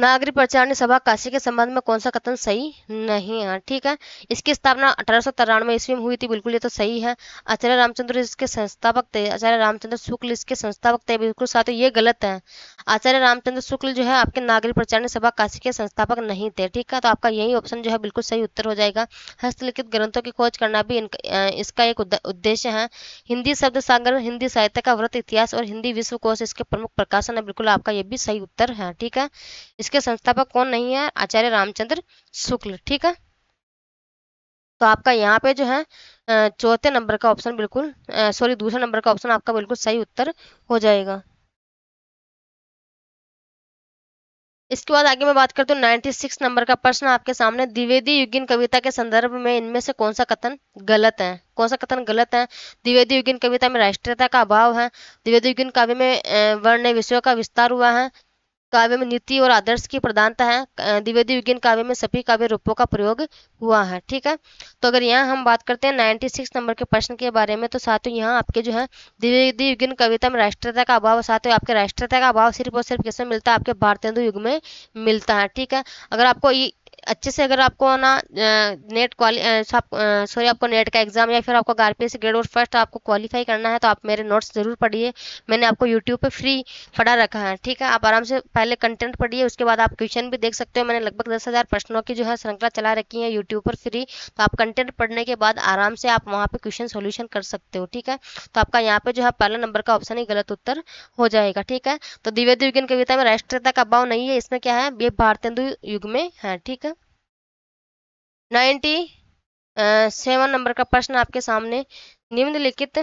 नागरी प्रचारणी सभा काशी के संबंध में कौन सा कथन सही नहीं है ठीक है इसकी स्थापना अठारह सौ तिरानवे ईस्वी में हुई थी बिल्कुल ये तो सही है आचार्य रामचंद्र इसके संस्थापक थे आचार्य रामचंद्र शुक्ल इसके संस्थापक थे बिल्कुल साथ ये गलत है आचार्य रामचंद्र शुक्ल जो है आपके नागरिक प्रचारणी सभा काशी के संस्थापक नहीं थे ठीक है तो आपका यही ऑप्शन जो है बिल्कुल सही उत्तर हो जाएगा हस्तलिखित ग्रंथों की खोज करना भी इसका एक उद्देश्य है हिंदी शब्द सागर हिंदी साहित्य का व्रत इतिहास और हिंदी विश्वकोश इसके प्रमुख प्रकाशन है बिल्कुल आपका ये भी सही उत्तर है ठीक है इसके संस्थापक कौन नहीं है आचार्य रामचंद्र शुक्ल ठीक है तो आपका यहाँ पे जो है चौथे नंबर का ऑप्शन बिल्कुल सॉरी दूसरे नंबर का ऑप्शन आपका बिल्कुल सही उत्तर हो जाएगा इसके बाद आगे मैं बात करती हूँ 96 नंबर का प्रश्न आपके सामने द्विवेदी युगिन कविता के संदर्भ में इनमें से कौन सा कथन गलत है कौन सा कथन गलत है द्विवेदी युगिन कविता में राष्ट्रीयता का अभाव है द्विवेदी युगिन काव्य में वर्ण विषयों का विस्तार हुआ है काव्य में नीति और आदर्श की प्रधानता है द्विवेदी विज्ञान काव्य में सभी काव्य रूपों का प्रयोग हुआ है ठीक है तो अगर यहाँ हम बात करते हैं 96 नंबर के प्रश्न के बारे में तो साथियों यहाँ आपके जो है द्विवेदी विज्ञान कविता में राष्ट्रता का अभाव साथियों आपके राष्ट्रीयता का अभाव सिर्फ और सिर्फ कैसे मिलता है आपके भारतेंदु युग में मिलता है ठीक है अगर आपको अच्छे से अगर आपको ना नेट क्वाली सॉरी आपको नेट का एग्जाम या फिर आपको गारपीएस ग्रेड और फर्स्ट आपको क्वालिफाई करना है तो आप मेरे नोट्स ज़रूर पढ़िए मैंने आपको यूट्यूब पे फ्री पढ़ा रखा है ठीक है आप आराम से पहले कंटेंट पढ़िए उसके बाद आप क्वेश्चन भी देख सकते हो मैंने लगभग दस हज़ार प्रश्नों की जो है श्रृंखला चला रखी है यूट्यूब पर फ्री तो आप कंटेंट पढ़ने के बाद आराम से आप वहाँ पर क्वेश्चन सोल्यूशन कर सकते हो ठीक है तो आपका यहाँ पर जो है पहला नंबर का ऑप्शन ही गलत उत्तर हो जाएगा ठीक है तो दिव्य दुर्गन कविता में राष्ट्रीयता का अभाव नहीं है इसमें क्या है ये भारतेंदु युग में है ठीक है नाइन्टी सेवन नंबर का प्रश्न आपके सामने निम्नलिखित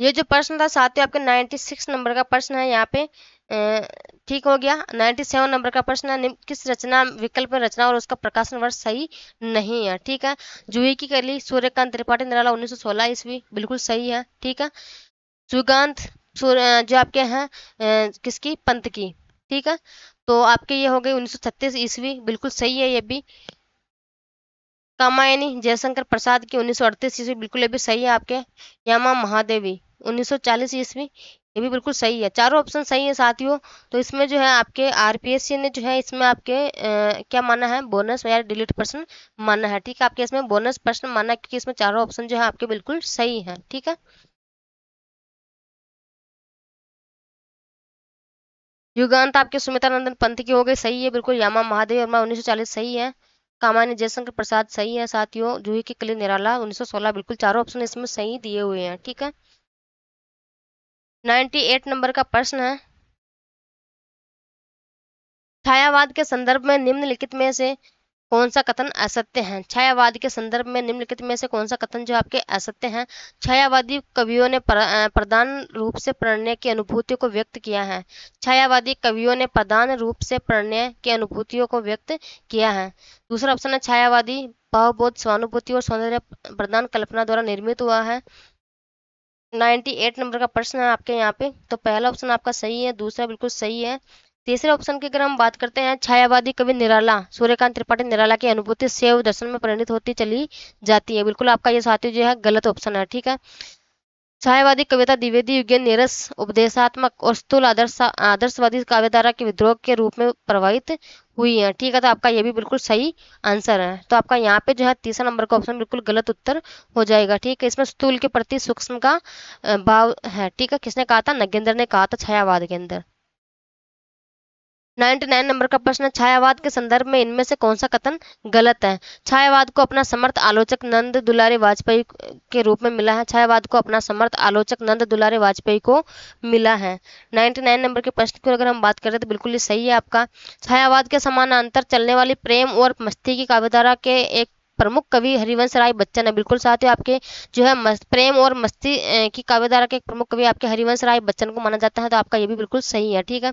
ये जो प्रश्न था साथ ही आपके नाइन्टी सिक्स नंबर का प्रश्न है यहाँ पे ठीक हो गया नाइन्टी सेवन नंबर का प्रश्न है किस रचना विकल्प रचना और उसका प्रकाशन वर्ष सही नहीं है ठीक है जूही की कली सूर्यकांत त्रिपाठी निराला उन्नीस सौ सोलह ईस्वी बिल्कुल सही है ठीक है सुगंध जो आपके हैं किसकी पंत की ठीक है तो आपके ये हो गए उन्नीस सौ ईस्वी बिल्कुल सही है ये भी कामायनी जयशंकर प्रसाद की उन्नीस सौ ईस्वी बिल्कुल ये भी सही है आपके यामा महादेवी 1940 ईस्वी ये भी बिल्कुल सही है चारों ऑप्शन सही है साथियों तो इसमें जो है आपके आरपीएससी ने जो है इसमें आपके आ, क्या माना है बोनस या डिलीट प्रश्न माना है ठीक है आपके इसमें बोनस प्रश्न माना क्योंकि इसमें चारों ऑप्शन जो है आपके बिल्कुल सही है ठीक है युगांत आपके सुमिता नंदन की हो गई सही है बिल्कुल यामा महादेव वर्मा 1940 सही है कामानी जयशंकर प्रसाद सही है साथियों जूही के कले निराला 1916 बिल्कुल चारों ऑप्शन इसमें सही दिए हुए हैं ठीक है 98 नंबर का प्रश्न है छायावाद के संदर्भ में निम्नलिखित में से कौन सा कथन असत्य है छायावाद के संदर्भ में निम्नलिखित में से कौन सा कथन जो आपके असत्य हैं छायावादी कवियों ने प्रधान रूप से प्रणय की अनुभूतियों को व्यक्त किया है छायावादी कवियों ने प्रधान रूप से प्रणय की अनुभूतियों को व्यक्त किया है दूसरा ऑप्शन है छायावादी भावबोध स्वानुभूति और सौंदर्य प्रदान कल्पना द्वारा निर्मित हुआ है 98 नंबर का प्रश्न है आपके यहाँ पे तो पहला ऑप्शन आपका सही है दूसरा बिल्कुल सही है तीसरे ऑप्शन की अगर हम बात करते हैं छायावादी कवि निराला सूर्यकांत त्रिपाठी निराला की अनुभूति शैव दर्शन में परिणित होती चली जाती है बिल्कुल आपका ये साथी जो है गलत ऑप्शन है ठीक है छायावादी कविता द्विवेदी युग निरस उपदेशात्मक और स्थूल आदर्श आदर्शवादी काव्यधारा के विद्रोह के रूप में प्रभावित हुई है ठीक है तो आपका ये भी बिल्कुल सही आंसर है तो आपका यहाँ पे जो है तीसरा नंबर का ऑप्शन बिल्कुल गलत उत्तर हो जाएगा ठीक है इसमें स्थूल के प्रति सूक्ष्म का भाव है ठीक है किसने कहा था नगेंद्र ने कहा था छायावाद के अंदर 99 नंबर का प्रश्न छायावाद के संदर्भ में इनमें से कौन सा कथन गलत है छायावाद को अपना समर्थ आलोचक नंद दुलारी वाजपेयी के रूप में मिला है छायावाद को अपना समर्थ आलोचक नंद दुलारी वाजपेयी को मिला है 99 नंबर के प्रश्न की अगर हम बात करें तो बिल्कुल ही सही है आपका छायावाद के समानांतर चलने वाली प्रेम और मस्ती की काव्यधारा के एक प्रमुख कवि हरिवंश राय बच्चन है बिल्कुल साथियों आपके जो है प्रेम और मस्ती की काव्यधारा के प्रमुख कवि आपके हरिवंश राय बच्चन को माना जाता है तो आपका ये भी बिल्कुल सही है ठीक है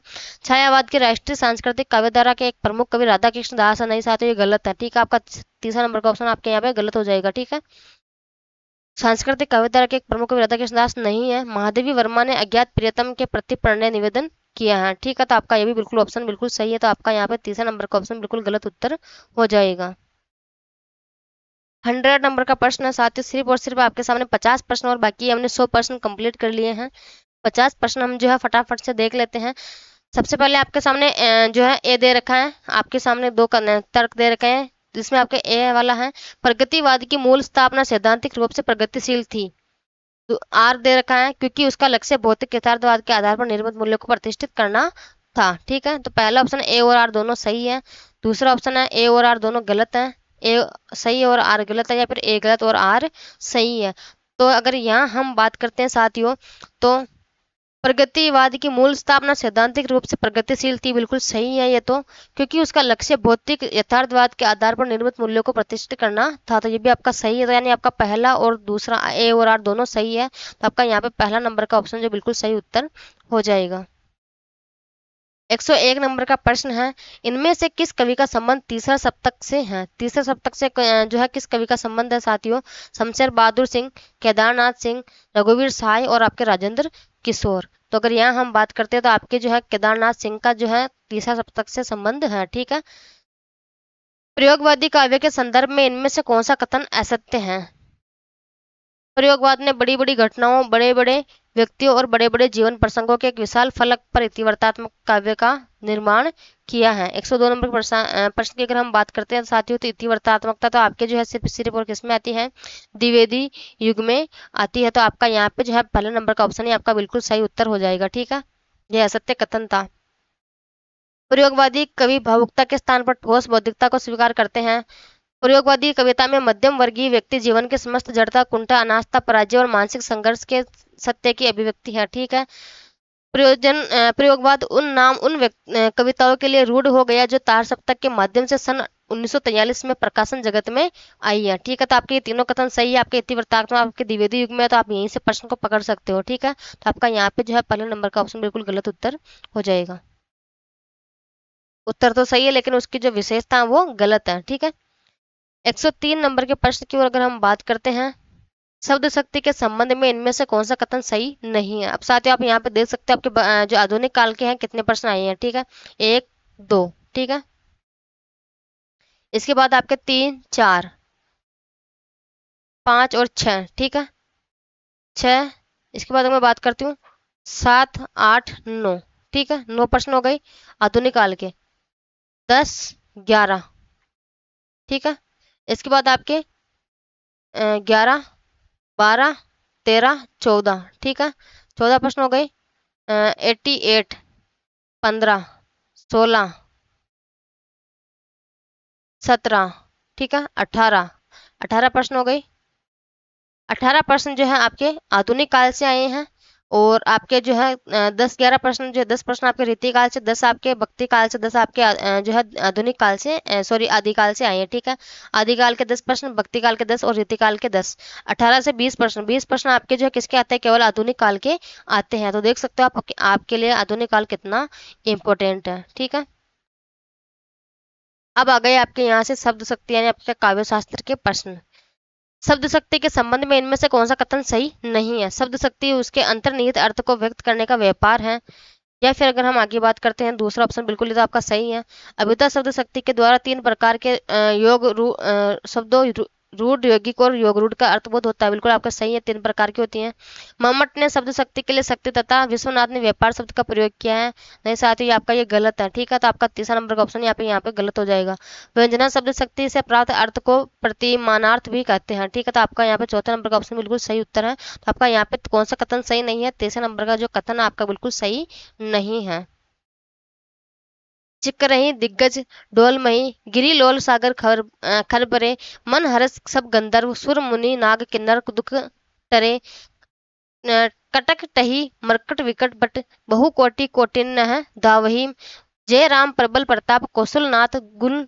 छायावाद के राष्ट्रीय सांस्कृतिक काव्यधारा के एक प्रमुख कवि राधा कृष्ण दास नहीं साथ ये गलत है ठीक है आपका तीसरा नंबर का ऑप्शन आपके यहाँ पे गलत हो जाएगा ठीक है सांस्कृतिक कविता के एक प्रमुख कवि कृष्ण दास नहीं है महादेवी वर्मा ने अज्ञात प्रियतम के प्रति प्रणय निवेदन किया है ठीक है तो आपका ये भी बिल्कुल ऑप्शन बिल्कुल सही है तो आपका यहाँ पे तीसरा नंबर का ऑप्शन बिल्कुल गलत उत्तर हो जाएगा हंड्रेड नंबर का प्रश्न है साथ ही सिर्फ और सिर्फ आपके सामने पचास प्रश्न और बाकी हमने सौ प्रश्न कंप्लीट कर लिए हैं पचास प्रश्न हम जो है फटाफट से देख लेते हैं सबसे पहले आपके सामने जो है ए दे रखा है आपके सामने दो तर्क दे रखे हैं जिसमें आपके ए वाला है प्रगतिवाद की मूल स्थापना सैद्धांतिक रूप से प्रगतिशील थी तो आर दे रखा है क्योंकि उसका लक्ष्य भौतिक यथार्थवाद के आधार पर निर्मित मूल्य को प्रतिष्ठित करना था ठीक है तो पहला ऑप्शन ए और आर दोनों सही है दूसरा ऑप्शन है ए और आर दोनों गलत है ए सही और आर गलत है या फिर ए गलत और आर सही है तो अगर यहाँ हम बात करते हैं साथियों तो प्रगतिवाद की मूल स्थापना सैद्धांतिक रूप से प्रगतिशील थी बिल्कुल सही है ये तो क्योंकि उसका लक्ष्य भौतिक यथार्थवाद के आधार पर निर्मित मूल्यों को प्रतिष्ठित करना था तो ये भी आपका सही है तो यानी आपका पहला और दूसरा ए और आर दोनों सही है तो आपका यहाँ पे पहला नंबर का ऑप्शन जो बिल्कुल सही उत्तर हो जाएगा 101 नंबर का प्रश्न है इनमें से किस कवि का संबंध तीसरा सप्तक से है तीसरा सप्तक से जो है किस कवि का संबंध है साथियों शमशेर बहादुर सिंह केदारनाथ सिंह रघुवीर साय और आपके राजेंद्र किशोर तो अगर यहाँ हम बात करते हैं तो आपके जो है केदारनाथ सिंह का जो है तीसरा सप्तक से संबंध है ठीक है प्रयोगवादी काव्य के संदर्भ में इनमें से कौन सा कथन असत्य है प्रयोगवाद ने बड़ी बड़ी घटनाओं बड़े बड़े व्यक्तियों और बड़े बड़े जीवन प्रसंगों के एक विशाल फलक पर इतिवर्तात्मक काव्य का निर्माण किया है 102 नंबर प्रश्न की अगर हम बात करते हैं साथियों तो इतिवर्तात्मकता तो आपके जो है सिर्फ सिर्फ और किसमें आती है द्विवेदी युग में आती है तो आपका यहाँ पे जो है पहला नंबर का ऑप्शन है आपका बिल्कुल सही उत्तर हो जाएगा ठीक है यह असत्य कथन था प्रयोगवादी कवि भावुकता के स्थान पर ठोस बौद्धिकता को स्वीकार करते हैं प्रयोगवादी कविता में मध्यम वर्गीय व्यक्ति जीवन के समस्त जड़ता कुंठा अनास्था पराजय और मानसिक संघर्ष के सत्य की अभिव्यक्ति है ठीक है प्रयोजन प्रयोगवाद उन नाम उन कविताओं के लिए रूढ़ हो गया जो तार सप्तक के माध्यम से सन 1943 में प्रकाशन जगत में आई है ठीक है तो आपके ये तीनों कथन सही है आपके इतिवृत्तांत में आपके द्विवेदी युग में तो आप यहीं से प्रश्न को पकड़ सकते हो ठीक है तो आपका यहाँ पे जो है पहले नंबर का ऑप्शन बिल्कुल गलत उत्तर हो जाएगा उत्तर तो सही है लेकिन उसकी जो विशेषता है वो गलत है ठीक है 103 नंबर के प्रश्न की ओर अगर हम बात करते हैं शब्द शक्ति के संबंध में इनमें से कौन सा कथन सही नहीं है अब साथ ही आप यहाँ पे देख सकते हैं आपके जो आधुनिक काल के हैं कितने प्रश्न आए हैं ठीक है एक दो ठीक है इसके बाद आपके तीन चार पांच और छ ठीक है छ इसके बाद मैं बात करती हूँ सात आठ नौ ठीक है नौ प्रश्न हो गई आधुनिक काल के दस ग्यारह ठीक है इसके बाद आपके ग्यारह बारह तेरह चौदह ठीक है चौदह प्रश्न हो गए एट्टी एट पंद्रह सोलह सत्रह ठीक है अठारह अठारह प्रश्न हो गए अठारह प्रश्न जो है आपके आधुनिक काल से आए हैं और आपके जो है दस ग्यारह प्रश्न जो है दस प्रश्न आपके रीति काल से दस आपके भक्ति काल से दस आपके जो है आधुनिक काल से सॉरी आदिकाल से आए हैं ठीक है आदिकाल के दस प्रश्न भक्ति काल के दस और रीति काल के दस अठारह से बीस प्रश्न बीस प्रश्न आपके जो है किसके आते हैं केवल आधुनिक काल के आते हैं तो देख सकते हो आप आपके लिए आधुनिक काल कितना इम्पोर्टेंट है ठीक है अब आ गए आपके यहाँ से शब्द शक्ति यानी आपके काव्य शास्त्र के प्रश्न शब्द शक्ति के संबंध में इनमें से कौन सा कथन सही नहीं है शब्द शक्ति उसके अंतर्निहित अर्थ को व्यक्त करने का व्यापार है या फिर अगर हम आगे बात करते हैं दूसरा ऑप्शन बिल्कुल ये तो आपका सही है अभिता शब्द शक्ति के द्वारा तीन प्रकार के योग शब्दों रूढ़ योगिक और योग रूढ़ का अर्थबोध होता है बिल्कुल आपका सही है तीन प्रकार की होती हैं मम्मट ने शब्द शक्ति के लिए शक्ति तथा विश्वनाथ ने व्यापार शब्द का प्रयोग किया है नहीं साथ ही आपका ये गलत है ठीक है तो आपका तीसरा नंबर का ऑप्शन यहाँ पे यहाँ पे गलत हो जाएगा व्यंजना शब्द शक्ति से प्राप्त अर्थ को प्रतिमानार्थ भी कहते हैं ठीक है तो आपका यहाँ पे चौथा नंबर का ऑप्शन बिल्कुल सही उत्तर है तो आपका यहाँ पे कौन सा कथन सही नहीं है तीसरे नंबर का जो कथन आपका बिल्कुल सही नहीं है चिकरही दिग्गज डोलमही लोल सागर खर खरबरे मन हरस सब गंधर्व सुर मुनि नाग किन्नर दुख टरे कटक टही मरकट विकट बट बहु कोटि कोटिन दावही जय राम प्रबल प्रताप कौशल नाथ गुण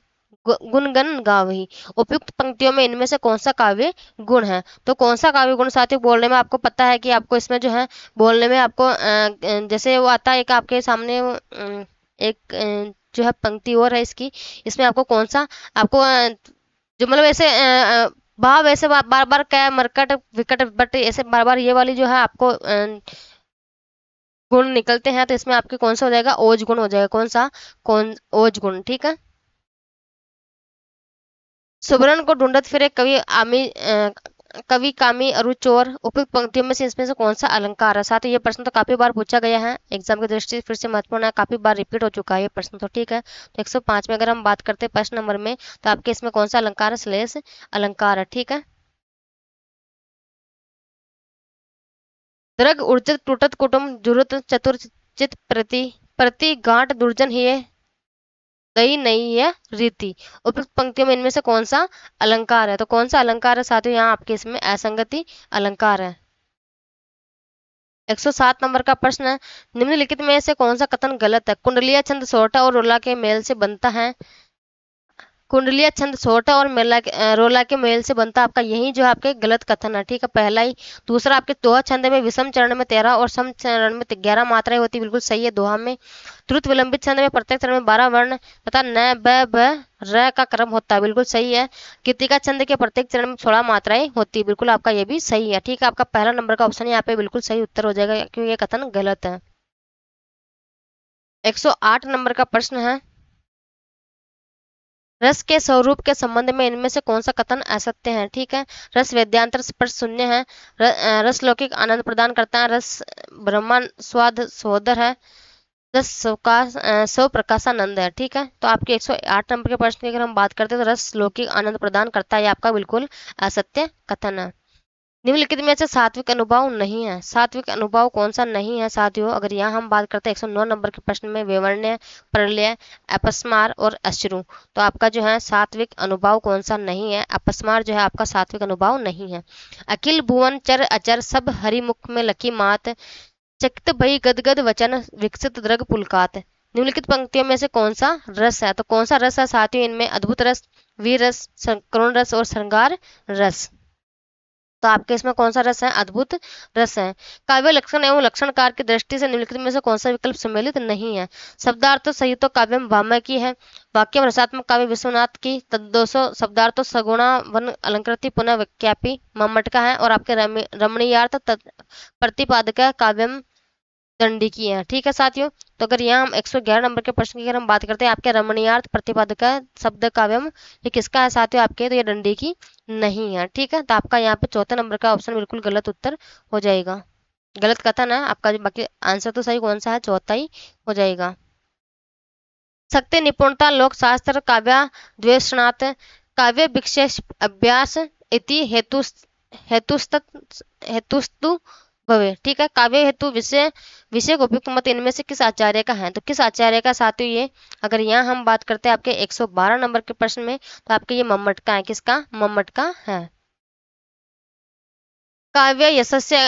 गुणगन गावही उपयुक्त पंक्तियों में इनमें से कौन सा काव्य गुण है तो कौन सा काव्य गुण साथियों बोलने में आपको पता है कि आपको इसमें जो है बोलने में आपको जैसे वो आता है एक आपके सामने एक जो है पंक्ति और है इसकी इसमें आपको कौन सा आपको जो मतलब ऐसे भाव ऐसे बार बार क्या मरकट विकट बट ऐसे बार बार ये वाली जो है आपको गुण निकलते हैं तो इसमें आपके कौन सा हो जाएगा ओज गुण हो जाएगा कौन सा कौन ओज गुण ठीक है सुबरन को ढूंढत फिरे कवि आमी कवि कामी अरु चोर उपयुक्त पंक्तियों में से इसमें से कौन सा अलंकार है साथ ही ये प्रश्न तो काफी बार पूछा गया है एग्जाम की दृष्टि से फिर से महत्वपूर्ण है काफी बार रिपीट हो चुका है ये प्रश्न तो ठीक है तो 105 में अगर हम बात करते हैं प्रश्न नंबर में तो आपके इसमें कौन सा अलंकार है श्लेष अलंकार है ठीक है द्रग उर्जित टूटत कुटुम जुरत चतुर चित प्रति प्रति गांठ दुर्जन ही गई नहीं है रीति उपयुक्त पंक्तियों में इनमें से कौन सा अलंकार है तो कौन सा अलंकार है साथियों यहाँ आपके इसमें असंगति अलंकार है 107 नंबर का प्रश्न है निम्नलिखित में से कौन सा कथन गलत है कुंडलिया छंद सोटा और रोला के मेल से बनता है कुंडलिया छंद छोटा और मेला के रोला के मेल से बनता आपका यही जो आपके गलत कथन है ठीक है पहला ही दूसरा आपके दोहा छंद में विषम चरण में तेरह और सम चरण में ग्यारह मात्राएं होती बिल्कुल सही है दोहा में द्रुत विलंबित छंद में प्रत्येक चरण में बारह वर्ण तथा न ब ब र का क्रम होता है बिल्कुल सही है कृतिका छंद के प्रत्येक चरण में सोलह मात्राएं होती है बिल्कुल आपका ये भी सही है ठीक है आपका पहला नंबर का ऑप्शन यहाँ पे बिल्कुल सही उत्तर हो जाएगा क्योंकि ये कथन गलत है 108 नंबर का प्रश्न है रस के स्वरूप के संबंध में इनमें से कौन सा कथन असत्य है ठीक है रस वेद्यांतर स्पर्श शून्य है र, रस लौकिक आनंद प्रदान करता है रस ब्रह्मा स्वाद सोदर है रस स्वका स्व प्रकाशानंद है ठीक है तो आपके 108 नंबर के प्रश्न की अगर हम बात करते हैं तो रस लौकिक आनंद प्रदान करता है आपका बिल्कुल असत्य कथन है निम्नलिखित में से सात्विक अनुभव नहीं है सात्विक अनुभव कौन सा नहीं है साथियों अगर यहाँ हम बात करते हैं 109 नंबर के प्रश्न में विवर्ण प्रलय अपस्मार और अश्रु तो आपका जो है सात्विक अनुभव कौन सा नहीं है अपस्मार जो है आपका सात्विक अनुभव नहीं है अखिल भुवन चर अचर सब हरिमुख में लकी मात चकित भई गदगद वचन विकसित द्रग पुलकात निम्नलिखित पंक्तियों में से कौन सा रस है तो कौन सा रस है साथियों इनमें अद्भुत रस वीर रस करुण रस और श्रृंगार रस तो आपके इसमें कौन सा रस है अद्भुत रस है काव्य लक्षण एवं लक्षणकार की दृष्टि से निम्नलिखित में से कौन सा विकल्प सम्मिलित नहीं है शब्दार्थ तो सही तो काव्यम भामा की है वाक्य रसात्मक काव्य विश्वनाथ की तद्दोषो शब्दार्थ तो सगुणा वन अलंकृति पुनः विज्ञापी मटका है और आपके रमणीयार्थ प्रतिपादक काव्यम दंडी की है ठीक है साथियों तो अगर यहाँ हम 111 नंबर के प्रश्न की अगर हम बात करते हैं आपके रमणीयार्थ प्रतिपादक का शब्द काव्य ये किसका है साथियों आपके तो ये दंडी की नहीं है ठीक है तो आपका यहाँ पे चौथे नंबर का ऑप्शन बिल्कुल गलत उत्तर हो जाएगा गलत कथन है आपका जो बाकी आंसर तो सही कौन सा है चौथा ही हो जाएगा सत्य निपुणता लोकशास्त्र काव्य द्वेषणात् काव्य विशेष अभ्यास इति हेतु हेतुस्त हेतुस्तु भवे ठीक है काव्य हेतु विषय विषय उपयुक्त मत इनमें से किस आचार्य का है तो किस आचार्य का साथियों ये अगर यहाँ हम बात करते हैं आपके 112 नंबर के प्रश्न में तो आपके ये मम्मट का है किसका मम्मट का है काव्य यशस्य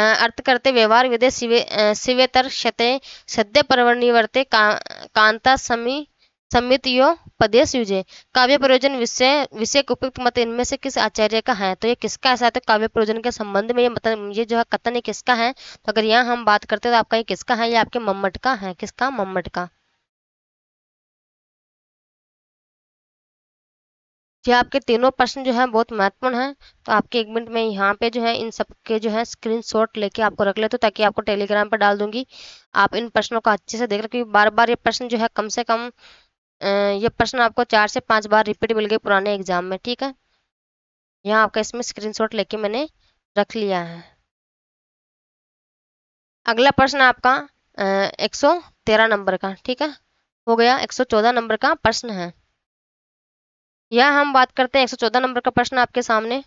अर्थ करते व्यवहार विदे शिवे शिवेतर शते सद्य परवर्णिवर्ते का, कांता समी समितियों पदेश युजे काव्य प्रयोजन विषय विषय उपयुक्त मत इनमें से किस आचार्य का है तो ये किसका ऐसा है तो काव्य प्रयोजन के संबंध में ये मतलब ये जो है कथन ये किसका है तो अगर यहाँ हम बात करते हैं तो आपका ये किसका है ये आपके मम्मट का है किसका मम्मट का ये आपके तीनों प्रश्न जो है बहुत महत्वपूर्ण है तो आपके एक मिनट में यहाँ पे जो है इन सब के जो है स्क्रीनशॉट लेके आपको रख लेते ताकि आपको टेलीग्राम पर डाल दूंगी आप इन प्रश्नों को अच्छे से देख रहे क्योंकि बार बार ये प्रश्न जो है कम से कम ये प्रश्न आपको चार से पांच बार रिपीट मिल गए पुराने एग्जाम में ठीक है यहाँ आपका इसमें स्क्रीनशॉट लेके मैंने रख लिया है अगला प्रश्न आपका एक सौ तेरह नंबर का ठीक है हो गया एक सौ चौदह नंबर का प्रश्न है यह हम बात करते हैं एक सौ चौदह नंबर का प्रश्न आपके सामने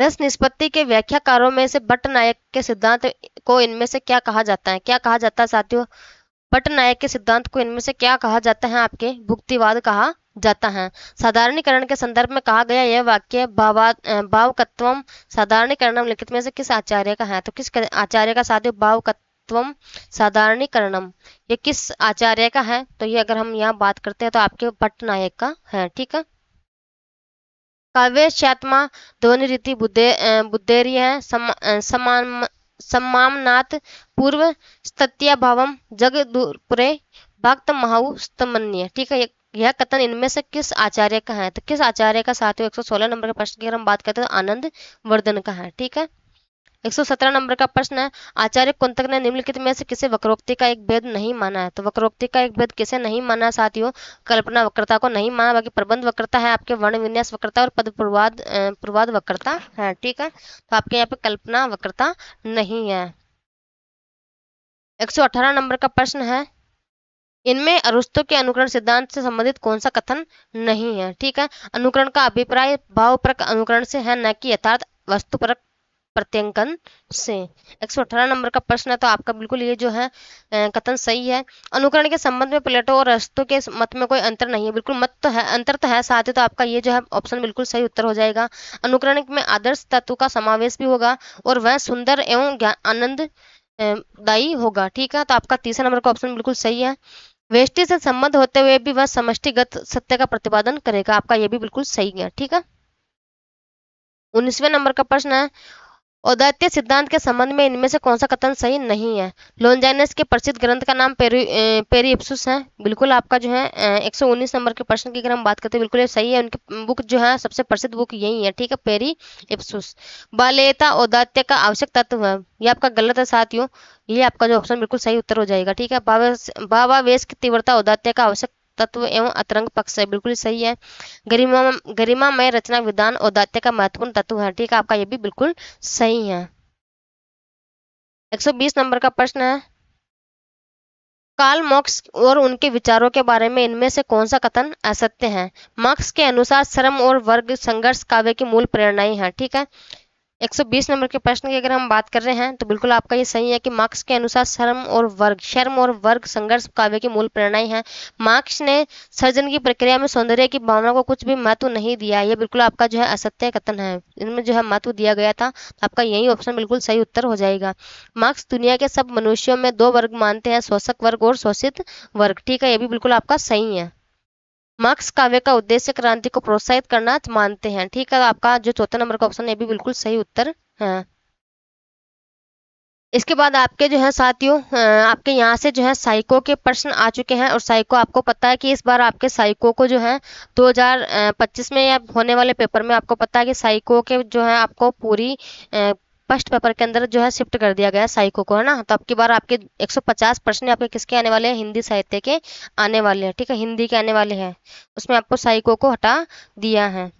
रस निष्पत्ति के व्याख्याकारों में से भट्ट नायक के सिद्धांत को इनमें से क्या कहा जाता है क्या कहा जाता है साथियों पटनायक के सिद्धांत को इनमें से क्या कहा जाता है आपके भुक्तिवाद कहा जाता है साधारणीकरण के संदर्भ में कहा गया यह वाक्य भावकत्व साधारणीकरण लिखित में से किस आचार्य का है तो किस आचार्य का साधु भावकत्व साधारणीकरणम ये किस आचार्य का है तो ये अगर हम यहाँ बात करते हैं तो आपके पटनायक का है ठीक है काव्य श्यात्मा ध्वनि रीति बुद्धे बुद्धेरी है सम, समान सम्मानात पूर्व भाव जग दुर्पुरे भक्त महाऊ स्तमन्य ठीक है यह कथन इनमें से किस आचार्य का है तो किस आचार्य का सौ सोलह नंबर के प्रश्न की अगर हम बात करते हैं तो आनंद वर्धन का है ठीक है 117 नंबर का प्रश्न है आचार्य कुंतक ने निम्नलिखित में से किसे वक्रोक्ति का एक भेद नहीं माना है तो वक्रोक्ति का एक भेद किसे नहीं माना साथियों कल्पना वक्रता को नहीं माना बाकी प्रबंध वक्रता है आपके वर्ण विन्यास वक्रता और पद पूर्वाद पूर्वाद वक्रता है ठीक है तो आपके यहाँ पे कल्पना वक्रता नहीं है एक नंबर का प्रश्न है इनमें अरुस्तों के अनुकरण सिद्धांत से संबंधित कौन सा कथन नहीं है ठीक है अनुकरण का अभिप्राय भावपरक अनुकरण से है न कि यथार्थ वस्तुपरक प्रत्यंकन से एक सौ अठारह नंबर का प्रश्न है तो आपका बिल्कुल ये जो है कथन सही है अनुकरण के संबंध में प्लेटो और रस्तों के मत में कोई अंतर नहीं है बिल्कुल मत तो है अंतर तो है साथ ही तो आपका ये जो है ऑप्शन बिल्कुल सही उत्तर हो जाएगा अनुकरण में आदर्श तत्व का समावेश भी होगा और वह सुंदर एवं आनंद दायी होगा ठीक है तो आपका तीसरा नंबर का ऑप्शन बिल्कुल सही है वेष्टि से संबंध होते हुए भी वह समष्टिगत सत्य का प्रतिपादन करेगा आपका यह भी बिल्कुल सही है ठीक है उन्नीसवें नंबर का प्रश्न है औदात्य सिद्धांत के संबंध में इनमें से कौन सा कथन सही नहीं है लोनजाइनस के प्रसिद्ध ग्रंथ का नाम पेरी पेरीप्सुस है बिल्कुल आपका जो है एक नंबर के प्रश्न की अगर हम बात करते हैं बिल्कुल ये सही है उनकी बुक जो है सबसे प्रसिद्ध बुक यही है ठीक है पेरी इप्सुस बालेता औदात्य का आवश्यक तत्व है ये आपका गलत है साथियों ये आपका जो ऑप्शन बिल्कुल सही उत्तर हो जाएगा ठीक है वेश की तीव्रता औदात्य का आवश्यक तत्व एवं अतरंग पक्ष है बिल्कुल सही है गरिमा गरिमा में रचना विधान और दात्य का महत्वपूर्ण तत्व है ठीक है आपका ये भी बिल्कुल सही है 120 नंबर का प्रश्न है काल मार्क्स और उनके विचारों के बारे में इनमें से कौन सा कथन असत्य है मार्क्स के अनुसार श्रम और वर्ग संघर्ष काव्य की मूल प्रेरणाएं हैं ठीक है 120 नंबर के प्रश्न की अगर हम बात कर रहे हैं तो बिल्कुल आपका ये सही है कि मार्क्स के अनुसार शर्म और वर्ग शर्म और वर्ग संघर्ष काव्य की मूल प्रेरणाएं हैं मार्क्स ने सर्जन की प्रक्रिया में सौंदर्य की भावना को कुछ भी महत्व नहीं दिया ये बिल्कुल आपका जो है असत्य कथन है इनमें जो है महत्व दिया गया था आपका यही ऑप्शन बिल्कुल सही उत्तर हो जाएगा मार्क्स दुनिया के सब मनुष्यों में दो वर्ग मानते हैं शोषक वर्ग और शोषित वर्ग ठीक है ये भी बिल्कुल आपका सही है मार्क्स काव्य का उद्देश्य क्रांति को प्रोत्साहित करना मानते हैं ठीक है आपका जो चौथा नंबर का ऑप्शन है भी बिल्कुल सही उत्तर है इसके बाद आपके जो है साथियों आपके यहाँ से जो है साइको के प्रश्न आ चुके हैं और साइको आपको पता है कि इस बार आपके साइको को जो है 2025 में या होने वाले पेपर में आपको पता है कि साइको के जो है आपको पूरी फर्स्ट पेपर के अंदर जो है शिफ्ट कर दिया गया साइको को है ना तो अब की बार आपके 150 प्रश्न आपके किसके आने वाले हैं हिंदी साहित्य के आने वाले हैं ठीक है हिंदी के आने वाले हैं उसमें आपको साइको को हटा दिया है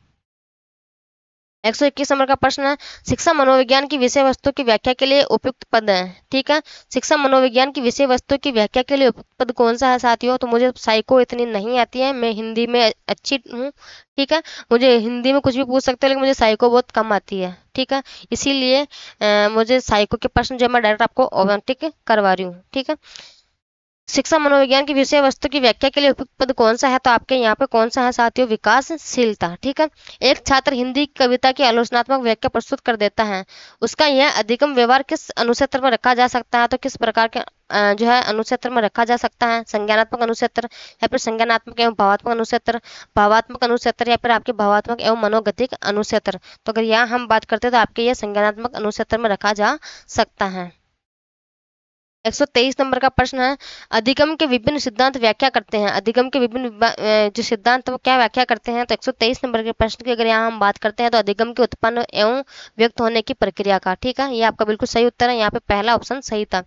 एक सौ इक्कीस नंबर का प्रश्न है शिक्षा मनोविज्ञान की विषय वस्तु की व्याख्या के लिए उपयुक्त पद है ठीक है शिक्षा मनोविज्ञान की विषय वस्तु की व्याख्या के लिए उपयुक्त पद कौन सा है साथियों तो मुझे साइको इतनी नहीं आती है मैं हिंदी में अच्छी हूँ ठीक है मुझे हिंदी में कुछ भी पूछ सकते हैं लेकिन मुझे साइको बहुत कम आती है ठीक है इसीलिए मुझे साइको के प्रश्न जो मैं डायरेक्ट आपको ऑटोमेटिक करवा रही हूँ ठीक है शिक्षा मनोविज्ञान की विषय वस्तु की व्याख्या के लिए उपयुक्त पद कौन सा है तो आपके यहाँ पे कौन सा है साथियों विकासशीलता ठीक है एक छात्र हिंदी कविता की आलोचनात्मक व्याख्या प्रस्तुत कर देता है उसका यह अधिकम व्यवहार किस अनुक्षेत्र में रखा जा सकता है तो किस प्रकार के जो है अनुक्षेत्र में रखा जा सकता है संज्ञानात्मक अनुक्षेत्र या फिर संज्ञानात्मक एवं भावात्मक अनुक्षेत्र भावात्मक अनुक्षेत्र या फिर आपके भावात्मक एवं मनोगतिक अनुक्षेत्र तो अगर यहाँ हम बात करते हैं तो आपके यह संज्ञानात्मक अनुक्षेत्र में रखा जा सकता है 123 नंबर का प्रश्न है अधिगम के विभिन्न सिद्धांत व्याख्या करते हैं अधिगम के विभिन्न जो सिद्धांत वो क्या व्याख्या करते हैं तो 123 नंबर के प्रश्न की अगर यहाँ हम बात करते हैं तो अधिगम के उत्पन्न एवं व्यक्त होने की प्रक्रिया का ठीक है ये आपका बिल्कुल सही उत्तर है यहाँ पे पहला ऑप्शन सही था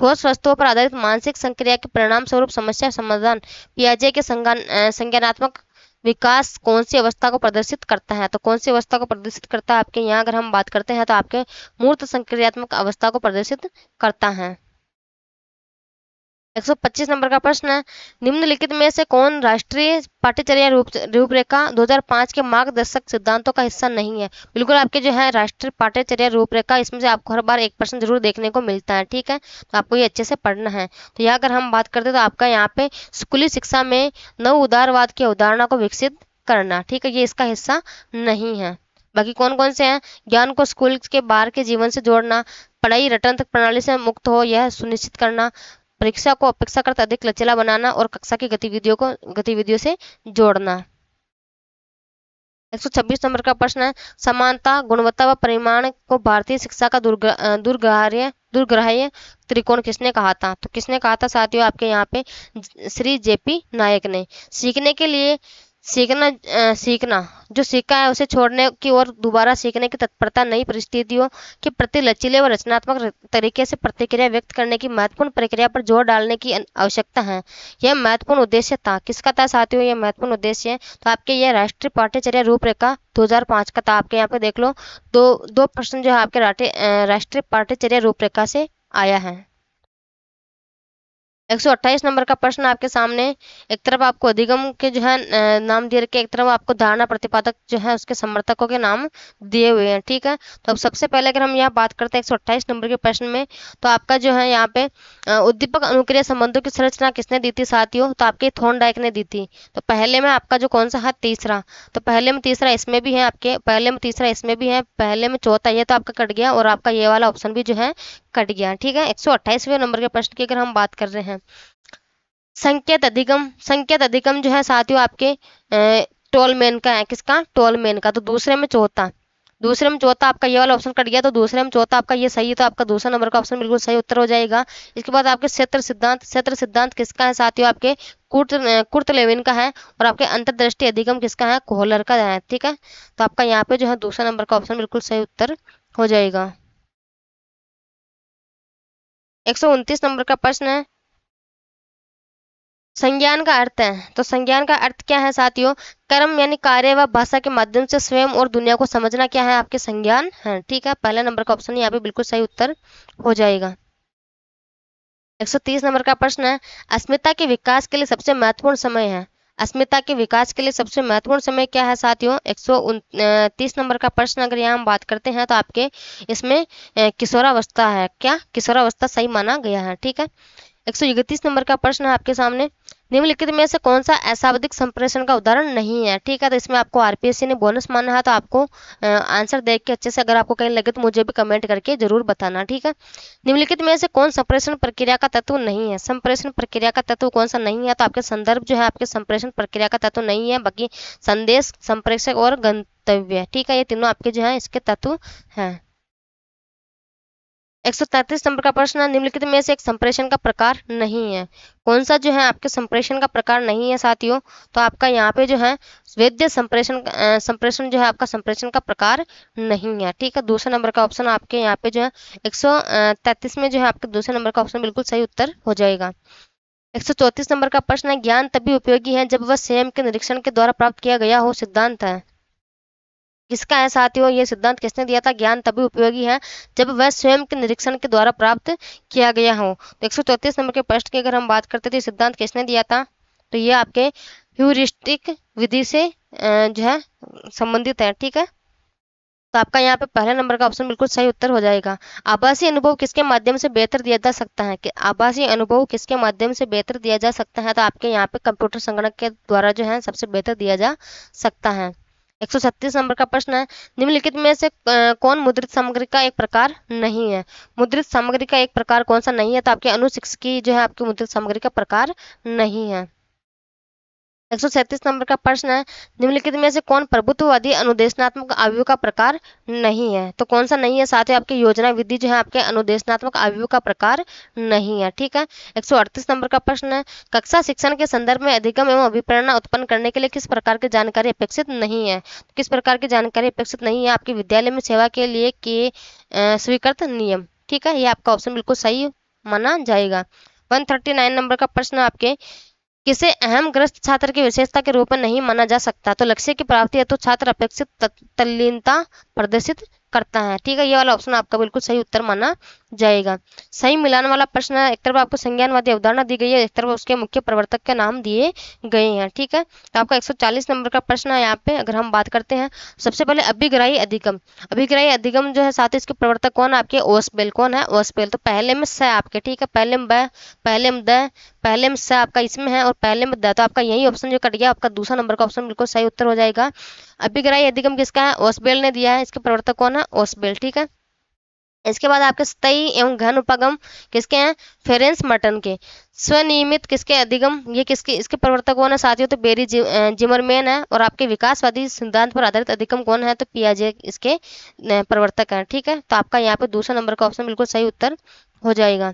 ठोस वस्तुओं पर आधारित मानसिक संक्रिया के परिणाम स्वरूप समस्या समाधान पियाजे के संज्ञानात्मक विकास कौन सी अवस्था को प्रदर्शित करता है तो कौन सी अवस्था को प्रदर्शित करता है आपके यहाँ अगर हम बात करते हैं तो आपके मूर्त संक्रियात्मक अवस्था को प्रदर्शित करता है 125 नंबर का प्रश्न है निम्नलिखित में से कौन राष्ट्रीय पाठ्यचर्या रूपरेखा 2005 के मार्गदर्शक सिद्धांतों का हिस्सा नहीं है बिल्कुल आपके जो है राष्ट्रीय पाठ्यचर्या रूपरेखा इसमें से आपको हर बार एक प्रश्न जरूर देखने को मिलता है ठीक है तो आपको ये अच्छे से पढ़ना है तो यह अगर हम बात करते हैं तो आपका यहाँ पे स्कूली शिक्षा में नव उदारवाद की अवधारणा को विकसित करना ठीक है ये इसका हिस्सा नहीं है बाकी कौन कौन से हैं ज्ञान को स्कूल के बाहर के जीवन से जोड़ना पढ़ाई रटन तक प्रणाली से मुक्त हो यह सुनिश्चित करना परीक्षा को अपेक्षाकृत अधिक लचीला बनाना और कक्षा की गतिविधियों को गतिविधियों से जोड़ना एक नंबर का प्रश्न है समानता गुणवत्ता व परिमाण को भारतीय शिक्षा का दुर्ग्रह्य दुर्ग्राह्य त्रिकोण किसने कहा था तो किसने कहा था साथियों आपके यहाँ पे श्री जेपी नायक ने सीखने के लिए सीखना सीखना जो सीखा है उसे छोड़ने की और दोबारा सीखने की तत्परता नई परिस्थितियों के प्रति लचीले व रचनात्मक तरीके से प्रतिक्रिया व्यक्त करने की महत्वपूर्ण प्रक्रिया पर जोर डालने की आवश्यकता है यह महत्वपूर्ण उद्देश्य था किसका था साथियों यह महत्वपूर्ण उद्देश्य है तो आपके यह राष्ट्रीय पाठ्यचर्या रूपरेखा दो का था आपके यहाँ पे देख लो दो दो प्रश्न जो है आपके राष्ट्रीय पाठ्यचर्या रूपरेखा से आया है 128 नंबर का प्रश्न आपके सामने एक तरफ आपको अधिगम के जो है नाम दिए रखे एक तरफ आपको धारणा प्रतिपादक जो है उसके समर्थकों के नाम दिए हुए हैं ठीक है तो अब सबसे पहले अगर हम यहाँ बात करते हैं 128 नंबर के प्रश्न में तो आपका जो है यहाँ पे उद्दीपक अनुक्रिया संबंधों की संरचना किसने दी थी साथियों तो आपके थोन ने दी थी तो पहले में आपका जो कौन सा है तीसरा तो पहले में तीसरा इसमें भी है आपके पहले में तीसरा इसमें भी है पहले में चौथा ये तो आपका कट गया और आपका ये वाला ऑप्शन भी जो है कट गया ठीक है एक नंबर के प्रश्न की अगर हम बात कर रहे हैं संकेत अधिगम संकेत अधिगम जो है साथियों आपके टोलमेन का है किसका टोलमेन का तो दूसरे में चौथा दूसरे में चौथा आपका ये वाला ऑप्शन कट गया तो दूसरे में चौथा आपका ये सही है तो आपका दूसरा नंबर का ऑप्शन बिल्कुल सही उत्तर हो जाएगा इसके बाद आपके क्षेत्र सिद्धांत क्षेत्र सिद्धांत किसका है साथियों आपके कुर्त कुर्त लेविन का है और आपके अंतर्दृष्टि अधिगम किसका है कोहलर का है ठीक है तो आपका यहाँ पे जो है दूसरा नंबर का ऑप्शन बिल्कुल सही उत्तर हो जाएगा एक नंबर का प्रश्न है संज्ञान का अर्थ है तो संज्ञान का अर्थ क्या है साथियों कर्म यानी कार्य व भाषा के माध्यम से स्वयं और दुनिया को समझना क्या है आपके संज्ञान है ठीक है पहला नंबर का ऑप्शन यहाँ पे बिल्कुल सही उत्तर हो जाएगा 130 नंबर का प्रश्न है अस्मिता के विकास के लिए सबसे महत्वपूर्ण समय है अस्मिता के विकास के लिए सबसे महत्वपूर्ण समय क्या है साथियों एक नंबर का प्रश्न अगर यहाँ हम बात करते हैं तो आपके इसमें किशोरावस्था है क्या किशोरावस्था सही माना गया है ठीक है एक नंबर का प्रश्न है आपके सामने निम्नलिखित में से कौन सा अशाब्दिक संप्रेषण का उदाहरण नहीं है ठीक है तो इसमें आपको आरपीएससी ने बोनस माना है तो आपको आंसर देख के अच्छे से अगर आपको कहीं लगे तो मुझे भी कमेंट करके जरूर बताना ठीक है निम्नलिखित में से कौन संप्रेषण प्रक्रिया का तत्व नहीं है संप्रेषण प्रक्रिया का तत्व कौन सा नहीं है तो आपके संदर्भ जो है आपके संप्रेषण प्रक्रिया का तत्व नहीं है बाकी संदेश संप्रेषक और गंतव्य ठीक है ये तीनों आपके जो है इसके तत्व हैं 133 नंबर का प्रश्न निम्नलिखित में से एक संप्रेषण का प्रकार नहीं है कौन सा जो है आपके संप्रेषण का प्रकार नहीं है साथियों तो आपका यहाँ पे जो है वेद्य संप्रेषण संप्रेषण जो है आपका संप्रेषण का प्रकार नहीं है ठीक है दूसरे नंबर का ऑप्शन आपके यहाँ पे जो है 133 में जो है आपके दूसरे नंबर का ऑप्शन बिल्कुल सही उत्तर हो जाएगा एक नंबर का प्रश्न है ज्ञान तभी उपयोगी है जब वह स्वयं के निरीक्षण के द्वारा प्राप्त किया गया हो सिद्धांत है किसका है साथियों ये सिद्धांत किसने दिया था ज्ञान तभी उपयोगी है जब वह स्वयं के निरीक्षण के द्वारा प्राप्त किया गया हो तो एक नंबर के प्रश्न की अगर हम बात करते थे तो सिद्धांत किसने दिया था तो ये आपके ह्यूरिस्टिक विधि से जो है संबंधित है ठीक है तो आपका यहाँ पे पहले नंबर का ऑप्शन बिल्कुल सही उत्तर हो जाएगा आभासी अनुभव किसके माध्यम से बेहतर दिया जा सकता है कि आभासी अनुभव किसके माध्यम से बेहतर दिया जा सकता है तो आपके यहाँ पे कंप्यूटर संगणक के द्वारा जो है सबसे बेहतर दिया जा सकता है 136 नंबर का प्रश्न है निम्नलिखित में से कौन मुद्रित सामग्री का एक प्रकार नहीं है मुद्रित सामग्री का एक प्रकार कौन सा नहीं है तो आपके अनुशिक्ष की जो है आपकी मुद्रित सामग्री का प्रकार नहीं है एक नंबर का प्रश्न है निम्नलिखित में से कौन प्रभुत्ववादी अनुदेशनात्मक आयोग का प्रकार नहीं है तो कौन सा नहीं है साथ ही आपकी योजना विधि जो है आपके अनुदेशनात्मक आयोग का प्रकार नहीं है ठीक है एक नंबर का प्रश्न है कक्षा शिक्षण के संदर्भ में अधिगम एवं अभिप्रेरणा उत्पन्न करने के लिए किस प्रकार की जानकारी अपेक्षित नहीं है तो किस प्रकार की जानकारी अपेक्षित नहीं है आपके विद्यालय में सेवा के लिए के स्वीकृत नियम ठीक है ये आपका ऑप्शन बिल्कुल सही माना जाएगा 139 नंबर का प्रश्न आपके किसे अहम ग्रस्त छात्र की विशेषता के रूप में नहीं माना जा सकता तो लक्ष्य की प्राप्ति हेतु तो छात्र अपेक्षित तल्लीनता प्रदर्शित करता है ठीक है ये वाला ऑप्शन आपका बिल्कुल सही उत्तर माना जाएगा सही मिलान वाला प्रश्न है एक तरफ आपको संज्ञानवादी अवधारणा दी गई है एक तरफ उसके मुख्य प्रवर्तक के नाम दिए गए हैं ठीक है तो आपका 140 नंबर का प्रश्न है यहाँ पे अगर हम बात करते हैं सबसे पहले अभिग्राही अधिगम अभिग्राही अधिगम जो है साथ ही इसके प्रवर्तक कौन है आपके बेल कौन है बेल तो पहले में स आपके ठीक है पहले में ब पहले में द पहले में स आपका इसमें है और पहले में द तो आपका यही ऑप्शन जो कट गया आपका दूसरा नंबर का ऑप्शन बिल्कुल सही उत्तर हो जाएगा अभिग्राही अधिगम किसका है ओसबेल ने दिया है इसके प्रवर्तक कौन है ओसबेल ठीक है इसके बाद आपके सतही एवं घन उपागम किसके हैं फेरेंस मटन के स्वनियमित किसके अधिगम ये किसके इसके प्रवर्तक कौन है साथियों तो बेरी जिमरमेन है और आपके विकासवादी सिद्धांत पर आधारित अधिगम कौन है तो पियाजे इसके प्रवर्तक हैं ठीक है तो आपका यहाँ पे दूसरा नंबर का ऑप्शन बिल्कुल सही उत्तर हो जाएगा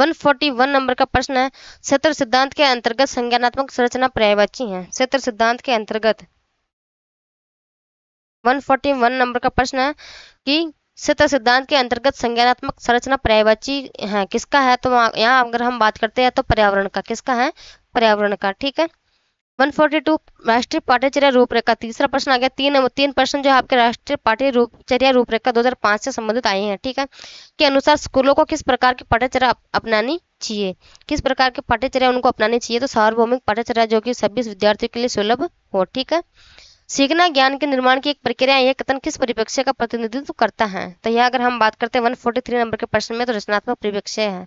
141 नंबर का प्रश्न है क्षेत्र सिद्धांत के अंतर्गत संज्ञानात्मक संरचना पर्यायवाची है क्षेत्र सिद्धांत के अंतर्गत 141 नंबर का प्रश्न है कि सत्य सिद्धांत के अंतर्गत संज्ञानात्मक संरचना पर्यायवाची है किसका है तो यहाँ अगर हम बात करते हैं तो पर्यावरण का किसका है पर्यावरण का ठीक है 142 राष्ट्रीय पाठ्यचर्या रूपरेखा तीसरा प्रश्न आ गया तीन तीन प्रश्न जो आपके राष्ट्रीय पाठ्य रूपचर्या रूपरेखा 2005 से संबंधित आए हैं ठीक है के अनुसार स्कूलों को किस प्रकार की पाठ्यचर्या अपनानी चाहिए किस प्रकार की पाठ्यचर्या उनको अपनानी चाहिए तो सार्वभौमिक पाठ्यचर्या जो कि सभी विद्यार्थियों के लिए सुलभ हो ठीक है सीखना ज्ञान के निर्माण की एक प्रक्रिया यह कथन किस परिप्रेक्ष्य का प्रतिनिधित्व करता है तो यह अगर हम बात करते हैं 143 नंबर के प्रश्न में तो रचनात्मक परिप्रेक्ष्य है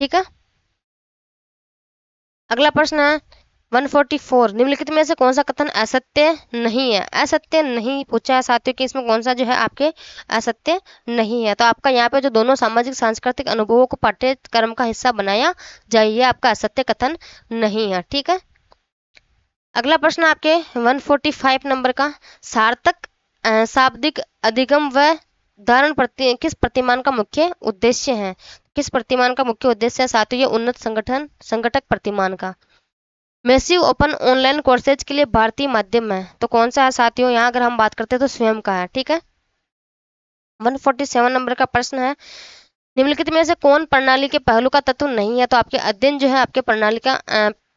ठीक है अगला प्रश्न है 144 निम्नलिखित में से कौन सा कथन असत्य नहीं है असत्य नहीं पूछा है साथियों कि इसमें कौन सा जो है आपके असत्य नहीं है तो आपका यहाँ पे जो दोनों सामाजिक सांस्कृतिक अनुभवों को पाठ्यक्रम का हिस्सा बनाया जाए आपका असत्य कथन नहीं है ठीक है अगला प्रश्न आपके 145 नंबर का सार्थक शाब्दिक अधिगम व धारण प्रति, किस प्रतिमान का मुख्य उद्देश्य है किस प्रतिमान का मुख्य उद्देश्य है साथ ही उन्नत संगठन संगठक प्रतिमान का मैसिव ओपन ऑनलाइन कोर्सेज के लिए भारतीय माध्यम है तो कौन सा है साथियों यहाँ अगर हम बात करते हैं तो स्वयं का है ठीक है 147 नंबर का प्रश्न है निम्नलिखित में से कौन प्रणाली के पहलू का तत्व नहीं है तो आपके अध्ययन जो है आपके प्रणाली का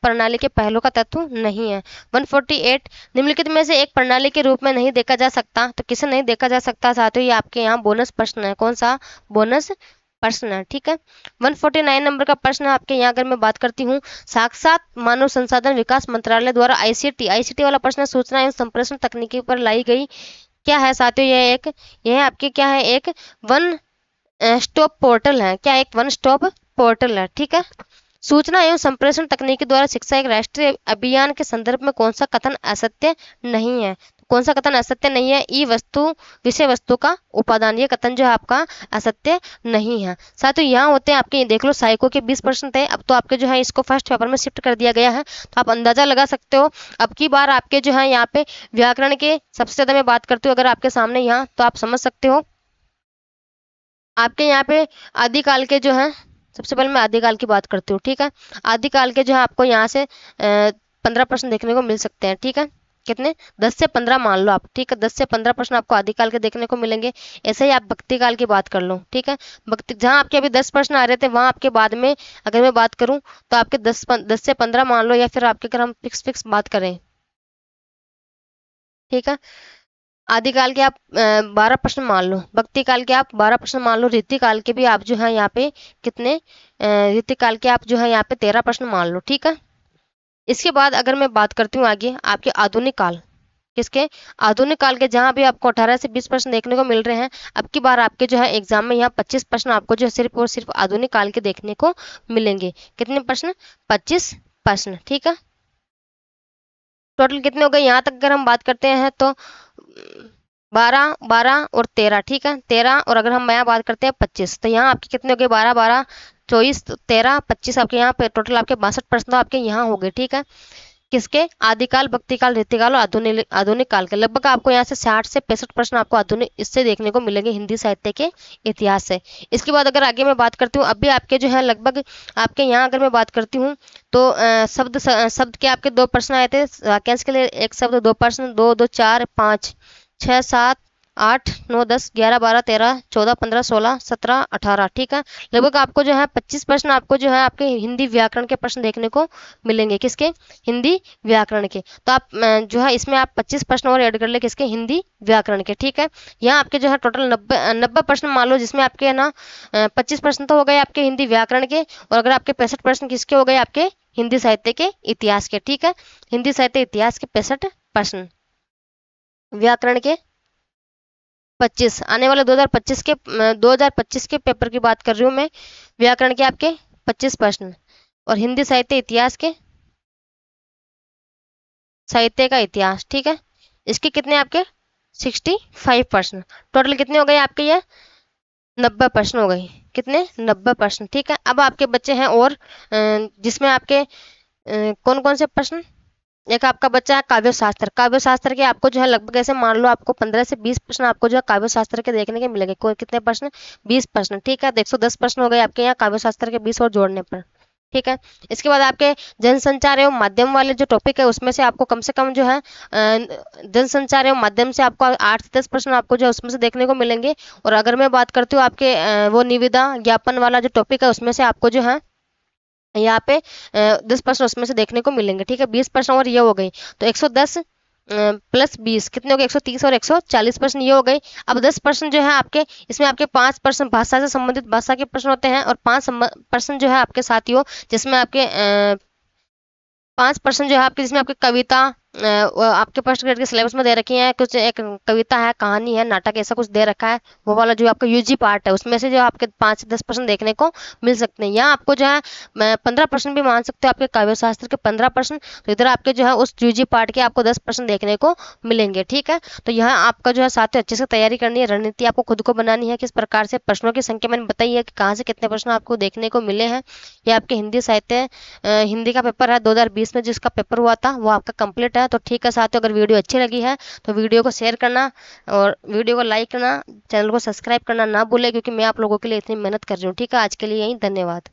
प्रणाली के पहलू का तत्व नहीं है 148 निम्नलिखित में से एक प्रणाली के रूप में नहीं देखा जा सकता तो किसे नहीं देखा जा सकता साथियों ये आपके यहाँ बोनस प्रश्न है कौन सा बोनस प्रश्न है ठीक है 149 नंबर का प्रश्न आपके यहाँ अगर मैं बात करती हूँ साक्षात मानव संसाधन विकास मंत्रालय द्वारा आईसीटी आईसीटी वाला प्रश्न सूचना एवं संप्रेषण तकनीकी पर लाई गई क्या है साथियों यह एक यह आपके क्या है एक वन स्टॉप पोर्टल है क्या एक वन स्टॉप पोर्टल है ठीक है सूचना एवं संप्रेषण तकनीक द्वारा शिक्षा एक राष्ट्रीय अभियान के संदर्भ में कौन सा कथन असत्य नहीं है कौन सा कथन असत्य नहीं है ई वस्तु विषय वस्तु का उपादान ये कथन जो है आपका असत्य नहीं है ही यहाँ होते हैं आपके ये देख लो साइको के 20 परसेंट है अब तो आपके जो है इसको फर्स्ट पेपर में शिफ्ट कर दिया गया है तो आप अंदाजा लगा सकते हो अब की बार आपके जो है यहाँ पे व्याकरण के सबसे ज्यादा मैं बात करती हूँ अगर आपके सामने यहाँ तो आप समझ सकते हो आपके यहाँ पे आदिकाल के जो है सबसे पहले मैं आदिकाल की बात करती हूँ ठीक है आदिकाल के जो है आपको यहाँ से पंद्रह प्रश्न देखने को मिल सकते हैं ठीक है कितने दस से पंद्रह मान लो आप ठीक है दस से पंद्रह प्रश्न आपको आदिकाल के देखने को मिलेंगे ऐसे ही आप भक्ति काल की बात कर लो ठीक है भक्ति जहाँ आपके अभी दस प्रश्न आ रहे थे वहाँ आपके बाद में अगर मैं बात करूँ तो आपके दस दस से पंद्रह मान लो या फिर आपके अगर हम फिक्स फिक्स बात करें ठीक है आदि काल के आप बारह प्रश्न मान लो भक्ति काल के आप बारह प्रश्न मान लो रीति काल के भी आप जो है यहाँ पे कितने रीति काल के आप जो है यहाँ पे तेरह प्रश्न मान लो ठीक है इसके बाद अगर मैं बात करती हूँ आगे आपके आधुनिक काल किसके आधुनिक काल के जहाँ भी आपको 18 से 20 प्रश्न देखने को मिल रहे हैं अब की बार आपके जो है एग्जाम में यहाँ 25 प्रश्न आपको जो सिर्फ और सिर्फ आधुनिक काल के देखने को मिलेंगे कितने प्रश्न 25 प्रश्न ठीक है टोटल कितने हो गए यहाँ तक अगर हम बात करते हैं तो बारह बारह और तेरह ठीक है तेरह और अगर हम यहाँ बात करते हैं पच्चीस तो यहाँ आपके कितने हो गए बारह बारह चौबीस तो तेरह पच्चीस आपके यहाँ पे टोटल आपके बासठ परसेंट तो आपके यहाँ हो गए ठीक है किसके आदिकाल भक्तिकाल रीतिकाल और आधुनिक आधुनिक काल के लगभग आपको यहाँ से साठ से पैंसठ प्रश्न आपको आधुनिक इससे देखने को मिलेंगे हिंदी साहित्य के इतिहास से इसके बाद अगर आगे मैं बात करती हूँ अभी आपके जो है लगभग आपके यहाँ अगर मैं बात करती हूँ तो आ, शब्द शब्द के आपके दो प्रश्न आए थे वाक्यांश के लिए एक शब्द दो प्रश्न दो दो चार पाँच छः सात आठ नौ दस ग्यारह बारह तेरह चौदह पंद्रह सोलह सत्रह अठारह ठीक है लगभग आपको जो है पच्चीस प्रश्न आपको जो है आपके हिंदी व्याकरण के प्रश्न देखने को मिलेंगे किसके हिंदी व्याकरण के तो आप जो है इसमें आप पच्चीस प्रश्न और ऐड कर ले किसके हिंदी व्याकरण के ठीक है यहाँ आपके जो है टोटल नब्बे नब्बे प्रश्न मान लो जिसमें आपके है ना पच्चीस प्रश्न तो हो गए आपके हिंदी व्याकरण के और अगर आपके पैंसठ प्रश्न किसके हो गए आपके हिंदी साहित्य के इतिहास के ठीक है हिंदी साहित्य इतिहास के पैंसठ प्रश्न व्याकरण के 2025 आने वाले 2025 के 2025 के पेपर की बात कर रही हूँ मैं व्याकरण के आपके 25 प्रश्न और हिंदी साहित्य इतिहास के साहित्य का इतिहास ठीक है इसके कितने आपके 65 प्रश्न टोटल कितने हो गए आपके ये नब्बे प्रश्न हो गए कितने नब्बे प्रश्न ठीक है अब आपके बच्चे हैं और जिसमें आपके कौन कौन से प्रश्न एक आपका बच्चा है काव्य शास्त्र काव्य शास्त्र के आपको जो है लगभग ऐसे मान लो आपको पंद्रह से बीस प्रश्न आपको जो है काव्य शास्त्र के देखने के मिलेंगे कोई कितने प्रश्न बीस प्रश्न ठीक है देख सौ दस प्रश्न हो गए आपके यहाँ काव्य शास्त्र के बीस और जोड़ने पर ठीक है इसके बाद आपके जनसंचार एवं माध्यम वाले जो टॉपिक है उसमें से आपको कम से कम जो है जनसंचार एवं माध्यम से आपको आठ से दस प्रश्न आपको जो है उसमें से देखने को मिलेंगे और अगर मैं बात करती हूँ आपके वो निविदा ज्ञापन वाला जो टॉपिक है उसमें से आपको जो है यहाँ पे दस परसेंट उसमें से देखने को मिलेंगे ठीक है बीस परसेंट और ये हो गई तो एक सौ दस प्लस बीस कितने हो गए एक सौ तीस और एक सौ चालीस परसेंट ये हो गई अब दस परसेंट जो है आपके इसमें आपके पाँच परसेंट भाषा से संबंधित भाषा के प्रश्न होते हैं और पाँच परसेंट जो है आपके साथियों जिसमें आपके पाँच परसेंट जो है आपके जिसमें आपके कविता आपके फर्स्ट ग्रेड के सिलेबस में दे रखी है कुछ एक कविता है कहानी है नाटक ऐसा कुछ दे रखा है वो वाला जो आपका यूजी पार्ट है उसमें से जो आपके पाँच से दस परसेंट देखने को मिल सकते हैं या आपको जो है पंद्रह परसेंट भी मान सकते हो आपके काव्य शास्त्र के पंद्रह परसेंट तो इधर आपके जो है उस यू पार्ट के आपको दस परसेंट देखने को मिलेंगे ठीक है तो यहाँ आपका जो है साथ अच्छे से तैयारी करनी है रणनीति आपको खुद को बनानी है किस प्रकार से प्रश्नों की संख्या मैंने बताई है कि कहाँ से कितने प्रश्न आपको देखने को मिले हैं या आपके हिंदी साहित्य हिंदी का पेपर है दो में जिसका पेपर हुआ था वो आपका कंप्लीट सकता है तो ठीक है साथियों अगर वीडियो अच्छी लगी है तो वीडियो को शेयर करना और वीडियो को लाइक करना चैनल को सब्सक्राइब करना ना भूलें क्योंकि मैं आप लोगों के लिए इतनी मेहनत कर रही हूँ ठीक है आज के लिए यही धन्यवाद